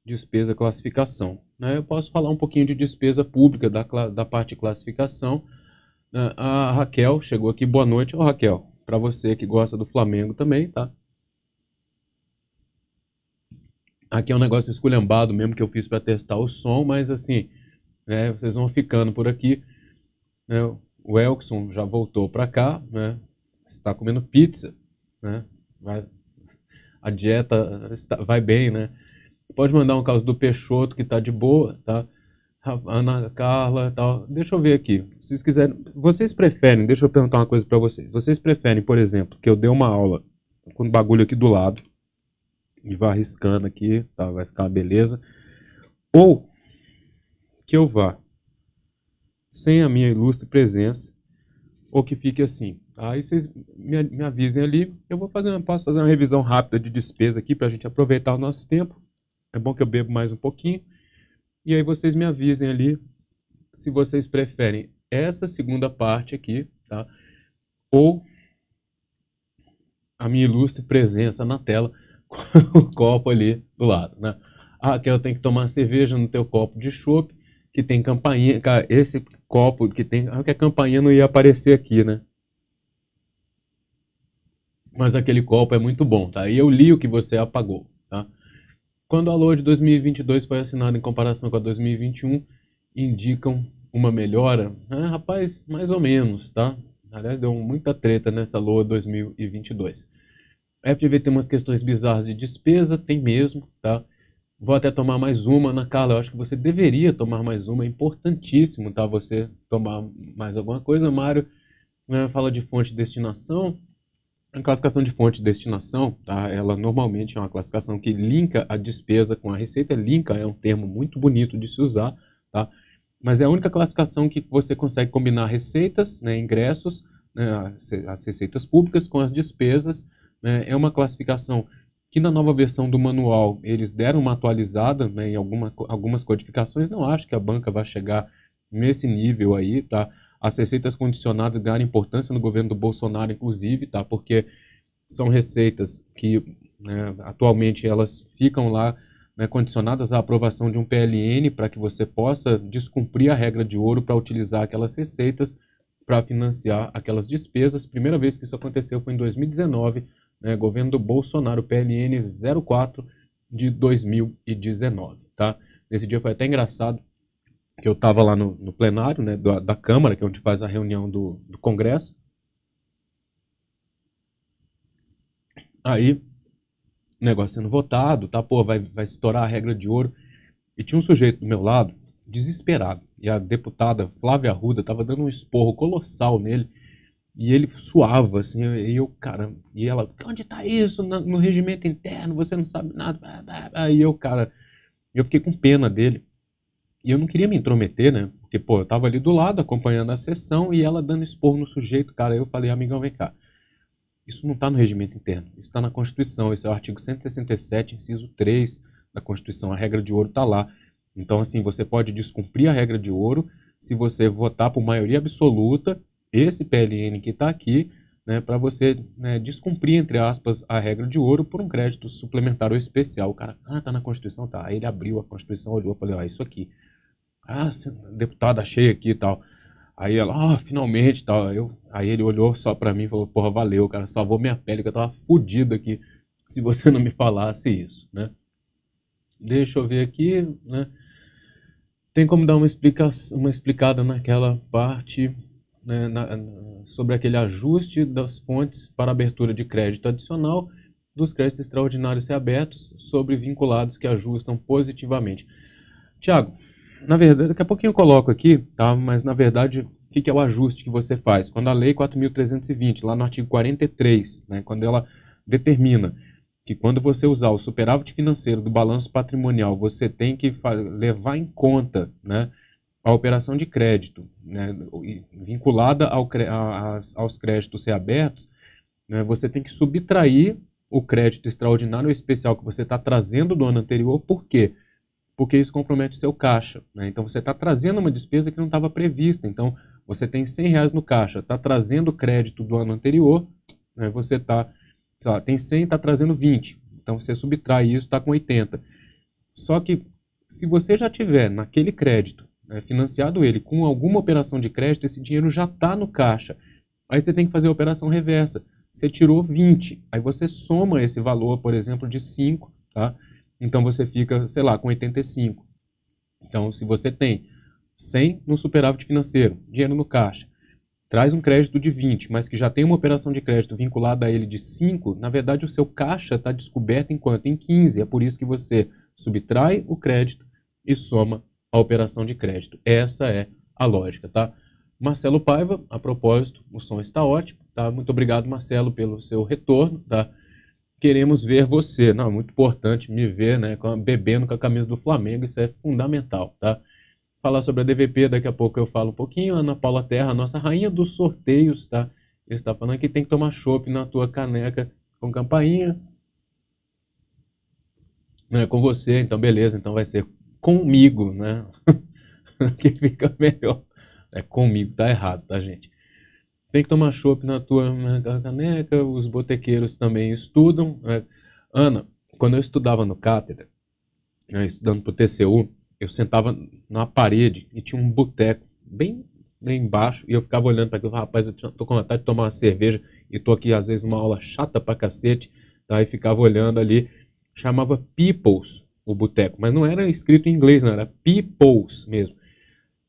despesa classificação. Né? Eu posso falar um pouquinho de despesa pública da, da parte de classificação. Né? A Raquel chegou aqui, boa noite. Ô Raquel, para você que gosta do Flamengo também, tá? Aqui é um negócio esculhambado mesmo que eu fiz para testar o som, mas assim, né, vocês vão ficando por aqui. Né? O Elkson já voltou para cá, né? está comendo pizza, né? Vai, a dieta está, vai bem, né? Pode mandar um caso do Peixoto, que está de boa, tá? Ana Carla tal. Deixa eu ver aqui. Vocês quiserem. Vocês preferem, deixa eu perguntar uma coisa para vocês. Vocês preferem, por exemplo, que eu dê uma aula com bagulho aqui do lado. E vá riscando aqui, tá? Vai ficar uma beleza. Ou que eu vá sem a minha ilustre presença. Ou que fique assim. Aí vocês me, me avisem ali. Eu vou fazer posso fazer uma revisão rápida de despesa aqui para a gente aproveitar o nosso tempo. É bom que eu bebo mais um pouquinho. E aí vocês me avisem ali se vocês preferem essa segunda parte aqui, tá? Ou a minha ilustre presença na tela com o copo ali do lado, né? Ah, Raquel tem que tomar cerveja no teu copo de chope, que tem campainha. Cara, esse copo que tem. Ah, que a campainha não ia aparecer aqui, né? Mas aquele copo é muito bom, tá? E eu li o que você apagou. Quando a LOA de 2022 foi assinada em comparação com a 2021, indicam uma melhora? Né? rapaz, mais ou menos, tá? Aliás, deu muita treta nessa LOA 2022. A FGV tem umas questões bizarras de despesa, tem mesmo, tá? Vou até tomar mais uma. Ana Carla, eu acho que você deveria tomar mais uma. É importantíssimo, tá? Você tomar mais alguma coisa. Mário né, fala de fonte de destinação. A classificação de fonte e destinação, tá? ela normalmente é uma classificação que linka a despesa com a receita. Linka é um termo muito bonito de se usar, tá? mas é a única classificação que você consegue combinar receitas, né, ingressos, né, as receitas públicas com as despesas. Né? é uma classificação que na nova versão do manual eles deram uma atualizada né, em alguma, algumas codificações. Não acho que a banca vai chegar nesse nível aí, tá? As receitas condicionadas ganharam importância no governo do Bolsonaro, inclusive, tá? Porque são receitas que né, atualmente elas ficam lá né, condicionadas à aprovação de um PLN para que você possa descumprir a regra de ouro para utilizar aquelas receitas para financiar aquelas despesas. Primeira vez que isso aconteceu foi em 2019, né, governo do Bolsonaro, PLN 04 de 2019, tá? Nesse dia foi até engraçado, que eu estava lá no, no, plenário né, da, da, Câmara, que é onde faz a reunião do, do Congresso. Aí, negócio sendo votado, tá, pô, vai, vai estourar a regra de ouro. E tinha um sujeito do meu lado, desesperado. E a deputada Flávia Arruda estava dando um esporro colossal nele. E ele suava, assim, e eu, cara, e ela, onde está isso no, regimento interno? Você não sabe nada. Aí eu, cara, eu fiquei com pena dele. E eu não queria me intrometer, né? Porque, pô, eu tava ali do lado acompanhando a sessão e ela dando expor no sujeito, cara. Aí eu falei, amigão, vem cá. Isso não está no regimento interno, isso está na Constituição. Esse é o artigo 167, inciso 3 da Constituição. A regra de ouro tá lá. Então, assim, você pode descumprir a regra de ouro se você votar por maioria absoluta esse PLN que está aqui, né, para você né, descumprir, entre aspas, a regra de ouro por um crédito suplementar ou especial. O cara, ah, tá na Constituição, tá. Aí ele abriu a Constituição, olhou e falou, ó, ah, isso aqui. Ah, é deputada, achei aqui e tal. Aí ela, ah, finalmente tal. Eu, aí ele olhou só pra mim e falou, porra, valeu, cara, salvou minha pele, que eu tava fudido aqui se você não me falasse isso, né? Deixa eu ver aqui, né? Tem como dar uma, explica uma explicada naquela parte né, na, na, sobre aquele ajuste das fontes para abertura de crédito adicional dos créditos extraordinários e abertos sobre vinculados que ajustam positivamente. Tiago, na verdade, daqui a pouquinho eu coloco aqui, tá? Mas na verdade, o que, que é o ajuste que você faz? Quando a Lei 4.320, lá no artigo 43, né, quando ela determina que quando você usar o superávit financeiro do balanço patrimonial, você tem que levar em conta né, a operação de crédito, né, vinculada ao, aos créditos reabertos, né, você tem que subtrair o crédito extraordinário ou especial que você está trazendo do ano anterior, por quê? porque isso compromete o seu caixa. Né? Então você está trazendo uma despesa que não estava prevista. Então você tem 100 reais no caixa, está trazendo crédito do ano anterior, né? você tá, sei lá, tem 100 e está trazendo 20. Então você subtrai isso, está com 80. Só que se você já tiver naquele crédito, né, financiado ele com alguma operação de crédito, esse dinheiro já está no caixa. Aí você tem que fazer a operação reversa. Você tirou 20, aí você soma esse valor, por exemplo, de 5, tá? Então você fica, sei lá, com 85. Então, se você tem 100 no superávit financeiro, dinheiro no caixa, traz um crédito de 20, mas que já tem uma operação de crédito vinculada a ele de 5, na verdade o seu caixa está descoberto enquanto em 15. É por isso que você subtrai o crédito e soma a operação de crédito. Essa é a lógica, tá? Marcelo Paiva, a propósito, o som está ótimo, tá? Muito obrigado, Marcelo, pelo seu retorno, tá? queremos ver você. Não, é muito importante me ver, né, bebendo com a camisa do Flamengo, isso é fundamental, tá? Falar sobre a DVP, daqui a pouco eu falo um pouquinho. Ana Paula Terra, nossa rainha dos sorteios, tá? está falando que tem que tomar chopp na tua caneca com campainha. Né, com você, então beleza, então vai ser comigo, né? que fica melhor. É comigo, tá errado, tá, gente? tem que tomar chopp na tua caneca, os botequeiros também estudam. Né? Ana, quando eu estudava no cátedra, né, estudando para o TCU, eu sentava na parede e tinha um boteco bem, bem embaixo e eu ficava olhando para aquilo, rapaz, eu tô com vontade de tomar uma cerveja e tô aqui às vezes uma aula chata para cacete, tá? E ficava olhando ali, chamava Peoples o boteco, mas não era escrito em inglês, não, era Peoples mesmo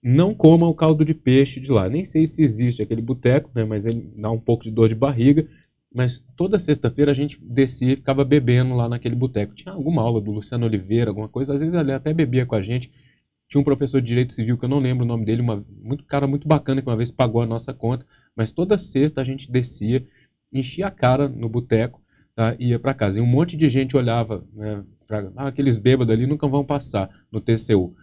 não coma o caldo de peixe de lá. Nem sei se existe aquele boteco, né, mas ele dá um pouco de dor de barriga. Mas toda sexta-feira a gente descia e ficava bebendo lá naquele boteco. Tinha alguma aula do Luciano Oliveira, alguma coisa, às vezes ele até bebia com a gente. Tinha um professor de direito civil que eu não lembro o nome dele, uma, muito cara muito bacana que uma vez pagou a nossa conta, mas toda sexta a gente descia, enchia a cara no boteco, tá? ia para casa. E um monte de gente olhava, né, pra, ah, aqueles bêbados ali nunca vão passar no TCU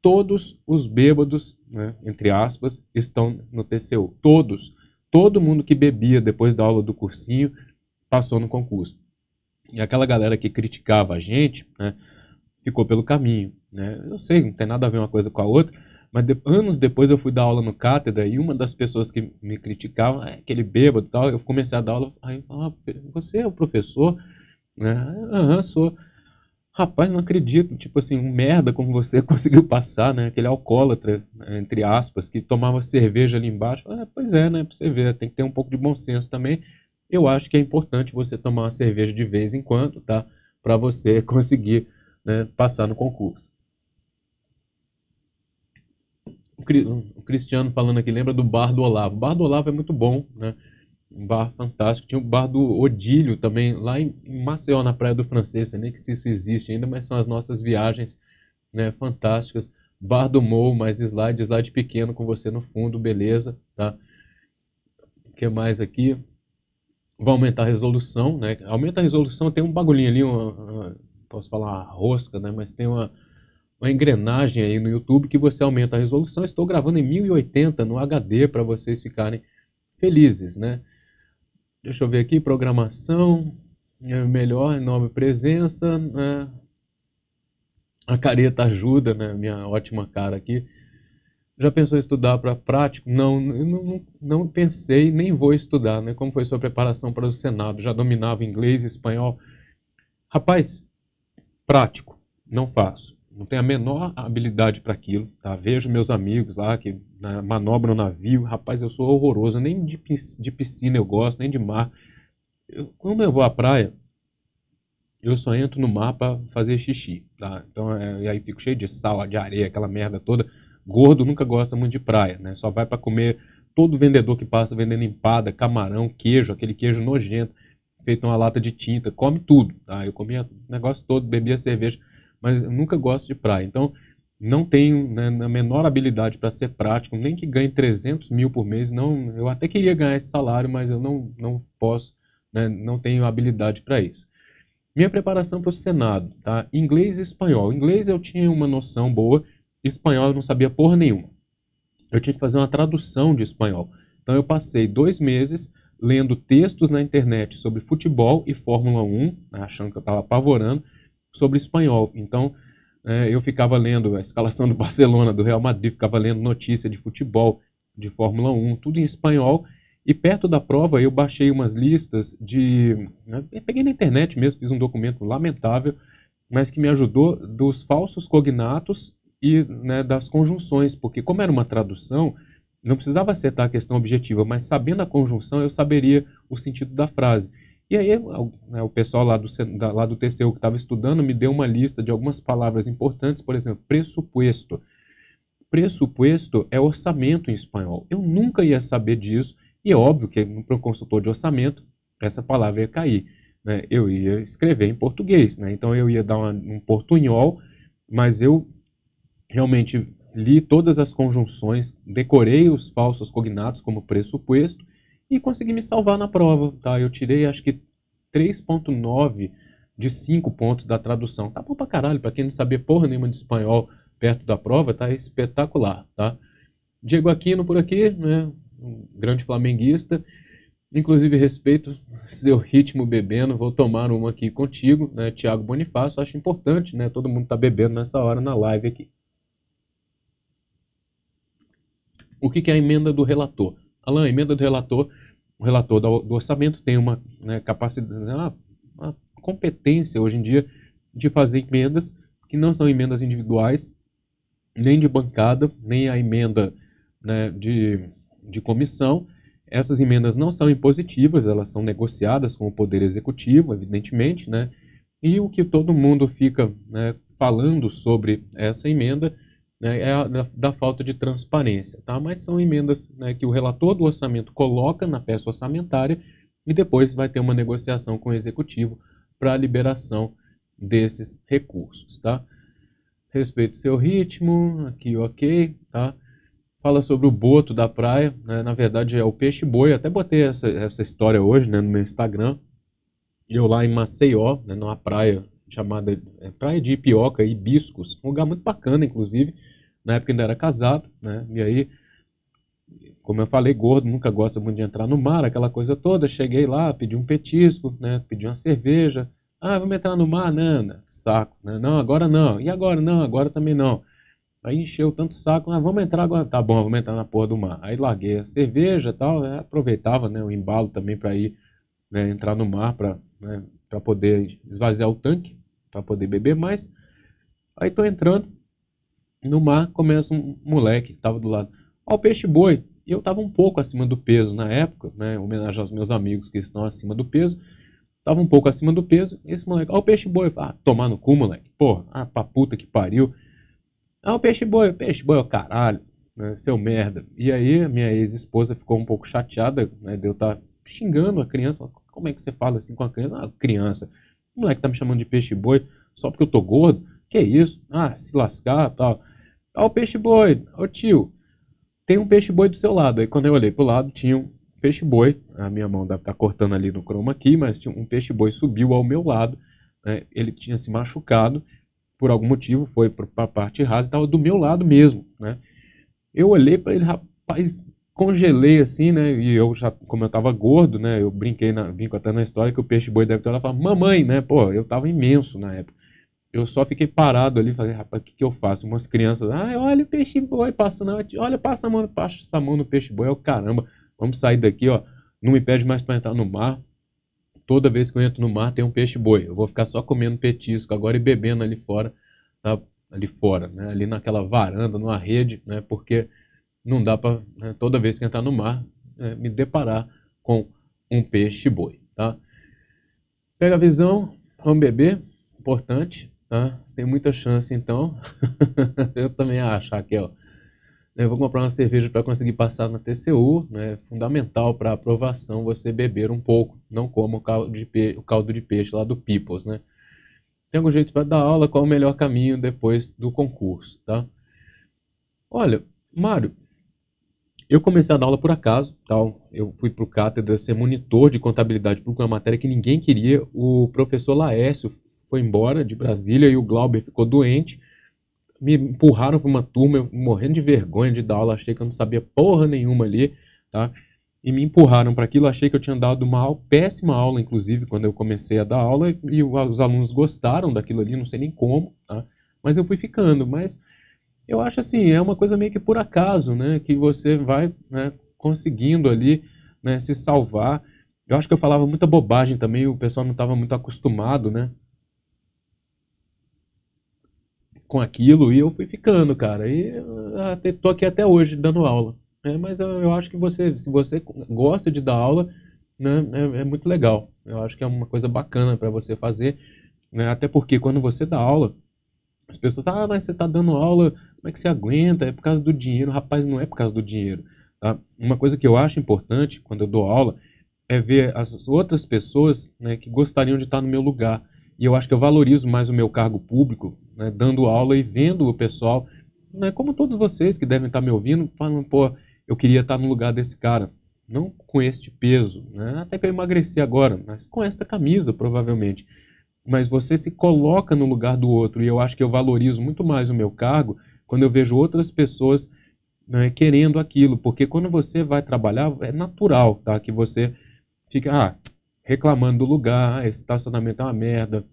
todos os bêbados, né, entre aspas, estão no TCU. Todos. Todo mundo que bebia depois da aula do cursinho passou no concurso. E aquela galera que criticava a gente, né, ficou pelo caminho. Né? Eu sei, não tem nada a ver uma coisa com a outra, mas de, anos depois eu fui dar aula no cátedra e uma das pessoas que me criticava, ah, aquele bêbado e tal, eu comecei a dar aula, aí eu falava, ah, você é o professor? Né, Aham, sou rapaz, não acredito, tipo assim, um merda como você conseguiu passar, né? Aquele alcoólatra, né? entre aspas, que tomava cerveja ali embaixo. Ah, pois é, né? Pra você ver, tem que ter um pouco de bom senso também. Eu acho que é importante você tomar uma cerveja de vez em quando, tá? Para você conseguir né, passar no concurso. O Cristiano falando aqui, lembra do Bar do Olavo. O Bar do Olavo é muito bom, né? um bar fantástico. Tinha o bar do Odílio também, lá em Maceió, na Praia do Francês. Sei nem que se isso existe ainda, mas são as nossas viagens né, fantásticas. Bar do Mou, mais slide, slide pequeno com você no fundo, beleza, tá? O que mais aqui? Vou aumentar a resolução, né? Aumenta a resolução, tem um bagulhinho ali, uma, uma, posso falar rosca, né? Mas tem uma, uma engrenagem aí no YouTube que você aumenta a resolução. Estou gravando em 1080 no HD para vocês ficarem felizes, né? Deixa eu ver aqui, programação, é, melhor, nova presença, né? A careta ajuda, né? Minha ótima cara aqui. Já pensou em estudar para prático? Não, não, não pensei, nem vou estudar, né? Como foi sua preparação para o Senado? Já dominava inglês, espanhol? Rapaz, prático, não faço não tenho a menor habilidade para aquilo, tá? Vejo meus amigos lá que na, né, manobram navio, rapaz, eu sou horroroso, nem de, de piscina eu gosto, nem de mar. Eu, quando eu vou à praia, eu só entro no mar para fazer xixi, tá? Então, é, e aí fico cheio de sal, de areia, aquela merda toda. Gordo nunca gosta muito de praia, né? Só vai para comer todo vendedor que passa vendendo empada, camarão, queijo, aquele queijo nojento, feito uma lata de tinta, come tudo, tá? Eu comia o negócio todo, bebia cerveja mas eu nunca gosto de praia. Então, não tenho né, a menor habilidade para ser prático, nem que ganhe 300 mil por mês. Não, eu até queria ganhar esse salário, mas eu não, não posso, né, não tenho habilidade para isso. Minha preparação para o Senado, tá? Inglês e espanhol. Inglês eu tinha uma noção boa, espanhol eu não sabia porra nenhuma. Eu tinha que fazer uma tradução de espanhol. Então eu passei dois meses lendo textos na internet sobre futebol e Fórmula 1, né, achando que eu estava apavorando, sobre espanhol. Então, é, eu ficava lendo a escalação do Barcelona, do Real Madrid, ficava lendo notícia de futebol, de Fórmula 1, tudo em espanhol. E perto da prova eu baixei umas listas de. Né, peguei na internet mesmo, fiz um documento lamentável, mas que me ajudou dos falsos cognatos e né, das conjunções, porque como era uma tradução, não precisava acertar a questão objetiva, mas sabendo a conjunção eu saberia o sentido da frase. E aí né, o pessoal lá do, da, lá do TCU que estava estudando me deu uma lista de algumas palavras importantes, por exemplo, pressuposto. Pressuposto é orçamento em espanhol. Eu nunca ia saber disso, e é óbvio que para o consultor de orçamento essa palavra ia cair. Né? Eu ia escrever em português, né? então eu ia dar uma, um portunhol, mas eu realmente li todas as conjunções, decorei os falsos cognatos como pressuposto, e consegui me salvar na prova, tá? Eu tirei acho que 3.9 de 5 pontos da tradução. Tá bom pra caralho, pra quem não sabia porra nenhuma de espanhol perto da prova, tá espetacular, tá? Diego Aquino por aqui, né? Um grande flamenguista. Inclusive, respeito seu ritmo bebendo, vou tomar uma aqui contigo, né? Tiago Bonifácio, acho importante, né? Todo mundo tá bebendo nessa hora na live aqui. O que, que é a emenda do relator? Alain, a emenda do relator, o relator do, orçamento tem uma né, capacidade, né, uma, uma competência hoje em dia de fazer emendas que não são emendas individuais, nem de bancada, nem a emenda né, de, de comissão. Essas emendas não são impositivas, elas são negociadas com o Poder Executivo, evidentemente, né? E o que todo mundo fica né, falando sobre essa emenda né, é a, da, da, falta de transparência, tá? Mas são emendas né, que o relator do orçamento coloca na peça orçamentária e depois vai ter uma negociação com o executivo para a liberação desses recursos, tá? Respeito seu ritmo, aqui ok, tá? Fala sobre o boto da praia, né? na verdade é o peixe boi, até botei essa, essa história hoje né, no meu Instagram, eu lá em Maceió, né, numa praia chamada é, Praia de Ipioca, Hibiscos, um lugar muito bacana, inclusive, na época ainda era casado, né? E aí, como eu falei, gordo, nunca gosta muito de entrar no mar, aquela coisa toda, cheguei lá, pedi um petisco, né? Pedi uma cerveja, ah, vamos entrar no mar, Nana, saco, né? Não, agora não, e agora não, agora também não. Aí encheu tanto saco, ah, vamos entrar agora, tá bom, vamos entrar na porra do mar. Aí larguei a cerveja tal, né? aproveitava, né, o embalo também para ir, né, entrar no mar, para né, para poder esvaziar o tanque para poder beber mais. Aí tô entrando no mar, começa um moleque que tava do lado. Ó, o peixe boi. E eu tava um pouco acima do peso na época, né? Homenagem aos meus amigos que estão acima do peso. Tava um pouco acima do peso. E esse moleque, ó, o peixe boi. ah, tomar no cu, moleque. Porra, ah, pra puta que pariu. Ah, o peixe boi, peixe boi, é o caralho, né? Seu merda. E aí, minha ex-esposa ficou um pouco chateada, né? De eu estar tá xingando a criança. Como é que você fala assim com a criança? Ah, criança. O moleque tá me chamando de peixe boi só porque eu tô gordo. Que isso? Ah, se lascar, tal. Ó tá o peixe boi, o tio. Tem um peixe boi do seu lado. Aí quando eu olhei pro lado, tinha um peixe boi. A minha mão deve estar tá cortando ali no chroma aqui, mas tinha um peixe boi subiu ao meu lado. Né? Ele tinha se machucado por algum motivo, foi para a parte rasa e estava do meu lado mesmo. Né? Eu olhei para ele, rapaz, congelei assim, né? E eu já, como eu tava gordo, né? Eu brinquei, na, brinco até na história que o peixe boi deve ter ela falava, mamãe, né? Pô, eu tava imenso na época. Eu só fiquei parado ali, falei, rapaz, o que, que eu faço? Umas crianças, ah, olha o peixe boi passando, olha, passa a mão, passa a mão no peixe boi, é o caramba, vamos sair daqui, ó. Não me pede mais para entrar no mar. Toda vez que eu entro no mar tem um peixe boi. Eu vou ficar só comendo petisco agora e bebendo ali fora, tá? ali fora, né? Ali naquela varanda, numa rede, né? Porque não dá para, né, toda vez que entrar no mar, né, me deparar com um peixe boi. Tá? Pega a visão, vamos é beber, importante. Tá? Tem muita chance, então. eu também acho, Raquel. Eu vou comprar uma cerveja para conseguir passar na TCU. Né? fundamental para aprovação você beber um pouco. Não como o caldo de, pe... o caldo de peixe lá do Peoples. Né? Tem algum jeito para dar aula? Qual o melhor caminho depois do concurso? Tá? Olha, Mário, eu comecei a dar aula por acaso, tal. Eu fui para o cátedra ser monitor de contabilidade pública, uma matéria que ninguém queria. O professor Laércio foi embora de Brasília e o Glauber ficou doente. Me empurraram para uma turma, eu morrendo de vergonha de dar aula, achei que eu não sabia porra nenhuma ali, tá? E me empurraram para aquilo, achei que eu tinha dado uma péssima aula, inclusive, quando eu comecei a dar aula, e os alunos gostaram daquilo ali, não sei nem como, tá? Mas eu fui ficando, mas eu acho assim, é uma coisa meio que por acaso, né? Que você vai né, conseguindo ali né, se salvar. Eu acho que eu falava muita bobagem também, o pessoal não estava muito acostumado, né? Com aquilo, e eu fui ficando, cara. E até, tô aqui até hoje dando aula. Né? Mas eu, eu, acho que você, se você gosta de dar aula, né, é, é muito legal. Eu acho que é uma coisa bacana para você fazer. Né? Até porque quando você dá aula, as pessoas, ah, mas você está dando aula como é que você aguenta? É por causa do dinheiro. Rapaz, não é por causa do dinheiro. Tá? Uma coisa que eu acho importante quando eu dou aula é ver as outras pessoas né, que gostariam de estar no meu lugar. E eu acho que eu valorizo mais o meu cargo público, né, dando aula e vendo o pessoal, né, como todos vocês que devem estar me ouvindo, falando, pô, eu queria estar no lugar desse cara. Não com este peso, né, até que eu emagreci agora, mas com esta camisa, provavelmente. Mas você se coloca no lugar do outro, e eu acho que eu valorizo muito mais o meu cargo quando eu vejo outras pessoas né, querendo aquilo, porque quando você vai trabalhar, é natural tá? que você fica ah, reclamando do lugar, ah, esse estacionamento é uma merda,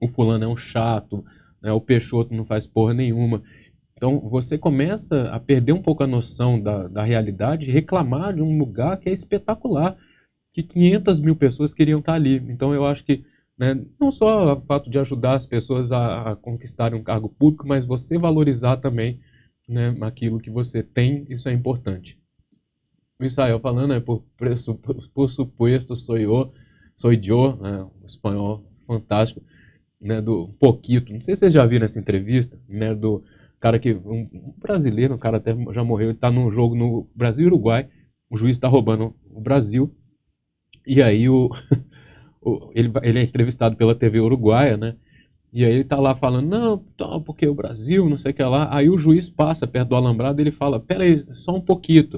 o fulano é um chato, né, o Peixoto não faz porra nenhuma. Então você começa a perder um pouco a noção da, da realidade, reclamar de um lugar que é espetacular, que 500 mil pessoas queriam estar ali. Então eu acho que né? Não só o fato de ajudar as pessoas a, a conquistarem um cargo público, mas você valorizar também né, aquilo que você tem, isso é importante. O Israel falando, né, por, preço, por, por suposto, sou eu, sou eu, né, um espanhol fantástico, né, do Poquito, não sei se vocês já viram essa entrevista, né, do cara que, um, um brasileiro, um cara até já morreu, ele está num jogo no Brasil e Uruguai, o juiz está roubando o Brasil, e aí o, ele, ele é entrevistado pela TV uruguaia, né? E aí ele tá lá falando, não, tá, porque o Brasil, não sei o que lá. Aí o juiz passa perto do alambrado e ele fala, pera aí, só um pouquinho.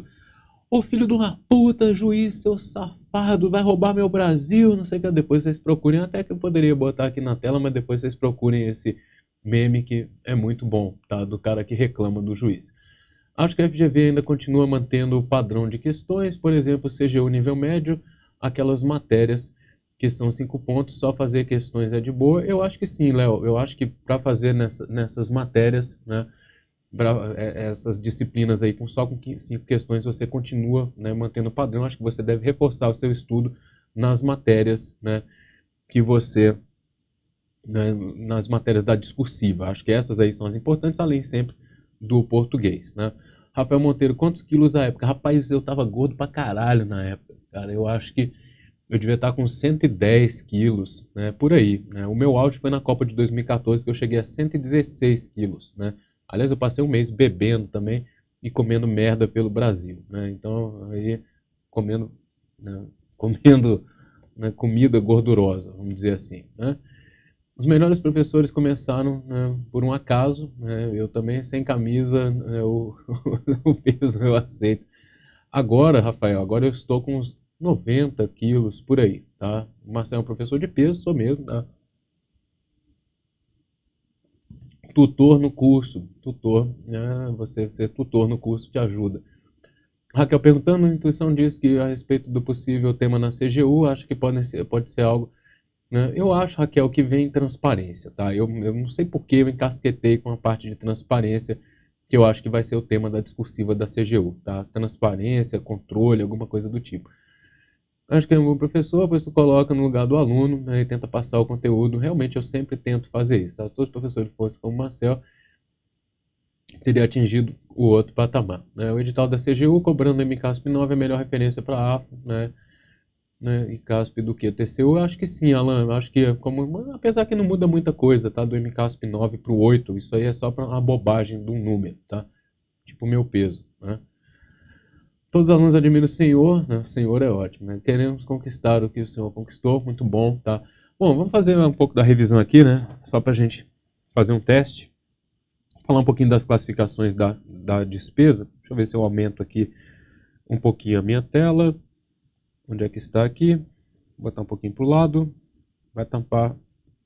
Ô filho de uma puta, juiz, seu safado, vai roubar meu Brasil, não sei o que. Depois vocês procurem, até que eu poderia botar aqui na tela, mas depois vocês procurem esse meme que é muito bom, tá? Do cara que reclama do juiz. Acho que a FGV ainda continua mantendo o padrão de questões, por exemplo, CGU nível médio, aquelas matérias que são cinco pontos, só fazer questões é de boa? Eu acho que sim, Léo. Eu acho que para fazer nessa, nessas matérias, né, para é, essas disciplinas aí, com só com cinco questões, você continua né, mantendo o padrão. Eu acho que você deve reforçar o seu estudo nas matérias né, que você. Né, nas matérias da discursiva. Acho que essas aí são as importantes, além sempre do português. Né? Rafael Monteiro, quantos quilos na época? Rapaz, eu tava gordo pra caralho na época, cara. Eu acho que eu devia estar com 110 quilos, né, por aí. Né? O meu auge foi na Copa de 2014, que eu cheguei a 116 quilos, né? Aliás, eu passei um mês bebendo também e comendo merda pelo Brasil, né? Então, aí, comendo, né, comendo né, comida gordurosa, vamos dizer assim, né? Os melhores professores começaram né, por um acaso, né, eu também sem camisa, né, o, o peso eu aceito. Agora, Rafael, agora eu estou com uns 90 quilos por aí, tá? O Marcelo é um professor de peso, sou mesmo, tá? Tutor no curso, tutor, né? Você ser tutor no curso te ajuda. Raquel perguntando, a intuição diz que a respeito do possível tema na CGU, acho que pode ser, pode ser algo. Né? Eu acho, Raquel, que vem transparência, tá? Eu, eu não sei por que eu encasquetei com a parte de transparência, que eu acho que vai ser o tema da discursiva da CGU, tá? Transparência, controle, alguma coisa do tipo. Acho que é um bom professor, pois tu coloca no lugar do aluno, né, tenta passar o conteúdo. Realmente eu sempre tento fazer isso. Tá? Todos os professores fossem como o Marcel, teria atingido o outro patamar. Né? O edital da CGU cobrando MCASP9 é a melhor referência para AFO, né? né? E CASP do que? TCU? Eu acho que sim, Alan. acho que, é como, apesar que não muda muita coisa, tá? Do MCASP 9 para o 8, isso aí é só para uma bobagem de um número, tá? Tipo meu peso, né? Todos os alunos admiram o Senhor, né? o Senhor é ótimo, né? Queremos conquistar o que o Senhor conquistou, muito bom, tá? Bom, vamos fazer um pouco da revisão aqui, né? Só para a gente fazer um teste. Falar um pouquinho das classificações da, da despesa. Deixa eu ver se eu aumento aqui um pouquinho a minha tela. Onde é que está aqui? Vou botar um pouquinho para o lado. Vai tampar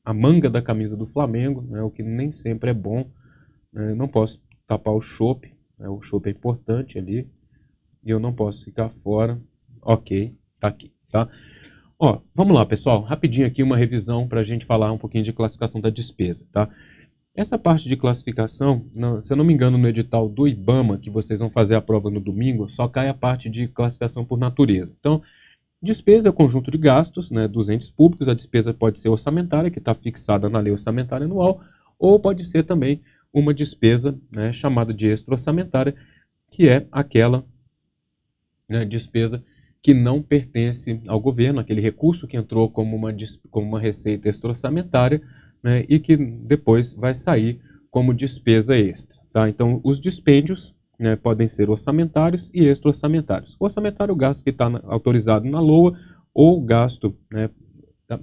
a manga da camisa do Flamengo, né? o que nem sempre é bom. Né? Eu não posso tapar o chope. Né? O chope é importante ali e eu não posso ficar fora. Ok, tá aqui, tá? Ó, vamos lá, pessoal. Rapidinho aqui uma revisão para a gente falar um pouquinho de classificação da despesa, tá? Essa parte de classificação, se eu não me engano, no edital do IBAMA, que vocês vão fazer a prova no domingo, só cai a parte de classificação por natureza. Então, despesa é o conjunto de gastos né, dos entes públicos. A despesa pode ser orçamentária, que está fixada na lei orçamentária anual, ou pode ser também uma despesa né, chamada de extra-orçamentária, que é aquela né, despesa que não pertence ao governo, aquele recurso que entrou como uma, como uma receita extraorçamentária né, e que depois vai sair como despesa extra. Tá? Então, os dispêndios né, podem ser orçamentários e extra-orçamentários. Orçamentário, é o gasto que está autorizado na LOA ou gasto né,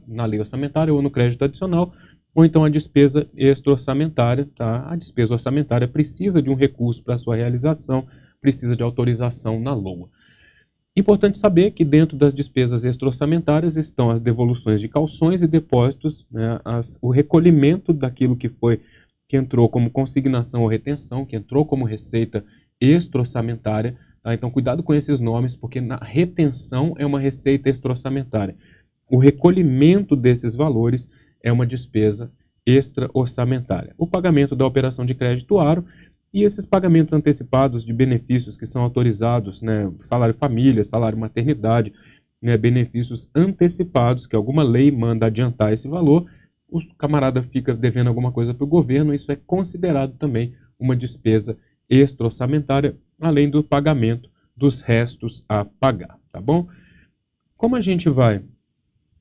na lei orçamentária ou no crédito adicional, ou então a despesa extra-orçamentária. Tá? A despesa orçamentária precisa de um recurso para sua realização, precisa de autorização na LOA. Importante saber que dentro das despesas extra-orçamentárias estão as devoluções de calções e depósitos, né, as, o recolhimento daquilo que foi que entrou como consignação ou retenção, que entrou como receita extraorçamentária. Tá? Então, cuidado com esses nomes, porque na retenção é uma receita extra-orçamentária. O recolhimento desses valores é uma despesa extra-orçamentária. O pagamento da operação de crédito aro e esses pagamentos antecipados de benefícios que são autorizados, né, salário família, salário maternidade, né, benefícios antecipados, que alguma lei manda adiantar esse valor, o camarada fica devendo alguma coisa para o governo, isso é considerado também uma despesa extra-orçamentária, além do pagamento dos restos a pagar, tá bom? Como a gente vai?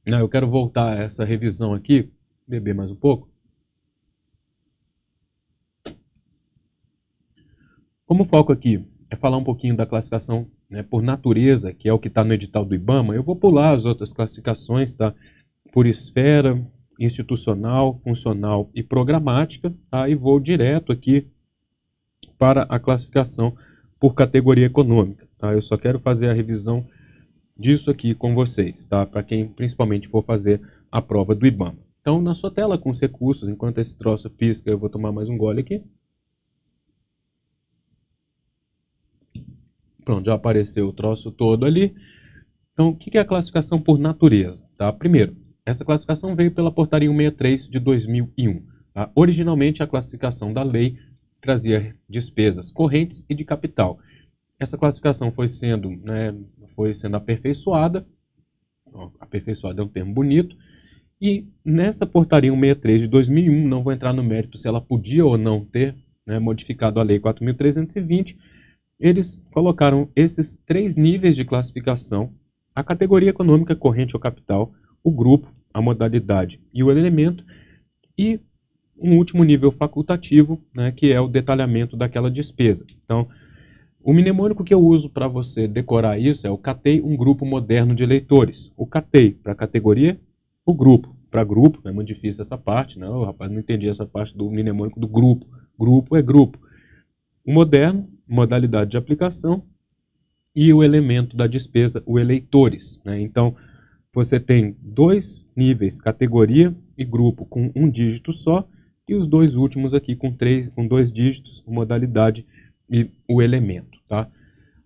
Ah, eu quero voltar a essa revisão aqui, beber mais um pouco, Como foco aqui é falar um pouquinho da classificação né, por natureza, que é o que está no edital do IBAMA, eu vou pular as outras classificações, tá? Por esfera, institucional, funcional e programática, tá? E vou direto aqui para a classificação por categoria econômica, tá? Eu só quero fazer a revisão disso aqui com vocês, tá? Para quem principalmente for fazer a prova do IBAMA. Então, na sua tela com os recursos, enquanto esse troço pisca, eu vou tomar mais um gole aqui. Pronto, já apareceu o troço todo ali. Então, o que é a classificação por natureza? Tá? Primeiro, essa classificação veio pela Portaria 163 de 2001. Tá? Originalmente, a classificação da lei trazia despesas correntes e de capital. Essa classificação foi sendo, né, foi sendo aperfeiçoada. Aperfeiçoada é um termo bonito. E nessa portaria 163 de 2001, não vou entrar no mérito se ela podia ou não ter né, modificado a lei 4.320, eles colocaram esses três níveis de classificação: a categoria econômica corrente ou capital, o grupo, a modalidade e o elemento, e um último nível facultativo, né, que é o detalhamento daquela despesa. Então, o mnemônico que eu uso para você decorar isso é o CATEI, um grupo moderno de eleitores. O CATEI para categoria, o grupo para grupo, é muito difícil essa parte, né? O rapaz não entendi essa parte do mnemônico do grupo. Grupo é grupo. O moderno modalidade de aplicação e o elemento da despesa, o eleitores. Né? Então, você tem dois níveis, categoria e grupo, com um dígito só, e os dois últimos aqui com, três, com dois dígitos, modalidade e o elemento. Tá?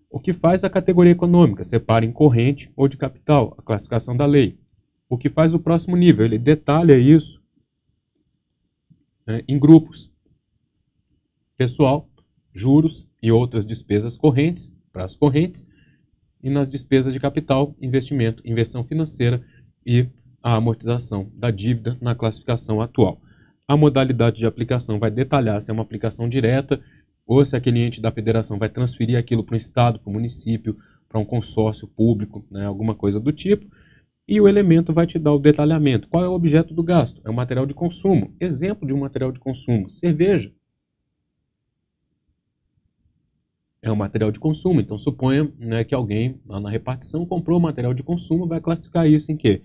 O que faz a categoria econômica? Separa em corrente ou de capital, a classificação da lei. O que faz o próximo nível? Ele detalha isso né, em grupos. Pessoal, juros e outras despesas correntes, para as correntes, e nas despesas de capital, investimento, inversão financeira e a amortização da dívida na classificação atual. A modalidade de aplicação vai detalhar se é uma aplicação direta ou se aquele ente da federação vai transferir aquilo para um estado, para um município, para um consórcio público, né, alguma coisa do tipo. E o elemento vai te dar o detalhamento. Qual é o objeto do gasto? É o material de consumo. Exemplo de um material de consumo: cerveja. é um material de consumo. Então suponha né, que alguém lá na repartição comprou material de consumo, vai classificar isso em quê?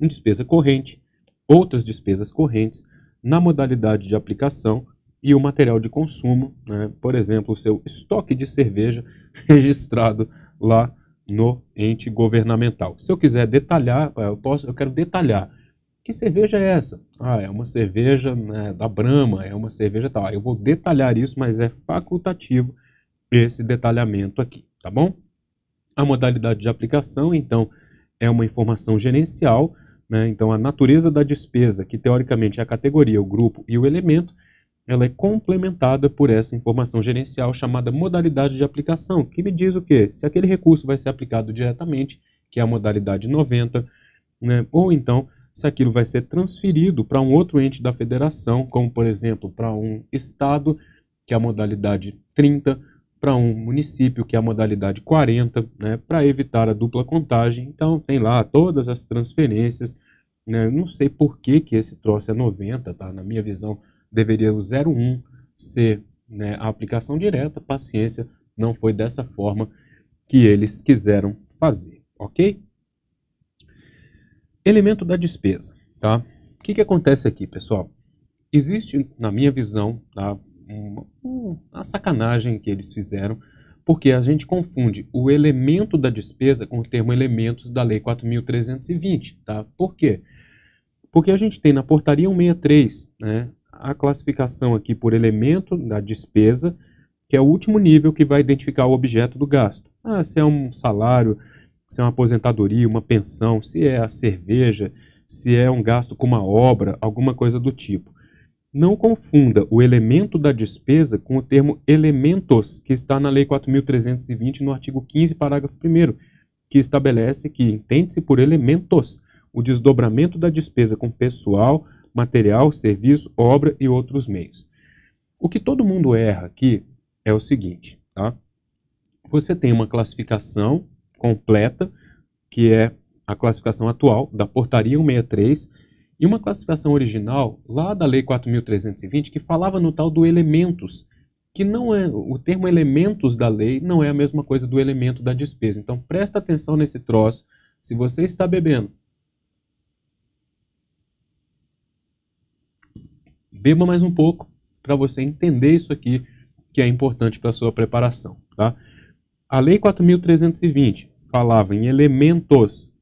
Em despesa corrente, outras despesas correntes, na modalidade de aplicação e o material de consumo, né, por exemplo, o seu estoque de cerveja registrado lá no ente governamental. Se eu quiser detalhar, eu posso, eu quero detalhar que cerveja é essa? Ah, é uma cerveja né, da Brahma, é uma cerveja tal. Eu vou detalhar isso, mas é facultativo esse detalhamento aqui, tá bom? A modalidade de aplicação, então, é uma informação gerencial, né? então a natureza da despesa, que teoricamente é a categoria, o grupo e o elemento, ela é complementada por essa informação gerencial chamada modalidade de aplicação, que me diz o quê? Se aquele recurso vai ser aplicado diretamente, que é a modalidade 90, né? ou então se aquilo vai ser transferido para um outro ente da federação, como por exemplo para um estado, que é a modalidade 30, para um município, que é a modalidade 40, né, para evitar a dupla contagem. Então, tem lá todas as transferências. Né? Não sei por que, que esse troço é 90, tá? Na minha visão, deveria o 01 ser né, a aplicação direta. Paciência, não foi dessa forma que eles quiseram fazer, ok? Elemento da despesa, tá? O que, que acontece aqui, pessoal? Existe, na minha visão, tá? uma sacanagem que eles fizeram, porque a gente confunde o elemento da despesa com o termo elementos da Lei 4.320, tá? Por quê? Porque a gente tem na portaria 163, né, a classificação aqui por elemento da despesa, que é o último nível que vai identificar o objeto do gasto. Ah, se é um salário, se é uma aposentadoria, uma pensão, se é a cerveja, se é um gasto com uma obra, alguma coisa do tipo. Não confunda o elemento da despesa com o termo elementos, que está na Lei 4.320, no artigo 15, parágrafo 1, que estabelece que entende-se por elementos o desdobramento da despesa com pessoal, material, serviço, obra e outros meios. O que todo mundo erra aqui é o seguinte, tá? Você tem uma classificação completa, que é a classificação atual da portaria 163, e uma classificação original lá da Lei 4.320 que falava no tal do elementos, que não é o termo elementos da lei não é a mesma coisa do elemento da despesa. Então presta atenção nesse troço. Se você está bebendo, beba mais um pouco para você entender isso aqui que é importante para sua preparação, tá? A lei 4320 falava em elementos,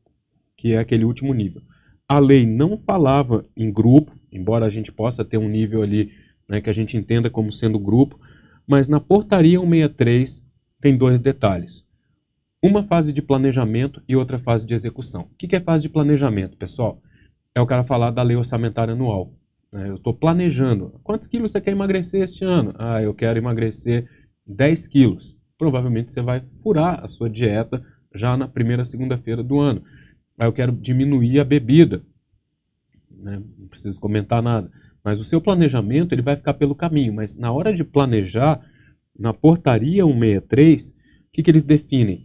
que é aquele último nível a lei não falava em grupo, embora a gente possa ter um nível ali né, que a gente entenda como sendo grupo, mas na portaria 163 tem dois detalhes. Uma fase de planejamento e outra fase de execução. O que é fase de planejamento, pessoal? É o cara falar da lei orçamentária anual. Né? Eu estou planejando. Quantos quilos você quer emagrecer este ano? Ah, eu quero emagrecer 10 quilos. Provavelmente você vai furar a sua dieta já na primeira segunda-feira do ano. Aí eu quero diminuir a bebida. Né? Não preciso comentar nada. Mas o seu planejamento ele vai ficar pelo caminho. Mas na hora de planejar, na portaria 163, o que, que eles definem?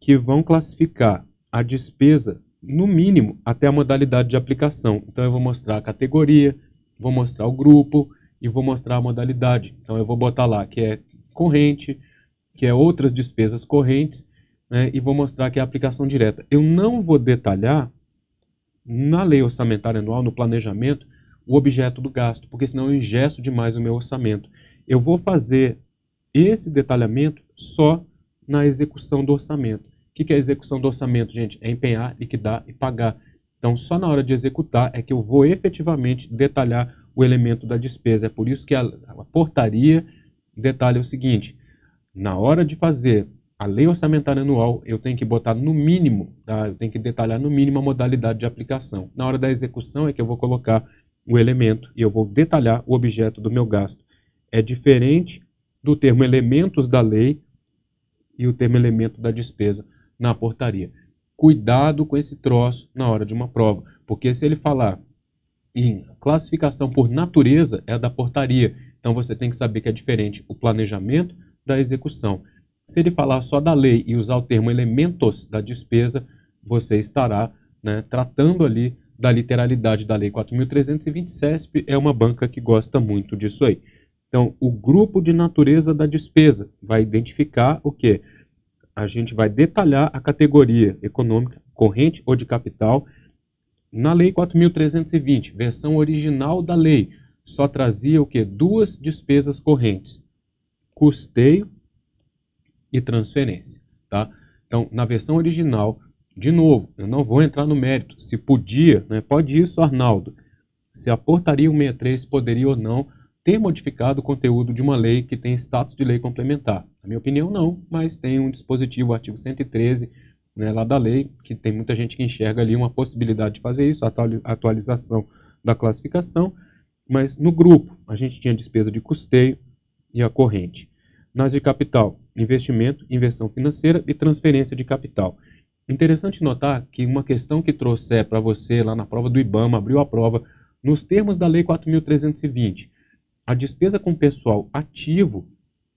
Que vão classificar a despesa, no mínimo, até a modalidade de aplicação. Então eu vou mostrar a categoria, vou mostrar o grupo e vou mostrar a modalidade. Então eu vou botar lá que é corrente, que é outras despesas correntes né, e vou mostrar aqui a aplicação direta. Eu não vou detalhar na lei orçamentária anual, no planejamento, o objeto do gasto, porque senão eu ingesto demais o meu orçamento. Eu vou fazer esse detalhamento só na execução do orçamento. O que é a execução do orçamento, gente? É empenhar, liquidar e pagar. Então, só na hora de executar é que eu vou efetivamente detalhar o elemento da despesa. É por isso que a, a portaria detalha o seguinte: na hora de fazer a lei orçamentária anual, eu tenho que botar no mínimo, tá? eu tenho que detalhar no mínimo a modalidade de aplicação. Na hora da execução é que eu vou colocar o elemento e eu vou detalhar o objeto do meu gasto. É diferente do termo elementos da lei e o termo elemento da despesa na portaria. Cuidado com esse troço na hora de uma prova, porque se ele falar em classificação por natureza, é da portaria. Então você tem que saber que é diferente o planejamento da execução. Se ele falar só da lei e usar o termo elementos da despesa, você estará né, tratando ali da literalidade da Lei 4.320 CESP é uma banca que gosta muito disso aí. Então, o grupo de natureza da despesa vai identificar o que? A gente vai detalhar a categoria econômica, corrente ou de capital. Na Lei 4.320, versão original da lei, só trazia o que? Duas despesas correntes, custeio e transferência, tá? Então, na versão original, de novo, eu não vou entrar no mérito se podia, né? Pode isso, Arnaldo. Se a portaria 163 poderia ou não ter modificado o conteúdo de uma lei que tem status de lei complementar. Na minha opinião, não, mas tem um dispositivo, o artigo 113, né, lá da lei, que tem muita gente que enxerga ali uma possibilidade de fazer isso, a atualização da classificação, mas no grupo a gente tinha despesa de custeio e a corrente. Nas de capital, investimento, inversão financeira e transferência de capital. Interessante notar que uma questão que trouxe para você lá na prova do IBAMA, abriu a prova, nos termos da Lei 4.320, a despesa com pessoal ativo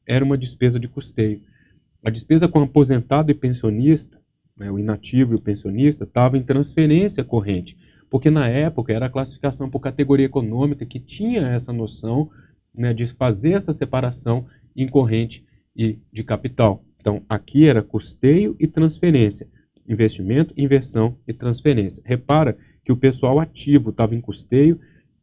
era uma despesa de custeio. A despesa com aposentado e pensionista, né, o inativo e o pensionista, estava em transferência corrente, porque na época era a classificação por categoria econômica que tinha essa noção né, de fazer essa separação em corrente e de capital. Então, aqui era custeio e transferência. Investimento, inversão e transferência. Repara que o pessoal ativo estava em custeio,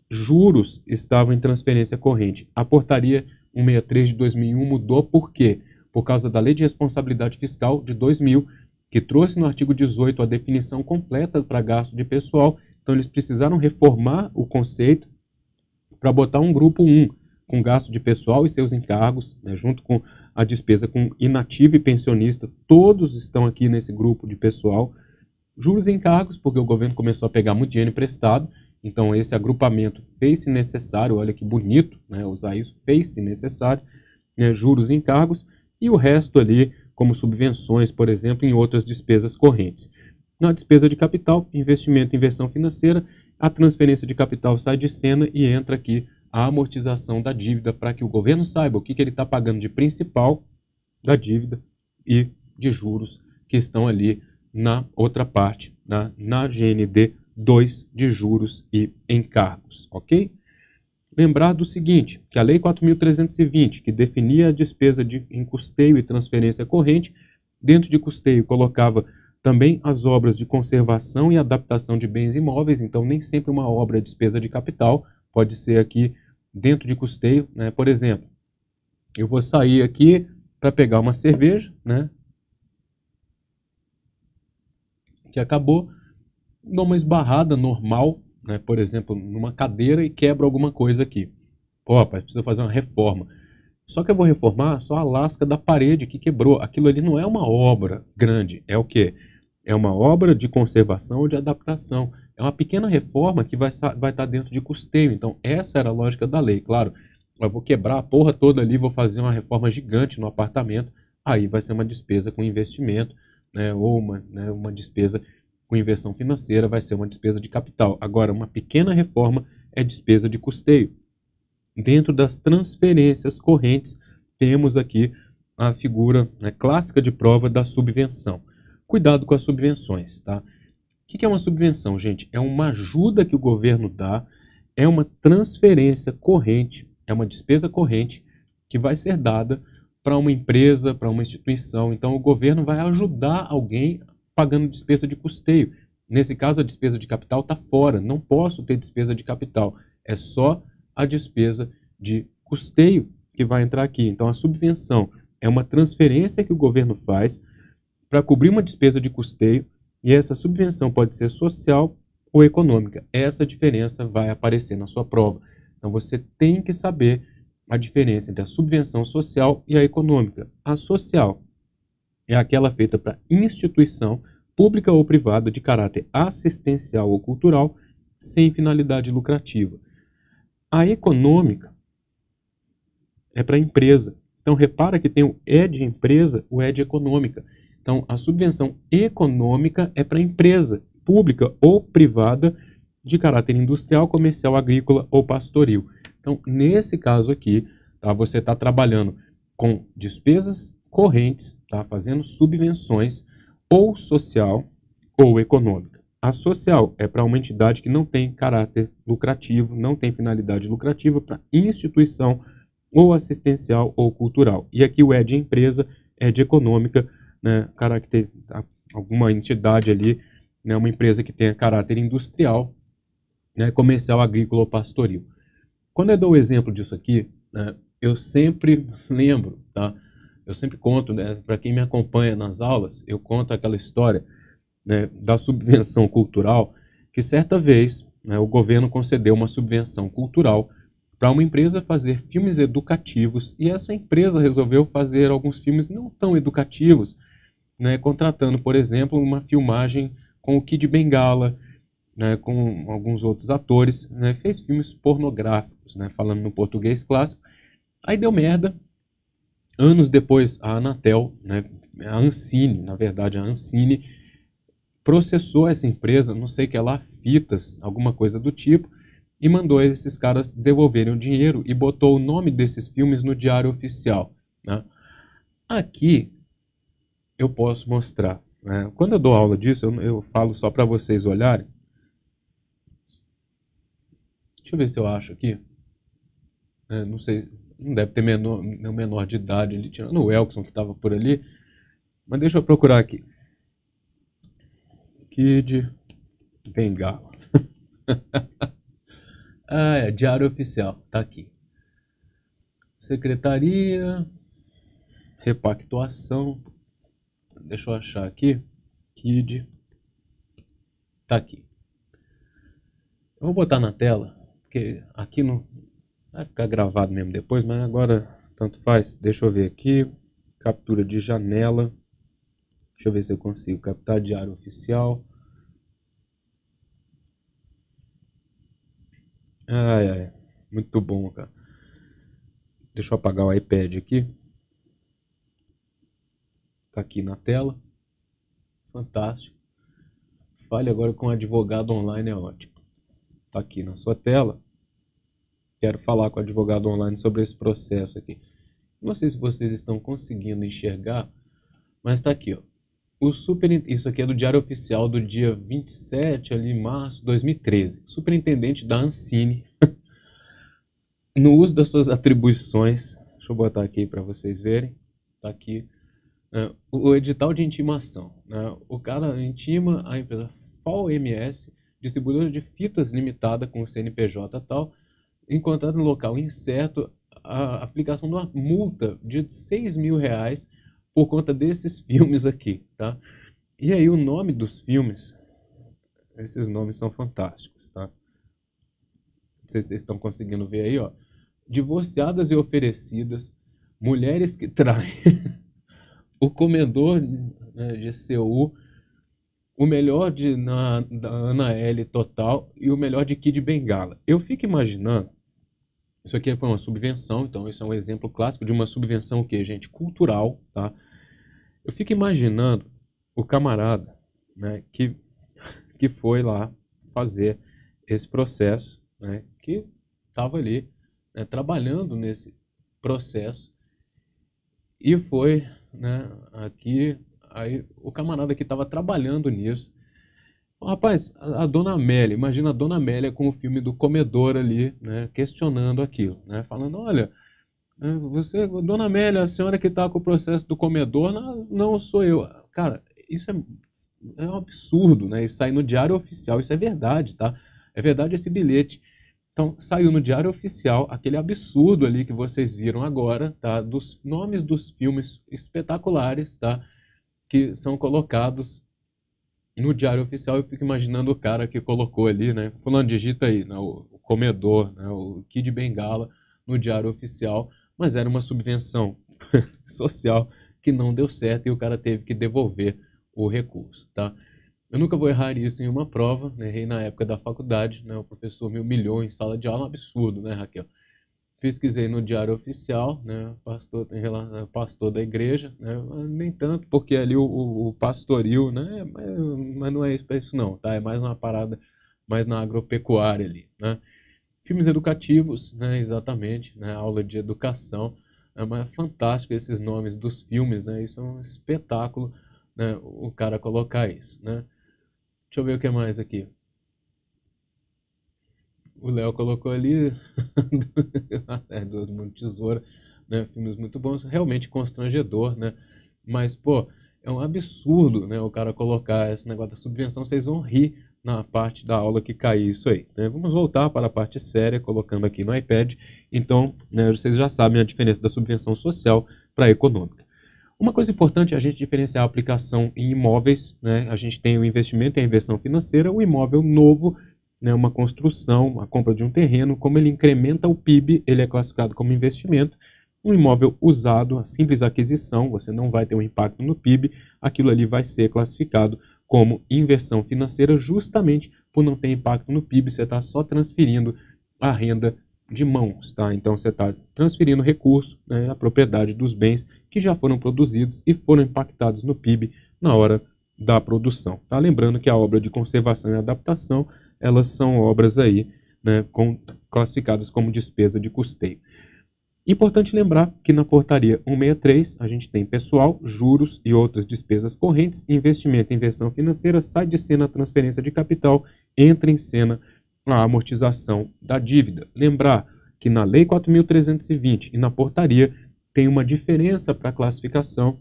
juros estavam em transferência corrente. A portaria 163 de 2001 mudou por quê? Por causa da Lei de Responsabilidade Fiscal de 2000, que trouxe no artigo 18 a definição completa para gasto de pessoal. Então, eles precisaram reformar o conceito para botar um grupo 1, com gasto de pessoal e seus encargos, né, junto com a despesa com inativo e pensionista, todos estão aqui nesse grupo de pessoal. Juros e encargos, porque o governo começou a pegar muito dinheiro emprestado, então esse agrupamento fez-se necessário, olha que bonito né, usar isso, fez-se necessário, né, juros e encargos, e o resto ali, como subvenções, por exemplo, em outras despesas correntes. Na despesa de capital, investimento e inversão financeira, a transferência de capital sai de cena e entra aqui a amortização da dívida para que o governo saiba o que, que ele está pagando de principal da dívida e de juros que estão ali na outra parte, na, na GND 2 de juros e encargos, ok? Lembrar do seguinte, que a Lei 4.320, que definia a despesa de, em custeio e transferência corrente, dentro de custeio colocava também as obras de conservação e adaptação de bens imóveis, então nem sempre uma obra é despesa de capital, pode ser aqui dentro de custeio, né? Por exemplo, eu vou sair aqui para pegar uma cerveja, né? Que acabou, dou uma esbarrada normal, né? Por exemplo, numa cadeira e quebra alguma coisa aqui. Pô, rapaz, precisa fazer uma reforma. Só que eu vou reformar só a lasca da parede que quebrou. Aquilo ali não é uma obra grande, é o quê? É uma obra de conservação ou de adaptação. É uma pequena reforma que vai, vai estar tá dentro de custeio. Então, essa era a lógica da lei. Claro, eu vou quebrar a porra toda ali, vou fazer uma reforma gigante no apartamento, aí vai ser uma despesa com investimento, né, ou uma, né, uma despesa com inversão financeira, vai ser uma despesa de capital. Agora, uma pequena reforma é despesa de custeio. Dentro das transferências correntes, temos aqui a figura né, clássica de prova da subvenção. Cuidado com as subvenções, tá? O que é uma subvenção, gente? É uma ajuda que o governo dá, é uma transferência corrente, é uma despesa corrente que vai ser dada para uma empresa, para uma instituição. Então, o governo vai ajudar alguém pagando despesa de custeio. Nesse caso, a despesa de capital está fora, não posso ter despesa de capital, é só a despesa de custeio que vai entrar aqui. Então, a subvenção é uma transferência que o governo faz para cobrir uma despesa de custeio e essa subvenção pode ser social ou econômica. Essa diferença vai aparecer na sua prova. Então você tem que saber a diferença entre a subvenção social e a econômica. A social é aquela feita para instituição pública ou privada de caráter assistencial ou cultural sem finalidade lucrativa. A econômica é para empresa. Então repara que tem o E de empresa, o E de econômica. Então, a subvenção econômica é para empresa pública ou privada de caráter industrial, comercial, agrícola ou pastoril. Então, nesse caso aqui, tá, você está trabalhando com despesas correntes, tá, fazendo subvenções ou social ou econômica. A social é para uma entidade que não tem caráter lucrativo, não tem finalidade lucrativa, para instituição ou assistencial ou cultural. E aqui o é de empresa, é de econômica, né, alguma entidade ali, né, uma empresa que tenha caráter industrial, né, comercial, agrícola ou pastoril. Quando eu dou o exemplo disso aqui, né, eu sempre lembro, tá? eu sempre conto, né, para quem me acompanha nas aulas, eu conto aquela história né, da subvenção cultural, que certa vez né, o governo concedeu uma subvenção cultural para uma empresa fazer filmes educativos e essa empresa resolveu fazer alguns filmes não tão educativos, né, contratando, por exemplo, uma filmagem com o Kid Bengala, né, com alguns outros atores, né, fez filmes pornográficos, né, falando no português clássico. Aí deu merda. Anos depois, a Anatel, né, a Ancine, na verdade, a Ancine, processou essa empresa, não sei que é lá, fitas, alguma coisa do tipo, e mandou esses caras devolverem o dinheiro e botou o nome desses filmes no diário oficial. Né. Aqui, eu posso mostrar. Né? Quando eu dou aula disso, eu, eu falo só para vocês olharem. Deixa eu ver se eu acho aqui. É, não sei, não deve ter menor, nenhum menor de idade ali, tirando o Elkson que estava por ali. Mas deixa eu procurar aqui. Kid Bengala. ah, é, diário oficial, tá aqui. Secretaria, repactuação, deixa eu achar aqui, kid, tá aqui. Eu vou botar na tela, porque aqui não vai ficar gravado mesmo depois, mas agora tanto faz. Deixa eu ver aqui, captura de janela, deixa eu ver se eu consigo captar diário oficial. Ai, ai, muito bom, cara. Deixa eu apagar o iPad aqui. Está aqui na tela. Fantástico. Fale agora com advogado online, é ótimo. Está aqui na sua tela. Quero falar com o advogado online sobre esse processo aqui. Não sei se vocês estão conseguindo enxergar, mas está aqui. Ó. O superint... Isso aqui é do Diário Oficial do dia 27 ali, março de 2013. Superintendente da Ancine, no uso das suas atribuições, deixa eu botar aqui para vocês verem, está aqui é, o edital de intimação. Né, o cara intima a empresa Paul MS, distribuidora de fitas limitada com o CNPJ tal, encontrado no local incerto, a aplicação de uma multa de 6 mil reais por conta desses filmes aqui, tá? E aí o nome dos filmes, esses nomes são fantásticos, tá? Não sei se vocês estão conseguindo ver aí, ó. Divorciadas e oferecidas, mulheres que traem o comedor né, CU, o melhor de, na, da Ana L total e o melhor de Kid Bengala. Eu fico imaginando, isso aqui foi uma subvenção, então isso é um exemplo clássico de uma subvenção o gente? Cultural, tá? Eu fico imaginando o camarada né, que, que foi lá fazer esse processo, né, que estava ali né, trabalhando nesse processo e foi né? Aqui, aí o camarada que estava trabalhando nisso. Rapaz, a, a, dona Amélia, imagina a dona Amélia com o filme do comedor ali, né? Questionando aquilo, né? Falando, olha, eh, você, dona Amélia, a senhora que está com o processo do comedor, não, não sou eu. Cara, isso é, é um absurdo, né? Isso sai no diário oficial, isso é verdade, tá? É verdade esse bilhete. Então, saiu no Diário Oficial aquele absurdo ali que vocês viram agora, tá? Dos nomes dos filmes espetaculares, tá? Que são colocados no Diário Oficial. Eu fico imaginando o cara que colocou ali, né? Fulano, digita aí, né? o Comedor, né? o Kid Bengala no Diário Oficial. Mas era uma subvenção social que não deu certo e o cara teve que devolver o recurso, tá? Eu nunca vou errar isso em uma prova, né? errei na época da faculdade, né? o professor me humilhou em sala de aula, um absurdo, né, Raquel? Pesquisei no diário oficial, né, pastor, relação, pastor da igreja, né, nem tanto, porque ali o, o, pastoril, né, mas, mas não é isso para é isso não, tá? É mais uma parada, mais na agropecuária ali, né? Filmes educativos, né, exatamente, né, aula de educação, é, mas é fantástico esses nomes dos filmes, né? Isso é um espetáculo, né? O cara colocar isso, né? Deixa eu ver o que mais aqui. O Léo colocou ali Duas é, do mundo Tesoura, né? Filmes muito bons, realmente constrangedor, né? Mas, pô, é um absurdo, né? O cara colocar esse negócio da subvenção, vocês vão rir na parte da aula que cair isso aí. Né? Vamos voltar para a parte séria, colocando aqui no iPad. Então, né, vocês já sabem a diferença da subvenção social para a econômica. Uma coisa importante é a gente diferenciar a aplicação em imóveis. Né? A gente tem o investimento e a inversão financeira, o imóvel novo, né? uma construção, a compra de um terreno, como ele incrementa o PIB, ele é classificado como investimento. Um imóvel usado, a simples aquisição, você não vai ter um impacto no PIB, aquilo ali vai ser classificado como inversão financeira, justamente por não ter impacto no PIB, você está só transferindo a renda de mãos, tá? Então você está transferindo recurso, né, a propriedade dos bens que já foram produzidos e foram impactados no PIB na hora da produção, tá? Lembrando que a obra de conservação e adaptação, elas são obras aí, né, com, classificadas como despesa de custeio. Importante lembrar que na portaria 163 a gente tem pessoal, juros e outras despesas correntes, investimento e inversão financeira, sai de cena a transferência de capital, entra em cena a a amortização da dívida. Lembrar que na Lei 4.320 e na portaria tem uma diferença para a classificação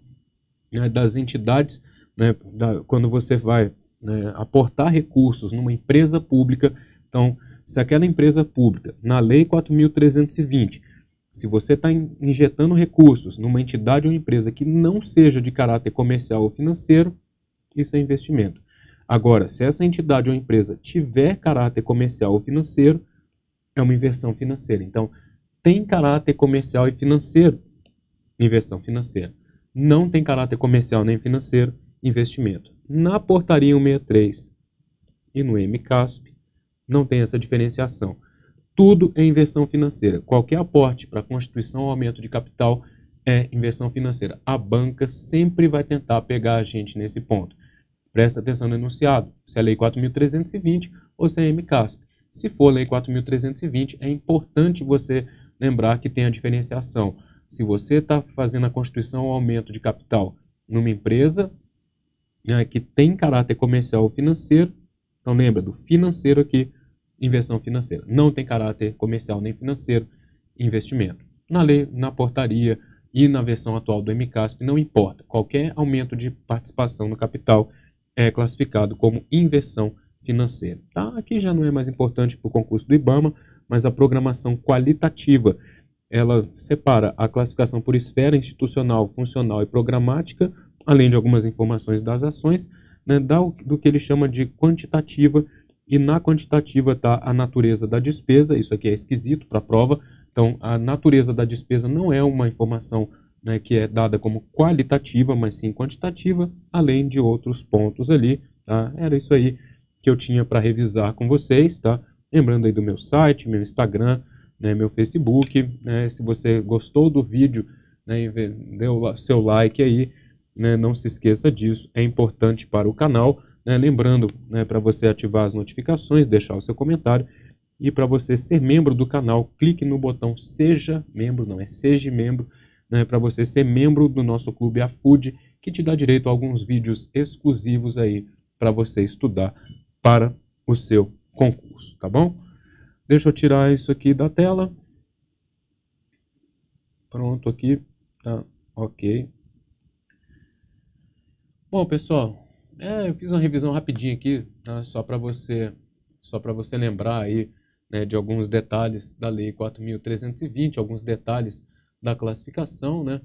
né, das entidades, né, da, quando você vai né, aportar recursos numa empresa pública. Então, se aquela empresa pública, na Lei 4.320, se você está injetando recursos numa entidade ou empresa que não seja de caráter comercial ou financeiro, isso é investimento. Agora, se essa entidade ou empresa tiver caráter comercial ou financeiro, é uma inversão financeira. Então, tem caráter comercial e financeiro, inversão financeira. Não tem caráter comercial nem financeiro, investimento. Na portaria 163 e no MCASP, não tem essa diferenciação. Tudo é inversão financeira. Qualquer aporte para constituição ou aumento de capital é inversão financeira. A banca sempre vai tentar pegar a gente nesse ponto. Presta atenção no enunciado, se é Lei 4.320 ou se é MCASP. Se for Lei 4.320, é importante você lembrar que tem a diferenciação. Se você está fazendo a constituição ou aumento de capital numa empresa né, que tem caráter comercial ou financeiro, então lembra do financeiro aqui, inversão financeira. Não tem caráter comercial nem financeiro, investimento. Na lei, na portaria e na versão atual do MCASP, não importa. Qualquer aumento de participação no capital é classificado como inversão financeira. Tá? Aqui já não é mais importante para o concurso do IBAMA, mas a programação qualitativa ela separa a classificação por esfera institucional, funcional e programática, além de algumas informações das ações, né, do que ele chama de quantitativa, e na quantitativa está a natureza da despesa, isso aqui é esquisito para a prova, então a natureza da despesa não é uma informação né, que é dada como qualitativa, mas sim quantitativa, além de outros pontos ali, tá? Era isso aí que eu tinha para revisar com vocês, tá? Lembrando aí do meu site, meu Instagram, né, meu Facebook, né, se você gostou do vídeo, né, deu seu like aí, né, não se esqueça disso, é importante para o canal, né, lembrando né, para você ativar as notificações, deixar o seu comentário e para você ser membro do canal, clique no botão seja membro, não é seja membro, né, para você ser membro do nosso clube Afood, que te dá direito a alguns vídeos exclusivos aí para você estudar para o seu concurso, tá bom? Deixa eu tirar isso aqui da tela. Pronto aqui, tá ok. Bom, pessoal, é, eu fiz uma revisão rapidinha aqui, tá? só para você, só para você lembrar aí né, de alguns detalhes da Lei 4.320, alguns detalhes da classificação, né?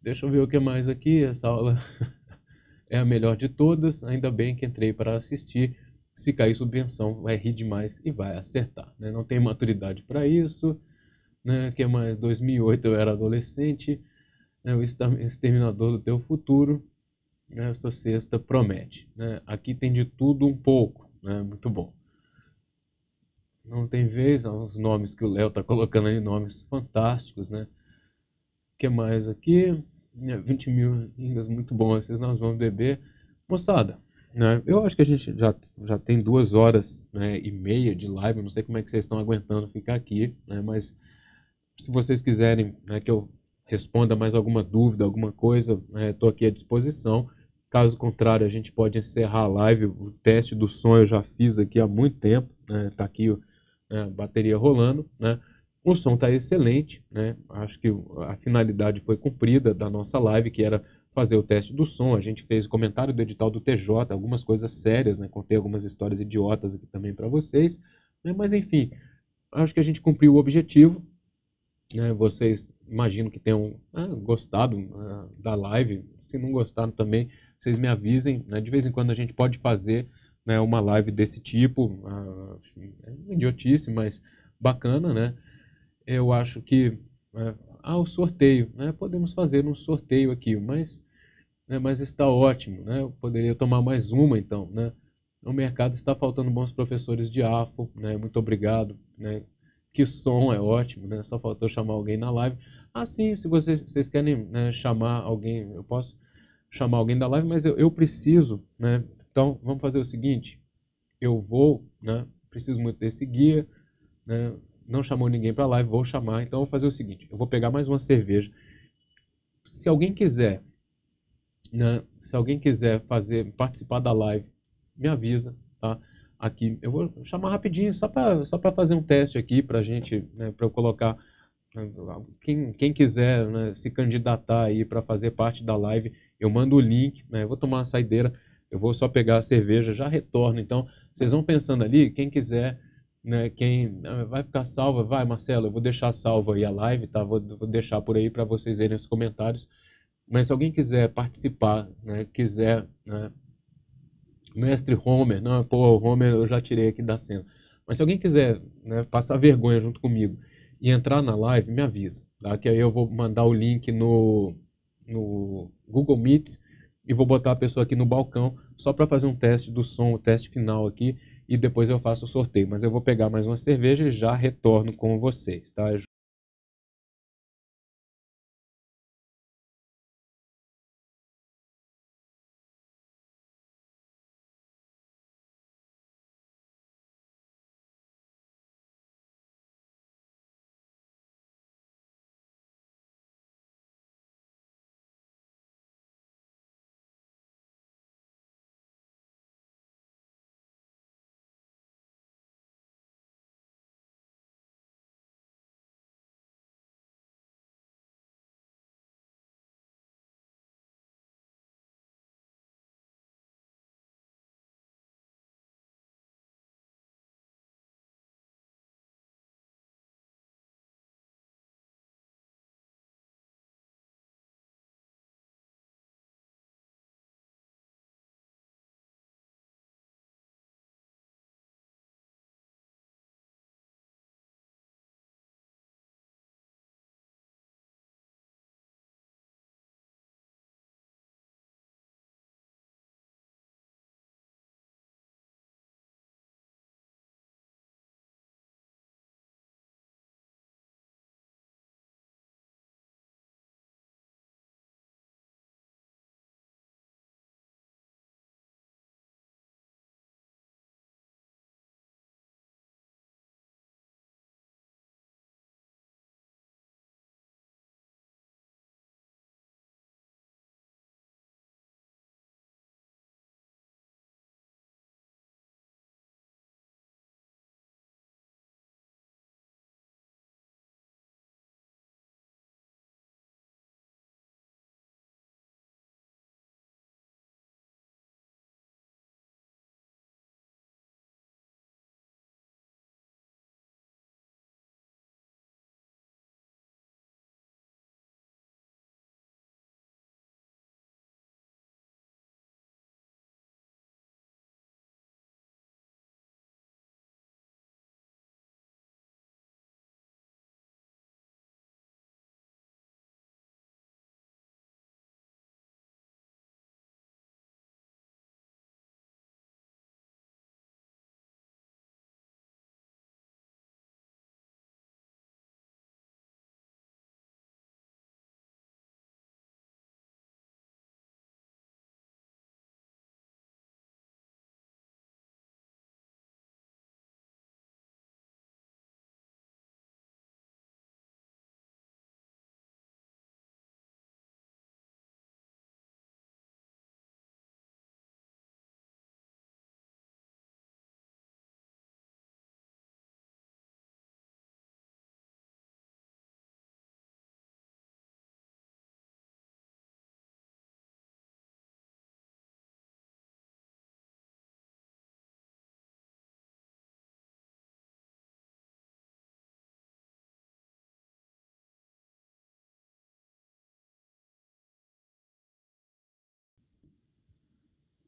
Deixa eu ver o que mais aqui, essa aula é a melhor de todas, ainda bem que entrei para assistir. Se cair subvenção, vai rir demais e vai acertar, né? Não tem maturidade para isso, né? Que mais 2008 eu era adolescente, né? O exterminador do teu futuro. Essa sexta promete, né? Aqui tem de tudo um pouco, né? Muito bom. Não tem vez, os nomes que o Léo está colocando aí, nomes fantásticos, né? que mais aqui? 20 né, mil ingas, muito bom, esses nós vamos beber. Moçada, né, eu acho que a gente já, já tem duas horas né, e meia de live, não sei como é que vocês estão aguentando ficar aqui, né, mas se vocês quiserem né, que eu responda mais alguma dúvida, alguma coisa, estou né, aqui à disposição. Caso contrário, a gente pode encerrar a live. O teste do sonho eu já fiz aqui há muito tempo, né, tá aqui né, a bateria rolando, né? O som está excelente, né? Acho que a finalidade foi cumprida da nossa live, que era fazer o teste do som. A gente fez o comentário do edital do TJ, algumas coisas sérias, né? Contei algumas histórias idiotas aqui também para vocês. Né? Mas enfim, acho que a gente cumpriu o objetivo. Né? Vocês imagino que tenham ah, gostado ah, da live. Se não gostaram também, vocês me avisem. Né? De vez em quando a gente pode fazer né, uma live desse tipo. Ah, é idiotice, mas bacana, né? eu acho que é, ah, o sorteio, né? Podemos fazer um sorteio aqui, mas, né, mas está ótimo, né? Eu poderia tomar mais uma então, né? No mercado está faltando bons professores de AFO, né? Muito obrigado, né? Que som é ótimo, né? Só faltou chamar alguém na live. Ah, sim, se vocês, vocês querem né, chamar alguém, eu posso chamar alguém da live, mas eu, eu preciso, né? Então, vamos fazer o seguinte, eu vou, né? Preciso muito desse guia, né? não chamou ninguém para live, vou chamar. Então eu vou fazer o seguinte, eu vou pegar mais uma cerveja. Se alguém quiser, né, se alguém quiser fazer participar da live, me avisa, tá? Aqui eu vou chamar rapidinho só para só para fazer um teste aqui para gente, né, para eu colocar né, quem, quem quiser né, se candidatar aí para fazer parte da live, eu mando o link, né, eu vou tomar uma saideira, eu vou só pegar a cerveja, já retorno. Então, vocês vão pensando ali, quem quiser né? Quem né, vai ficar salva, vai, Marcelo, eu vou deixar salva aí a live, tá? Vou, vou deixar por aí para vocês verem os comentários. Mas se alguém quiser participar, né? Quiser, né? Mestre Homer, não, pô, Homer eu já tirei aqui da cena. Mas se alguém quiser né, passar vergonha junto comigo e entrar na live, me avisa, tá? Que aí eu vou mandar o link no, no Google Meet e vou botar a pessoa aqui no balcão só para fazer um teste do som, o teste final aqui e depois eu faço o sorteio. Mas eu vou pegar mais uma cerveja e já retorno com vocês, tá?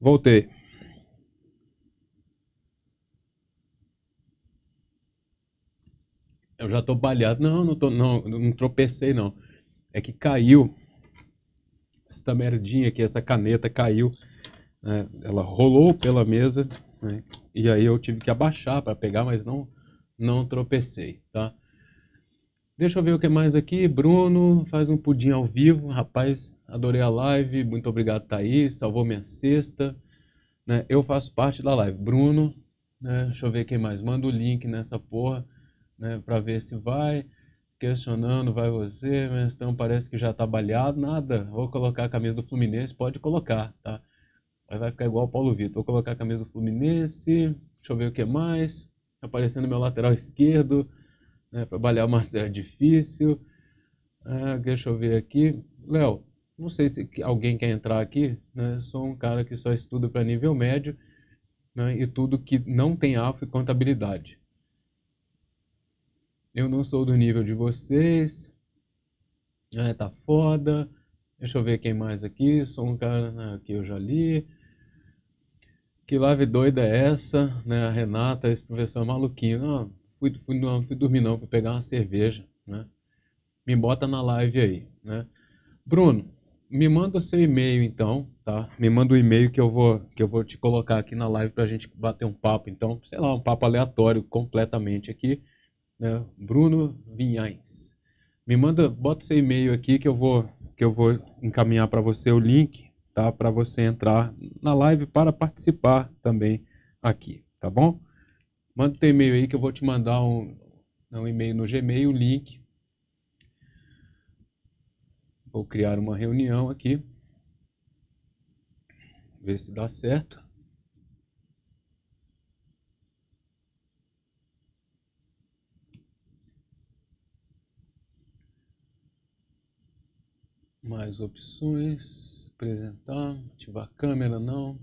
Voltei. Eu já tô baleado. Não, não tô, não, não tropecei não. É que caiu esta merdinha aqui, essa caneta caiu. Né? Ela rolou pela mesa né? e aí eu tive que abaixar para pegar, mas não não tropecei, tá? Deixa eu ver o que mais aqui. Bruno faz um pudim ao vivo, rapaz. Adorei a live. Muito obrigado, Thaís. Salvou minha sexta. Né? Eu faço parte da live. Bruno, né? deixa eu ver quem mais. Manda o link nessa porra né? pra ver se vai. Questionando, vai você, então parece que já tá baleado. Nada. Vou colocar a camisa do Fluminense. Pode colocar, tá? Mas vai ficar igual o Paulo Vitor. Vou colocar a camisa do Fluminense. Deixa eu ver o que mais. Aparecendo meu lateral esquerdo. Né? Pra balear o Marcelo é difícil. Ah, deixa eu ver aqui. Léo, não sei se alguém quer entrar aqui, né? Sou um cara que só estuda para nível médio né? e tudo que não tem alfa e é contabilidade. Eu não sou do nível de vocês. É, tá foda. Deixa eu ver quem mais aqui. Sou um cara né, que eu já li. Que live doida é essa? Né? A Renata, esse professor é maluquinho. Não, fui, fui, não fui dormir não, fui pegar uma cerveja. Né? Me bota na live aí. Né? Bruno, me manda seu e-mail então, tá? Me manda o um e-mail que eu vou que eu vou te colocar aqui na live para a gente bater um papo. Então, sei lá, um papo aleatório completamente aqui, né? Bruno Vinhais. Me manda, bota seu e-mail aqui que eu vou que eu vou encaminhar para você o link, tá? Para você entrar na live para participar também aqui, tá bom? Manda teu e-mail aí que eu vou te mandar um, um e-mail no Gmail, o link Vou criar uma reunião aqui. Ver se dá certo. Mais opções. Apresentar. Ativar a câmera, não.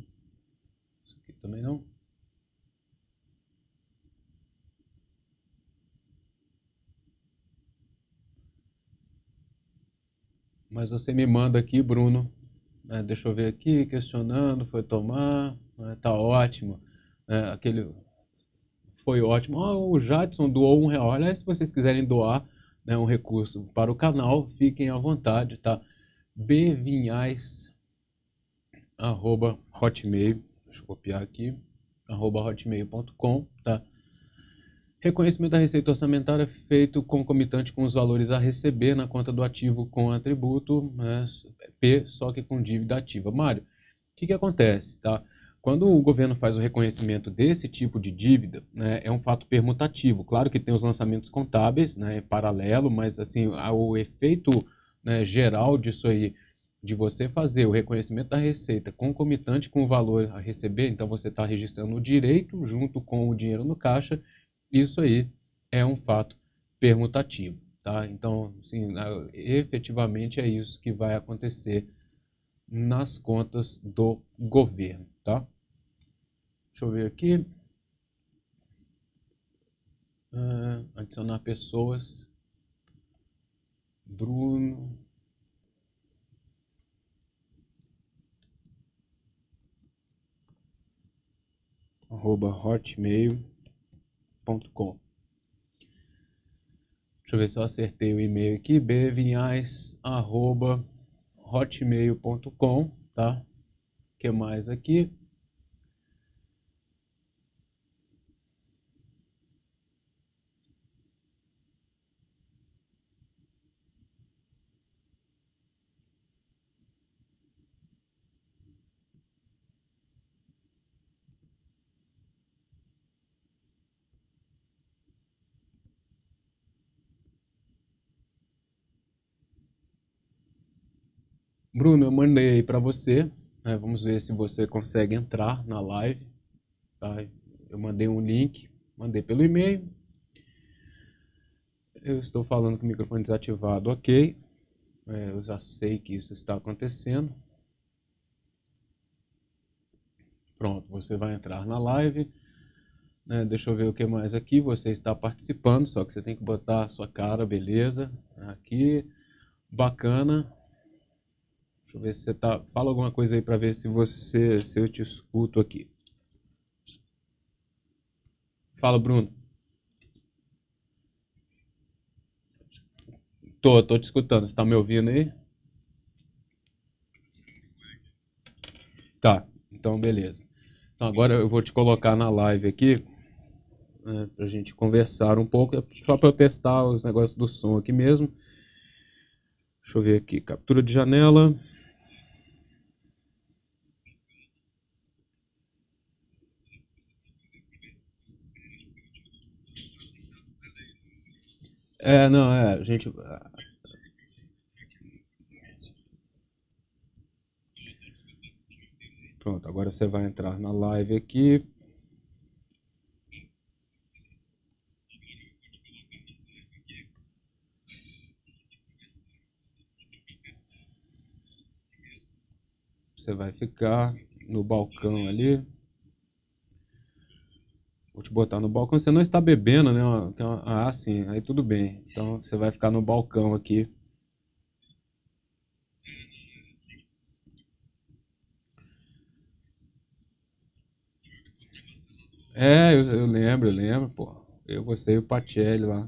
Isso aqui também não. Mas você me manda aqui, Bruno. Né, deixa eu ver aqui, questionando, foi tomar, né, tá ótimo. Né, aquele foi ótimo. Oh, o Jadson doou um real. Olha, se vocês quiserem doar né, um recurso para o canal, fiquem à vontade, tá? bvinhais, arroba hotmail, deixa eu copiar aqui, arroba hotmail.com, tá? Reconhecimento da receita orçamentária feito concomitante com os valores a receber na conta do ativo com atributo né, P, só que com dívida ativa. Mário, o que, que acontece? Tá? Quando o governo faz o reconhecimento desse tipo de dívida, né, é um fato permutativo. Claro que tem os lançamentos contábeis né, em paralelo, mas assim o efeito né, geral disso aí, de você fazer o reconhecimento da receita concomitante com o valor a receber, então você está registrando o direito junto com o dinheiro no caixa isso aí é um fato permutativo, tá? Então, sim, efetivamente é isso que vai acontecer nas contas do governo, tá? Deixa eu ver aqui. Uh, adicionar pessoas. Bruno. Arroba hotmail gmail.com. Deixa eu ver se eu acertei o e-mail aqui, bvinhais.hotmail.com, tá? O que mais aqui? Bruno, eu mandei aí para você. Né? Vamos ver se você consegue entrar na live. Tá? Eu mandei um link, mandei pelo e-mail. Eu estou falando com o microfone desativado, ok. É, eu já sei que isso está acontecendo. Pronto, você vai entrar na live. Né? Deixa eu ver o que mais aqui. Você está participando, só que você tem que botar a sua cara, beleza? Aqui, bacana. Deixa eu ver se você tá. Fala alguma coisa aí para ver se você. Se eu te escuto aqui. Fala, Bruno. Tô, tô te escutando. Você tá me ouvindo aí? Tá, então beleza. Então agora eu vou te colocar na live aqui né, pra gente conversar um pouco. É só pra eu testar os negócios do som aqui mesmo. Deixa eu ver aqui. Captura de janela. É, não, é, a gente. Ah, pronto, agora você vai entrar na live aqui. Você vai ficar no balcão ali vou te botar no balcão, você não está bebendo, né? Ah, sim, aí tudo bem. Então você vai ficar no balcão aqui. É, eu, eu lembro, eu lembro, pô. Eu, você e o Pacelli lá.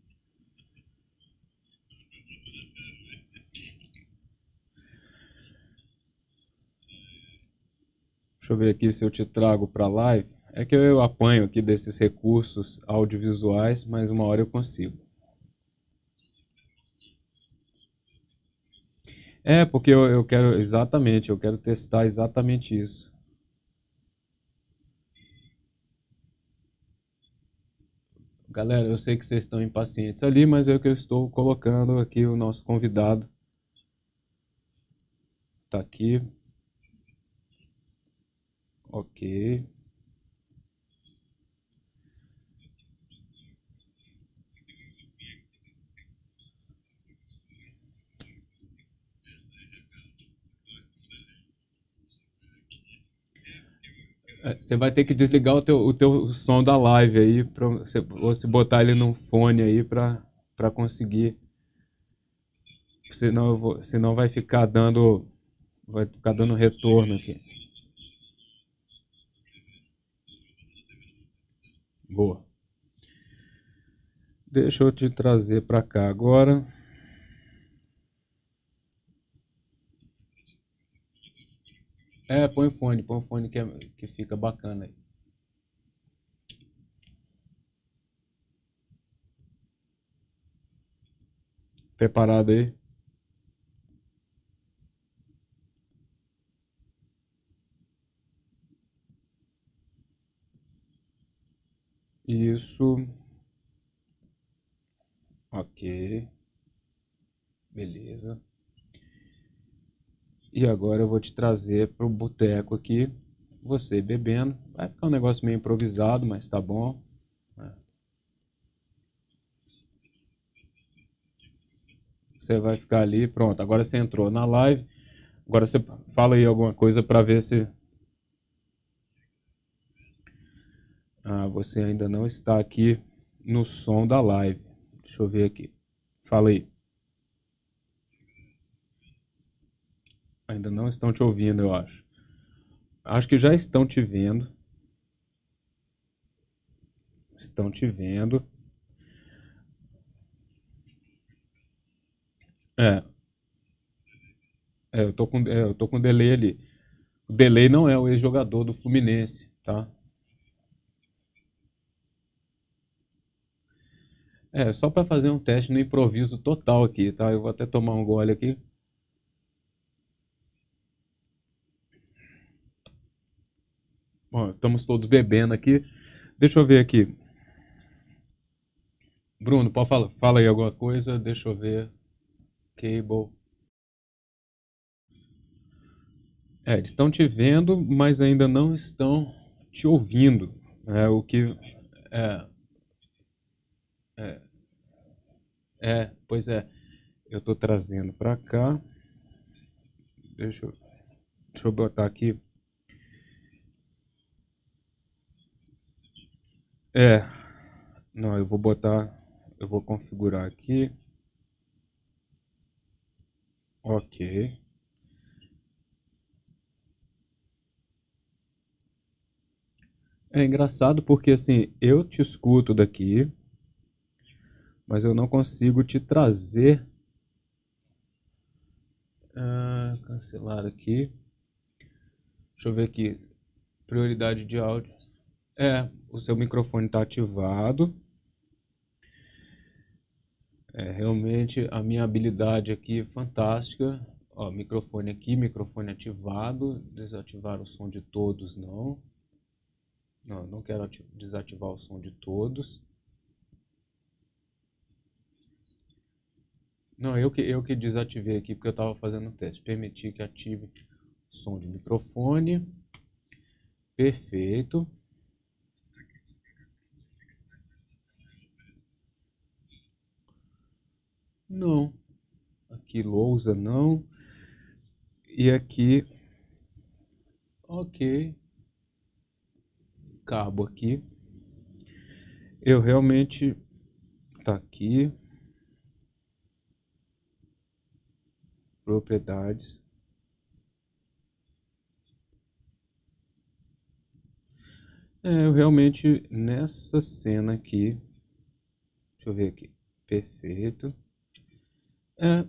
eu ver aqui se eu te trago para a live. É que eu apanho aqui desses recursos audiovisuais, mas uma hora eu consigo. É, porque eu, eu quero, exatamente, eu quero testar exatamente isso. Galera, eu sei que vocês estão impacientes ali, mas é que eu estou colocando aqui o nosso convidado. Tá aqui, Ok. É, você vai ter que desligar o teu, o teu som da live aí, pra você, ou se botar ele num fone aí pra, pra conseguir. Senão, eu vou, senão vai ficar dando. Vai ficar dando retorno aqui. Boa. Deixa eu te trazer para cá agora. É, põe o fone, põe o fone que, é, que fica bacana aí. Preparado aí? Isso. Ok. Beleza. E agora eu vou te trazer para o boteco aqui, você bebendo. Vai ficar um negócio meio improvisado, mas tá bom. É. Você vai ficar ali, pronto. Agora você entrou na live. Agora você fala aí alguma coisa para ver se Ah, você ainda não está aqui no som da live. Deixa eu ver aqui. Fala aí. Ainda não estão te ouvindo, eu acho. Acho que já estão te vendo. Estão te vendo. É. é eu, tô com, é, eu tô com delay ali. O delay não é o ex-jogador do Fluminense, tá? É, só para fazer um teste no improviso total aqui, tá? Eu vou até tomar um gole aqui. Bom, estamos todos bebendo aqui. Deixa eu ver aqui. Bruno, pode falar, fala aí alguma coisa, deixa eu ver. Cable. É, eles estão te vendo, mas ainda não estão te ouvindo. É o que é, é. É, pois é. Eu estou trazendo para cá. Deixa eu, deixa eu botar aqui. É. Não, eu vou botar. Eu vou configurar aqui. Ok. É engraçado porque assim, eu te escuto daqui, mas eu não consigo te trazer. Ah, cancelar aqui. Deixa eu ver aqui. Prioridade de áudio. É, o seu microfone está ativado. É, realmente a minha habilidade aqui é fantástica. Ó, microfone aqui, microfone ativado. Desativar o som de todos, não. Não, não quero desativar o som de todos. Não, eu que, eu que desativei aqui porque eu estava fazendo o teste. Permitir que ative som de microfone. Perfeito. Não. Aqui lousa não. E aqui. Ok. Cabo aqui. Eu realmente. Tá aqui. propriedades. É, eu realmente, nessa cena aqui, deixa eu ver aqui, perfeito. É,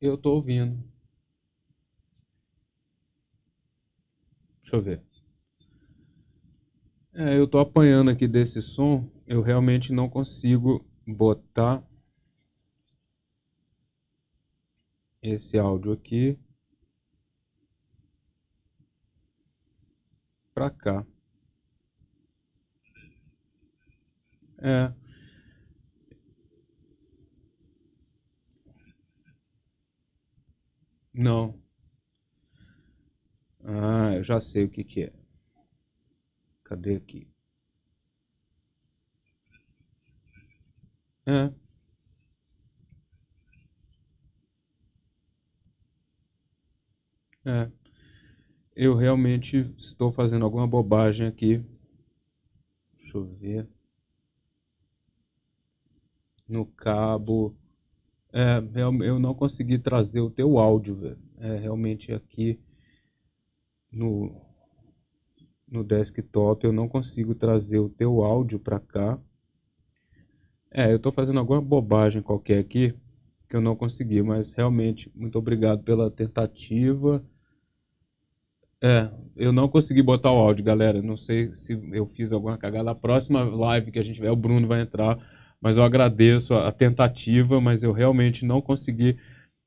eu tô ouvindo. Deixa eu ver. É, eu tô apanhando aqui desse som, eu realmente não consigo botar esse áudio aqui para cá. É. Não. Ah, eu já sei o que que é. Cadê aqui? É. É, eu realmente estou fazendo alguma bobagem aqui. Deixa eu ver. No cabo. É, eu não consegui trazer o teu áudio, velho. É, realmente aqui no, no desktop eu não consigo trazer o teu áudio para cá. É, eu estou fazendo alguma bobagem qualquer aqui que eu não consegui, mas realmente muito obrigado pela tentativa é, eu não consegui botar o áudio, galera. Não sei se eu fiz alguma cagada. A próxima live que a gente tiver, o Bruno vai entrar. Mas eu agradeço a, a tentativa, mas eu realmente não consegui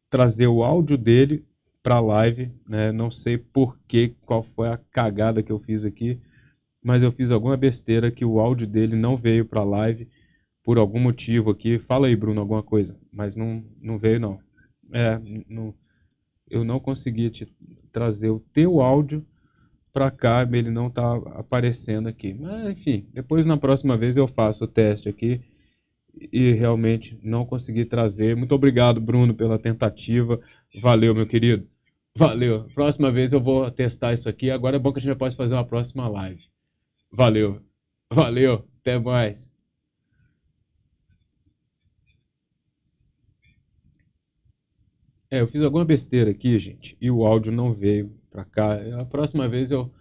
trazer o áudio dele para a live. Né? Não sei por que, qual foi a cagada que eu fiz aqui, mas eu fiz alguma besteira que o áudio dele não veio para a live por algum motivo aqui. Fala aí, Bruno, alguma coisa. Mas não, não veio, não. É, não eu não consegui te trazer o teu áudio para cá, ele não está aparecendo aqui. Mas enfim, depois na próxima vez eu faço o teste aqui e realmente não consegui trazer. Muito obrigado, Bruno, pela tentativa. Valeu, meu querido. Valeu. Próxima vez eu vou testar isso aqui. Agora é bom que a gente já pode fazer uma próxima live. Valeu. Valeu. Até mais. É, eu fiz alguma besteira aqui, gente, e o áudio não veio para cá. É, a próxima vez eu.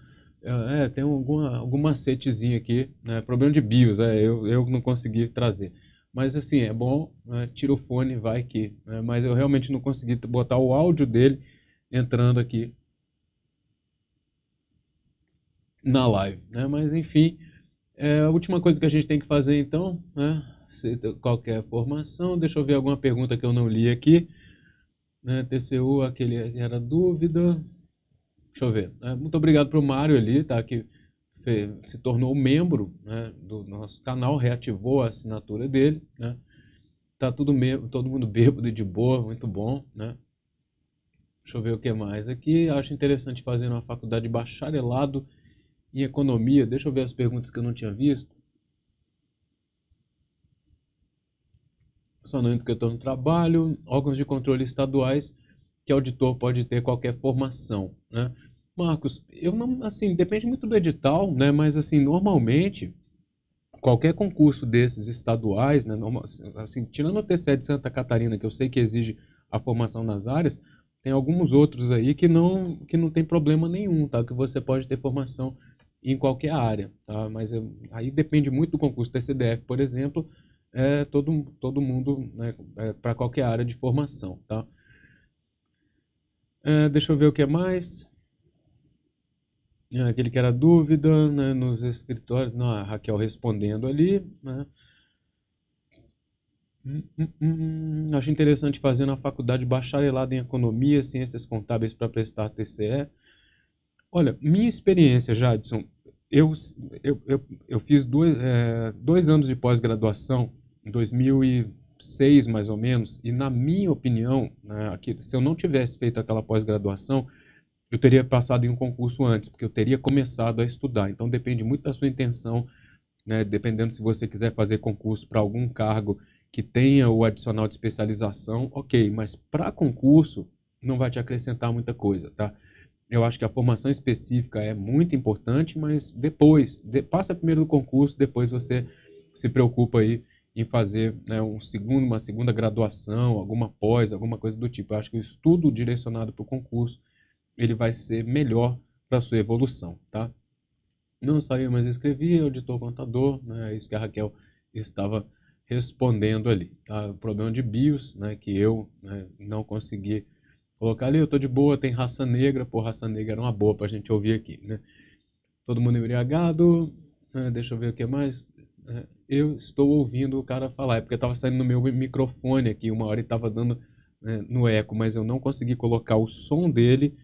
É, é tem alguma, algum macetezinho aqui, né? Problema de BIOS, é, eu, eu não consegui trazer. Mas assim, é bom, né? tira o fone, vai aqui. Né? Mas eu realmente não consegui botar o áudio dele entrando aqui na live, né? Mas enfim, é, a última coisa que a gente tem que fazer então, né? Qualquer formação, deixa eu ver alguma pergunta que eu não li aqui. Né? TCU, aquele era dúvida. Deixa eu ver. Né? Muito obrigado para o Mário ali, tá? Que se tornou membro né, do nosso canal, reativou a assinatura dele, né? Tá tudo mesmo, todo mundo bêbado de boa, muito bom, né? Deixa eu ver o que mais aqui. Acho interessante fazer uma faculdade de bacharelado em economia. Deixa eu ver as perguntas que eu não tinha visto. sonando porque eu estou no trabalho, órgãos de controle estaduais, que auditor pode ter qualquer formação, né? Marcos, eu não, assim, depende muito do edital, né? Mas assim, normalmente qualquer concurso desses estaduais, né? Normal, assim, tirando o TCE de Santa Catarina, que eu sei que exige a formação nas áreas, tem alguns outros aí que não que não tem problema nenhum, tá? Que você pode ter formação em qualquer área, tá? Mas eu, eh, aí depende muito do concurso da por exemplo, é, todo, todo mundo, né, é, para qualquer área de formação, tá? É, deixa eu ver o que é mais. Ah, aquele que era dúvida né, nos escritórios, não, a Raquel respondendo ali. Né? Hum, hum, hum, hum. acho interessante fazer na faculdade bacharelado em economia, ciências contábeis para prestar TCE. Olha, minha experiência, Jadson, eu, eu, eu, eu fiz dois, é, dois anos de pós-graduação 2006 mais ou menos, e na minha opinião, né, se eu não tivesse feito aquela pós-graduação, eu teria passado em um concurso antes, porque eu teria começado a estudar. Então depende muito da sua intenção, né, dependendo se você quiser fazer concurso para algum cargo que tenha o adicional de especialização, ok, mas para concurso não vai te acrescentar muita coisa, tá? Eu acho que a formação específica é muito importante, mas depois, de, passa primeiro do concurso, depois você se preocupa aí em fazer né, um segundo, uma segunda graduação, alguma pós, alguma coisa do tipo. Eu acho que o estudo direcionado para o concurso ele vai ser melhor para a sua evolução, tá? Não saiu, mas escrevi, auditor contador, né, é isso que a Raquel estava respondendo ali. Tá? O problema de BIOS, né, que eu né, não consegui colocar ali, eu tô de boa, tem raça negra, pô, raça negra era uma boa para a gente ouvir aqui, né? Todo mundo embriagado, né, deixa eu ver o que mais... Né? eu estou ouvindo o cara falar. É porque estava saindo no meu microfone aqui, uma hora e estava dando né, no eco, mas eu não consegui colocar o som dele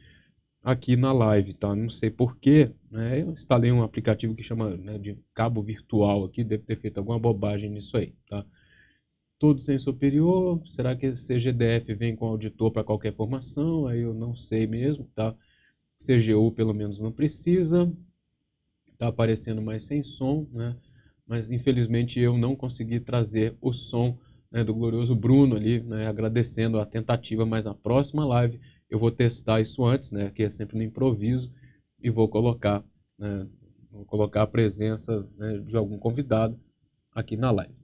aqui na live, tá? Não sei porquê, né? Eu instalei um aplicativo que chama né, de cabo virtual aqui, deve ter feito alguma bobagem nisso aí, tá? Todo sem superior, será que CGDF vem com auditor para qualquer formação? Aí eu não sei mesmo, tá? CGU pelo menos não precisa, tá aparecendo mais sem som, né? mas infelizmente eu não consegui trazer o som né, do glorioso Bruno ali, né, agradecendo a tentativa, mas na próxima live eu vou testar isso antes, né, que é sempre no improviso, e vou colocar, né, vou colocar a presença né, de algum convidado aqui na live.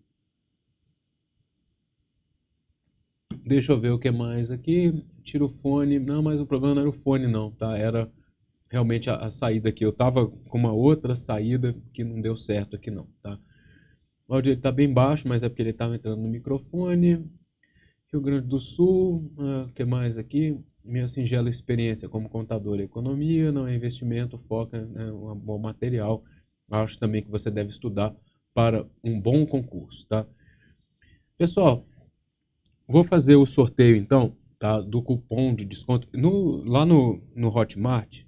Deixa eu ver o que mais aqui. Tira o fone. Não, mas o problema não era o fone, não, tá? Era realmente a, a saída aqui. Eu estava com uma outra saída que não deu certo aqui não, tá? O áudio está bem baixo, mas é porque ele estava entrando no microfone. Rio Grande do Sul, o uh, ah, que mais aqui? Minha singela experiência como contador e é economia, não é investimento, foca em né, é um bom material. Acho também que você deve estudar para um bom concurso, tá? Pessoal, vou fazer o sorteio então, tá? Do cupom de desconto. No, lá no, no Hotmart,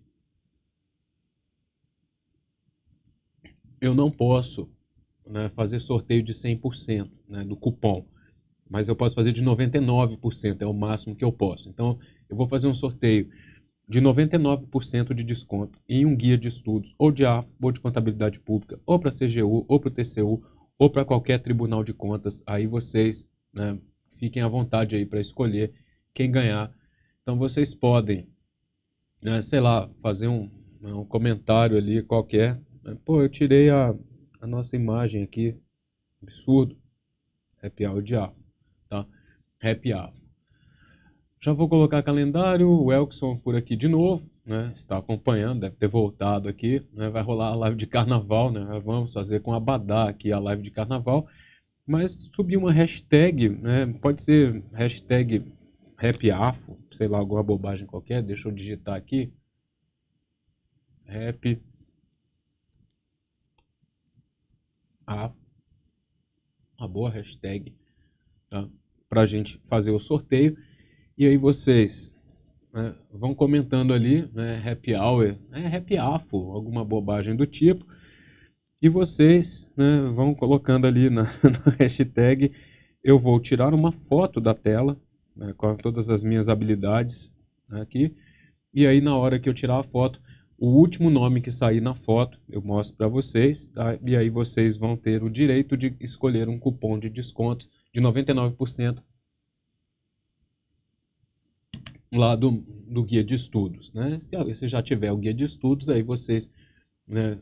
eu não posso né, fazer sorteio de 100% né, do cupom, mas eu posso fazer de 99%, é o máximo que eu posso. Então, eu vou fazer um sorteio de 99% de desconto em um guia de estudos, ou de AFO, ou de contabilidade pública, ou para a CGU, ou para o TCU, ou para qualquer tribunal de contas. Aí vocês né, fiquem à vontade aí para escolher quem ganhar. Então, vocês podem, né, sei lá, fazer um, né, um comentário ali qualquer Pô, eu tirei a, a nossa imagem aqui. Absurdo. Happy Hour de Afro, tá? Happy Afro. Já vou colocar calendário, o Elkson por aqui de novo, né? Está acompanhando, deve ter voltado aqui, né? Vai rolar a live de carnaval, né? Vamos fazer com Abadá aqui a live de carnaval. Mas subir uma hashtag, né? Pode ser hashtag Happy Afro, sei lá, alguma bobagem qualquer. Deixa eu digitar aqui. Happy a, a boa hashtag tá? para a gente fazer o sorteio. E aí vocês né, vão comentando ali, né, happy hour, né, happy afo, alguma bobagem do tipo. E vocês né, vão colocando ali na, na, hashtag, eu vou tirar uma foto da tela né, com todas as minhas habilidades né, aqui. E aí na hora que eu tirar a foto, o último nome que sair na foto eu mostro para vocês, tá? e aí vocês vão ter o direito de escolher um cupom de desconto de 99% lá do, do guia de estudos. Né? Se você já tiver o guia de estudos, aí vocês né,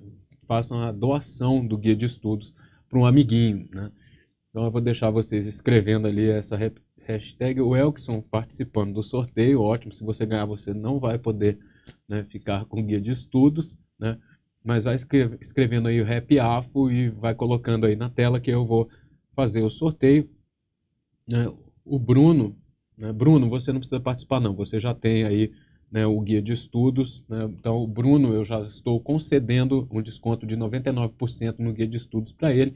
façam a doação do guia de estudos para um amiguinho. Né? Então eu vou deixar vocês escrevendo ali essa hashtag. O Elkson participando do sorteio, ótimo. Se você ganhar, você não vai poder né, ficar com guia de estudos, né, mas vai escre escrevendo aí o Rap Afo e vai colocando aí na tela que eu vou fazer o sorteio. Né, o Bruno, né, Bruno, você não precisa participar não, você já tem aí né, o guia de estudos. Né? Então, o Bruno, eu já estou concedendo um desconto de 99% no guia de estudos para ele,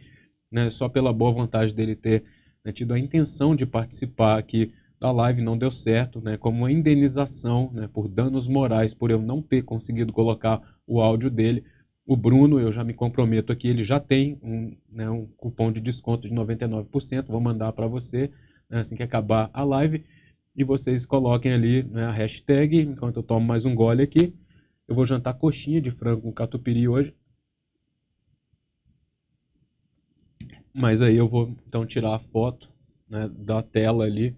né, só pela boa vontade dele ter né, tido a intenção de participar aqui da live não deu certo, né, como uma indenização né, por danos morais, por eu não ter conseguido colocar o áudio dele. O Bruno, eu já me comprometo aqui, ele já tem um, né, um cupom de desconto de 99%, vou mandar para você né, assim que acabar a live. E vocês coloquem ali né, a hashtag, enquanto eu tomo mais um gole aqui. Eu vou jantar coxinha de frango com catupiry hoje. Mas aí eu vou então tirar a foto né, da tela ali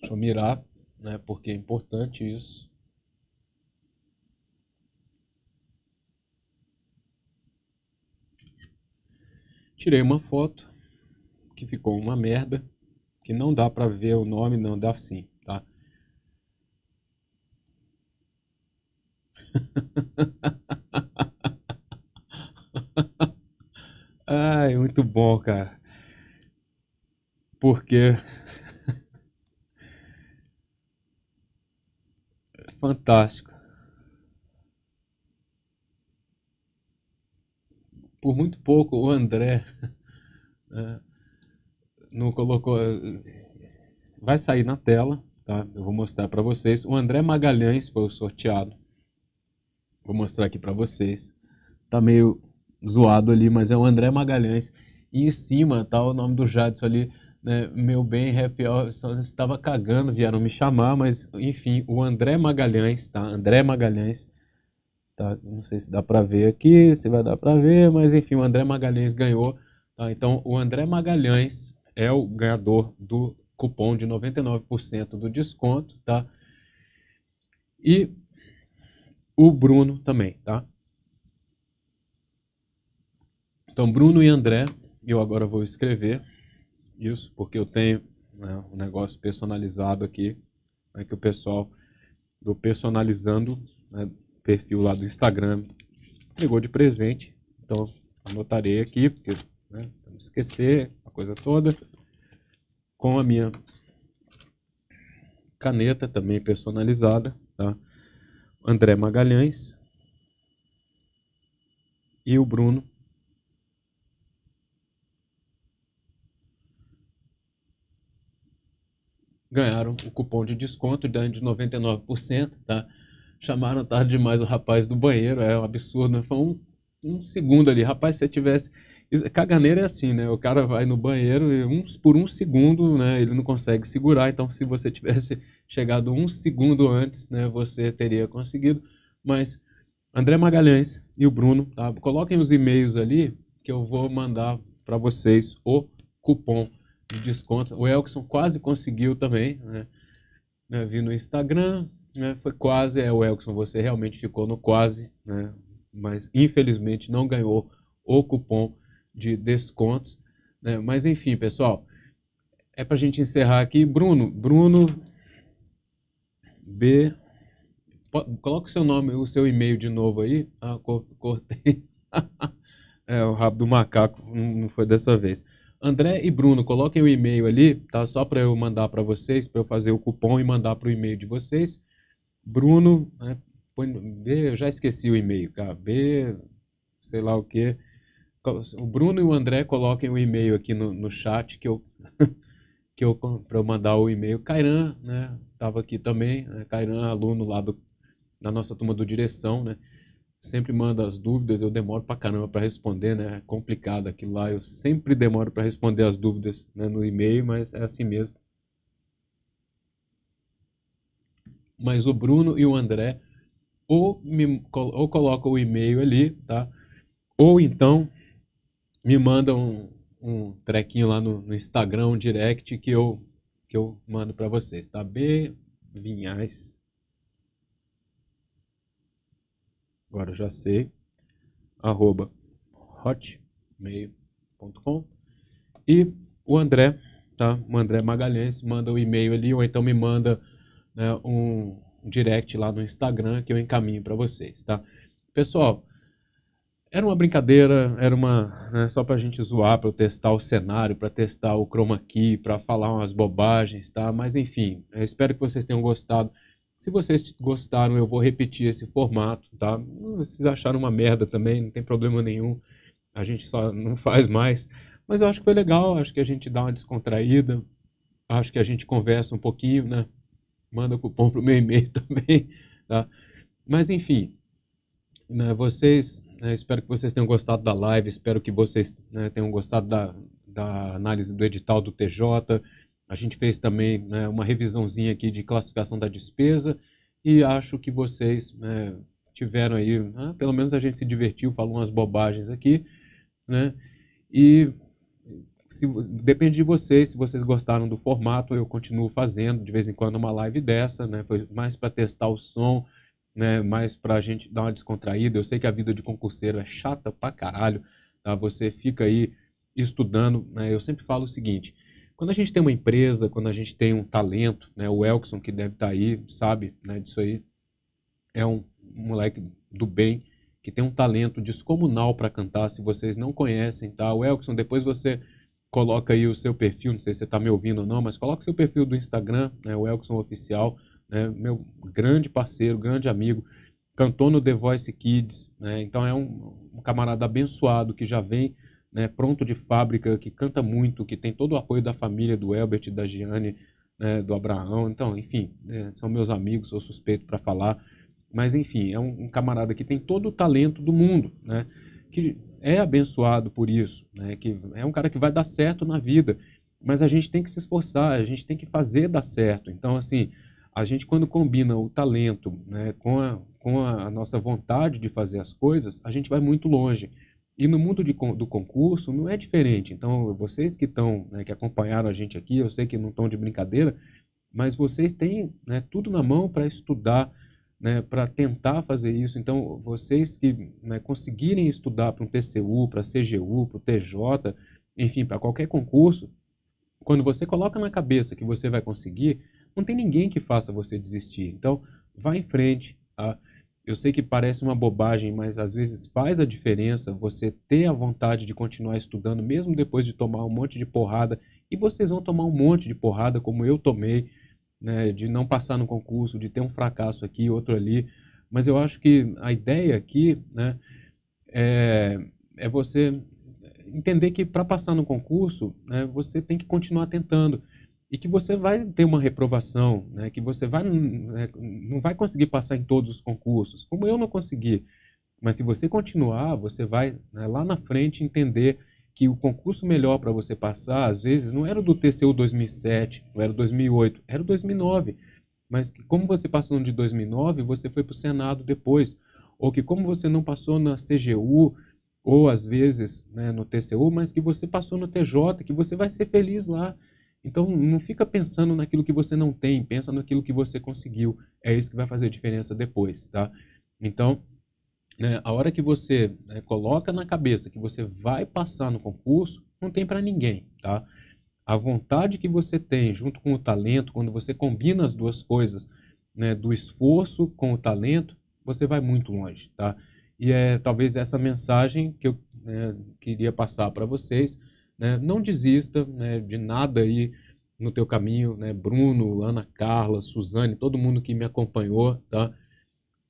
Deixa eu mirar, né? Porque é importante isso. Tirei uma foto que ficou uma merda, que não dá para ver o nome, não dá sim, tá? Ai, muito bom, cara. Porque fantástico. Por muito pouco o André né, não colocou. Vai sair na tela, tá? Eu vou mostrar para vocês. O André Magalhães foi o sorteado. Vou mostrar aqui para vocês. Tá meio zoado ali, mas é o André Magalhães. E em cima tá o nome do Jadson ali né, meu bem, happy hour, só estava cagando, vieram me chamar, mas enfim, o André Magalhães, tá? André Magalhães, tá? Não sei se dá para ver aqui, se vai dar para ver, mas enfim, o André Magalhães ganhou, tá? Então, o André Magalhães é o ganhador do cupom de 99% do desconto, tá? E o Bruno também, tá? Então, Bruno e André, eu agora vou escrever isso, porque eu tenho né, um negócio personalizado aqui, né, que o pessoal do Personalizando, né, perfil lá do Instagram, pegou de presente. Então, anotarei aqui, porque né, não esquecer a coisa toda. Com a minha caneta também personalizada, tá? André Magalhães e o Bruno ganharam o cupom de desconto de 99%, tá? Chamaram tarde demais o rapaz do banheiro, é um absurdo, né? Foi um, um segundo ali. Rapaz, se eu tivesse... Caganeiro é assim, né? O cara vai no banheiro e uns por um segundo, né? Ele não consegue segurar. Então, se você tivesse chegado um segundo antes, né? Você teria conseguido. Mas André Magalhães e o Bruno, tá? Coloquem os e-mails ali que eu vou mandar para vocês o cupom de desconto. O Elkson quase conseguiu também, né? né? vi no Instagram, né? Foi quase, é o Elkson, você realmente ficou no quase, né? Mas infelizmente não ganhou o cupom de descontos, né? Mas enfim, pessoal, é para a gente encerrar aqui. Bruno, Bruno B. Coloca o seu nome, o seu e-mail de novo aí. Ah, cortei. é, o rabo do macaco não foi dessa vez. André e Bruno, coloquem o e-mail ali, tá? Só para eu mandar para vocês, para eu fazer o cupom e mandar para o e-mail de vocês. Bruno, né? Põe, B, eu já esqueci o e-mail, cara. B, sei lá o quê. O Bruno e o André coloquem o e-mail aqui no, no chat que eu que eu para eu mandar o e-mail. Cairan, né? Tava aqui também, né? Cairan, aluno lá do, da nossa turma do direção, né? sempre manda as dúvidas, eu demoro pra caramba pra responder, né? É complicado aquilo lá, eu sempre demoro pra responder as dúvidas né, no e-mail, mas é assim mesmo. Mas o Bruno e o André ou, me, ou colocam o e-mail ali, tá? Ou então me mandam um, um trequinho lá no, no Instagram, um direct, que eu, que eu mando pra vocês, tá? B Vinhais agora já sei, arroba hotmail.com. E o André, tá? O André Magalhães manda o um e-mail ali, ou então me manda né, um, direct lá no Instagram que eu encaminho para vocês, tá? Pessoal, era uma brincadeira, era uma né, só para a gente zoar, para testar o cenário, para testar o chroma key, para falar umas bobagens, tá? Mas enfim, espero que vocês tenham gostado. Se vocês gostaram, eu vou repetir esse formato, tá? Se vocês acharam uma merda também, não tem problema nenhum. A gente só não faz mais. Mas eu acho que foi legal, acho que a gente dá uma descontraída, acho que a gente conversa um pouquinho, né? Manda cupom pro meu e-mail também, tá? Mas enfim, né, vocês, né, espero que vocês tenham gostado da live, espero que vocês né, tenham gostado da, da análise do edital do TJ, a gente fez também né, uma revisãozinha aqui de classificação da despesa e acho que vocês né, tiveram aí, né, pelo menos a gente se divertiu, falou umas bobagens aqui, né? E se, depende de vocês, se vocês gostaram do formato, eu continuo fazendo de vez em quando uma live dessa, né? Foi mais para testar o som, né? Mais para a gente dar uma descontraída. Eu sei que a vida de concurseiro é chata pra caralho, tá? Você fica aí estudando, né? Eu sempre falo o seguinte quando a gente tem uma empresa, quando a gente tem um talento, né, o Elkson que deve estar tá aí, sabe, né, disso aí, é um moleque do bem que tem um talento descomunal para cantar. Se vocês não conhecem, tá? O Elkson, depois você coloca aí o seu perfil, não sei se você está me ouvindo ou não, mas coloca o seu perfil do Instagram, né, o Elkson Oficial, né, meu grande parceiro, grande amigo, cantou no The Voice Kids, né, então é um, um camarada abençoado que já vem né, pronto de fábrica, que canta muito, que tem todo o apoio da família, do Elbert, da Giane, né, do Abraão. Então, enfim, né, são meus amigos, sou suspeito para falar. Mas, enfim, é um, um, camarada que tem todo o talento do mundo, né, que é abençoado por isso, né, que é um cara que vai dar certo na vida. Mas a gente tem que se esforçar, a gente tem que fazer dar certo. Então, assim, a gente quando combina o talento né, com, a, com a nossa vontade de fazer as coisas, a gente vai muito longe. E no mundo de, do concurso não é diferente. Então, vocês que estão, né, que acompanharam a gente aqui, eu sei que não estão de brincadeira, mas vocês têm né, tudo na mão para estudar, né, para tentar fazer isso. Então, vocês que né, conseguirem estudar para um TCU, para CGU, para o TJ, enfim, para qualquer concurso, quando você coloca na cabeça que você vai conseguir, não tem ninguém que faça você desistir. Então, vá em frente, tá? Eu sei que parece uma bobagem, mas às vezes faz a diferença você ter a vontade de continuar estudando, mesmo depois de tomar um monte de porrada. E vocês vão tomar um monte de porrada, como eu tomei, né, de não passar no concurso, de ter um fracasso aqui, outro ali. Mas eu acho que a ideia aqui né, é, é você entender que para passar no concurso, né, você tem que continuar tentando e que você vai ter uma reprovação, né? que você vai, né, não vai conseguir passar em todos os concursos, como eu não consegui. Mas se você continuar, você vai né, lá na frente entender que o concurso melhor para você passar, às vezes, não era do TCU 2007, não era 2008, era 2009. Mas que como você passou no de 2009, você foi para o Senado depois. Ou que como você não passou na CGU, ou às vezes né, no TCU, mas que você passou no TJ, que você vai ser feliz lá. Então, não fica pensando naquilo que você não tem, pensa naquilo que você conseguiu. É isso que vai fazer a diferença depois, tá? Então, né, a hora que você né, coloca na cabeça que você vai passar no concurso, não tem para ninguém, tá? A vontade que você tem junto com o talento, quando você combina as duas coisas, né, do esforço com o talento, você vai muito longe, tá? E é talvez essa mensagem que eu né, queria passar para vocês, né? Não desista né, de nada aí no teu caminho, né? Bruno, Ana Carla, Suzane, todo mundo que me acompanhou, tá?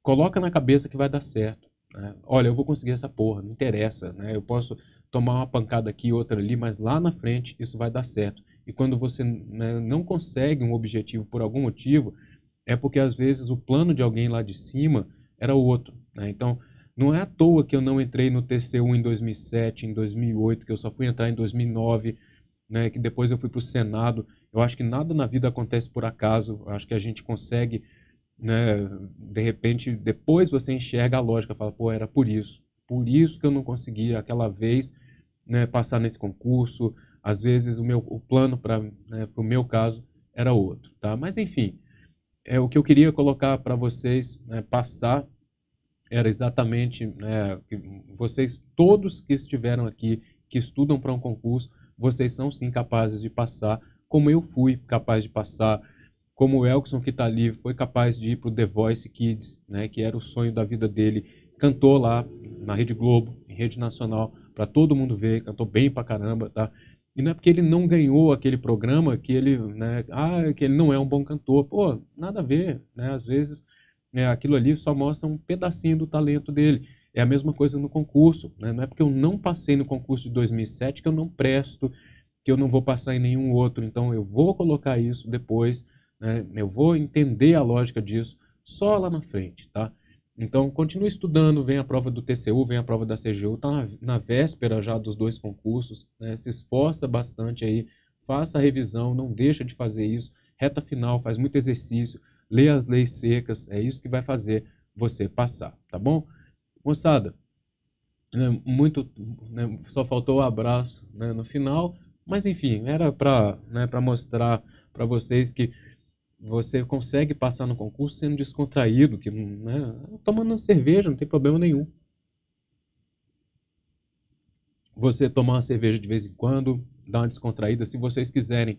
Coloca na cabeça que vai dar certo. Né? Olha, eu vou conseguir essa porra, não interessa, né? Eu posso tomar uma pancada aqui, outra ali, mas lá na frente isso vai dar certo. E quando você né, não consegue um objetivo por algum motivo, é porque às vezes o plano de alguém lá de cima era outro. Né? Então, não é à toa que eu não entrei no TCU em 2007, em 2008, que eu só fui entrar em 2009, né, que depois eu fui para o Senado. Eu acho que nada na vida acontece por acaso. Eu acho que a gente consegue, né, de repente, depois você enxerga a lógica, fala, pô, era por isso. Por isso que eu não consegui aquela vez né, passar nesse concurso. Às vezes o meu o plano para né, o meu caso era outro, tá? Mas enfim, é o que eu queria colocar para vocês, né, passar era exatamente né, vocês todos que estiveram aqui que estudam para um concurso vocês são sim capazes de passar como eu fui capaz de passar como o Elkson que está ali foi capaz de ir para o The Voice Kids né que era o sonho da vida dele cantou lá na Rede Globo em rede nacional para todo mundo ver cantou bem para caramba tá e não é porque ele não ganhou aquele programa que ele né ah que ele não é um bom cantor pô nada a ver né às vezes né? Aquilo ali só mostra um pedacinho do talento dele. É a mesma coisa no concurso. Né? Não é porque eu não passei no concurso de 2007 que eu não presto, que eu não vou passar em nenhum outro. Então eu vou colocar isso depois, né? eu vou entender a lógica disso só lá na frente. Tá? Então continue estudando, vem a prova do TCU, vem a prova da CGU, está na, na, véspera já dos dois concursos, né? se esforça bastante aí, faça a revisão, não deixa de fazer isso. Reta final, faz muito exercício, lê as leis secas, é isso que vai fazer você passar, tá bom? Moçada, né, muito, né, só faltou o abraço né, no final, mas enfim, era para né, mostrar para vocês que você consegue passar no concurso sendo descontraído, que, né, tomando cerveja, não tem problema nenhum. Você tomar uma cerveja de vez em quando, dar uma descontraída, se vocês quiserem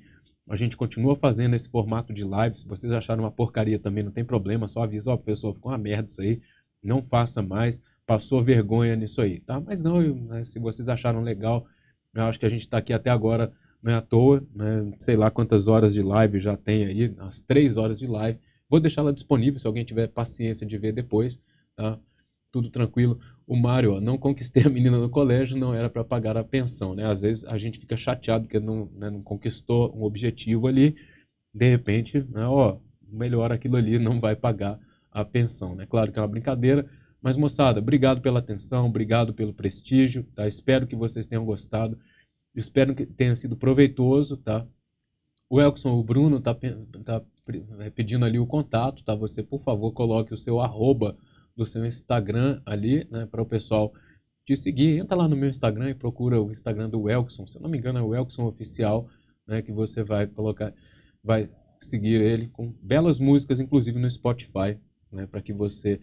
a gente continua fazendo esse formato de live. Se vocês acharam uma porcaria também, não tem problema, só avisa, ó, oh, professor, ficou uma merda isso aí, não faça mais, passou vergonha nisso aí, tá? Mas não, eu, né, se vocês acharam legal, eu acho que a gente está aqui até agora, não é à toa, né? sei lá quantas horas de live já tem aí, as três horas de live. Vou deixá-la disponível se alguém tiver paciência de ver depois, tá? Tudo tranquilo o Mário, ó, não conquistei a menina no colégio, não era para pagar a pensão, né? Às vezes a gente fica chateado porque não, né, não conquistou um objetivo ali, de repente, né, ó, melhor aquilo ali, não vai pagar a pensão, né? Claro que é uma brincadeira, mas moçada, obrigado pela atenção, obrigado pelo prestígio, tá? Espero que vocês tenham gostado, espero que tenha sido proveitoso, tá? O Elkson, o Bruno, tá, tá né, pedindo ali o contato, tá? Você, por favor, coloque o seu arroba do seu Instagram ali, né, para o pessoal te seguir. Entra lá no meu Instagram e procura o Instagram do Elkson. Se eu não me engano, é o Elkson Oficial, né, que você vai colocar, vai seguir ele com belas músicas, inclusive no Spotify, né, para que você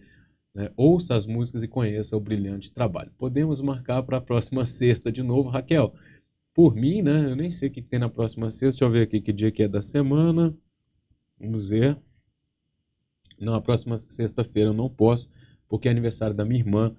né, ouça as músicas e conheça o brilhante trabalho. Podemos marcar para a próxima sexta de novo, Raquel. Por mim, né? Eu nem sei o que tem na próxima sexta. Deixa eu ver aqui que dia que é da semana. Vamos ver. Não, a próxima sexta-feira eu não posso porque é aniversário da minha irmã.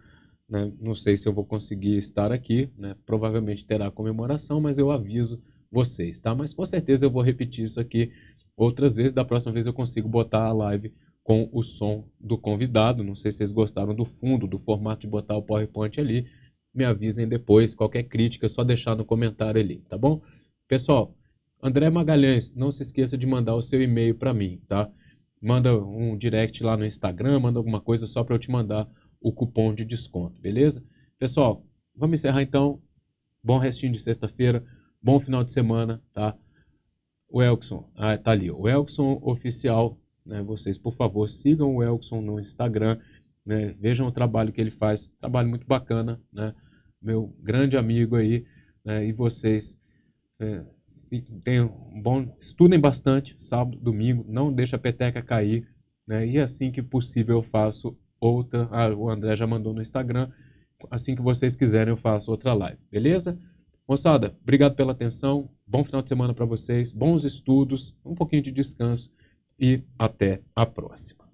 Né? Não sei se eu vou conseguir estar aqui, né? provavelmente terá comemoração, mas eu aviso vocês, tá? Mas com certeza eu vou repetir isso aqui outras vezes. Da próxima vez eu consigo botar a live com o som do convidado. Não sei se vocês gostaram do fundo, do formato de botar o PowerPoint ali. Me avisem depois, qualquer crítica, é só deixar no comentário ali, tá bom? Pessoal, André Magalhães, não se esqueça de mandar o seu e-mail para mim, tá? manda um direct lá no Instagram, manda alguma coisa só para eu te mandar o cupom de desconto, beleza? Pessoal, vamos encerrar então. Bom restinho de sexta-feira, bom final de semana, tá? O Elkson, ah, tá ali, o Elkson Oficial, né? Vocês, por favor, sigam o Elkson no Instagram, né? Vejam o trabalho que ele faz, trabalho muito bacana, né? Meu grande amigo aí, né? E vocês... É, tenham um bom, estudem bastante sábado, domingo, não deixa a peteca cair, né? E assim que possível eu faço outra, ah, o André já mandou no Instagram, assim que vocês quiserem eu faço outra live, beleza? Moçada, obrigado pela atenção, bom final de semana para vocês, bons estudos, um pouquinho de descanso e até a próxima.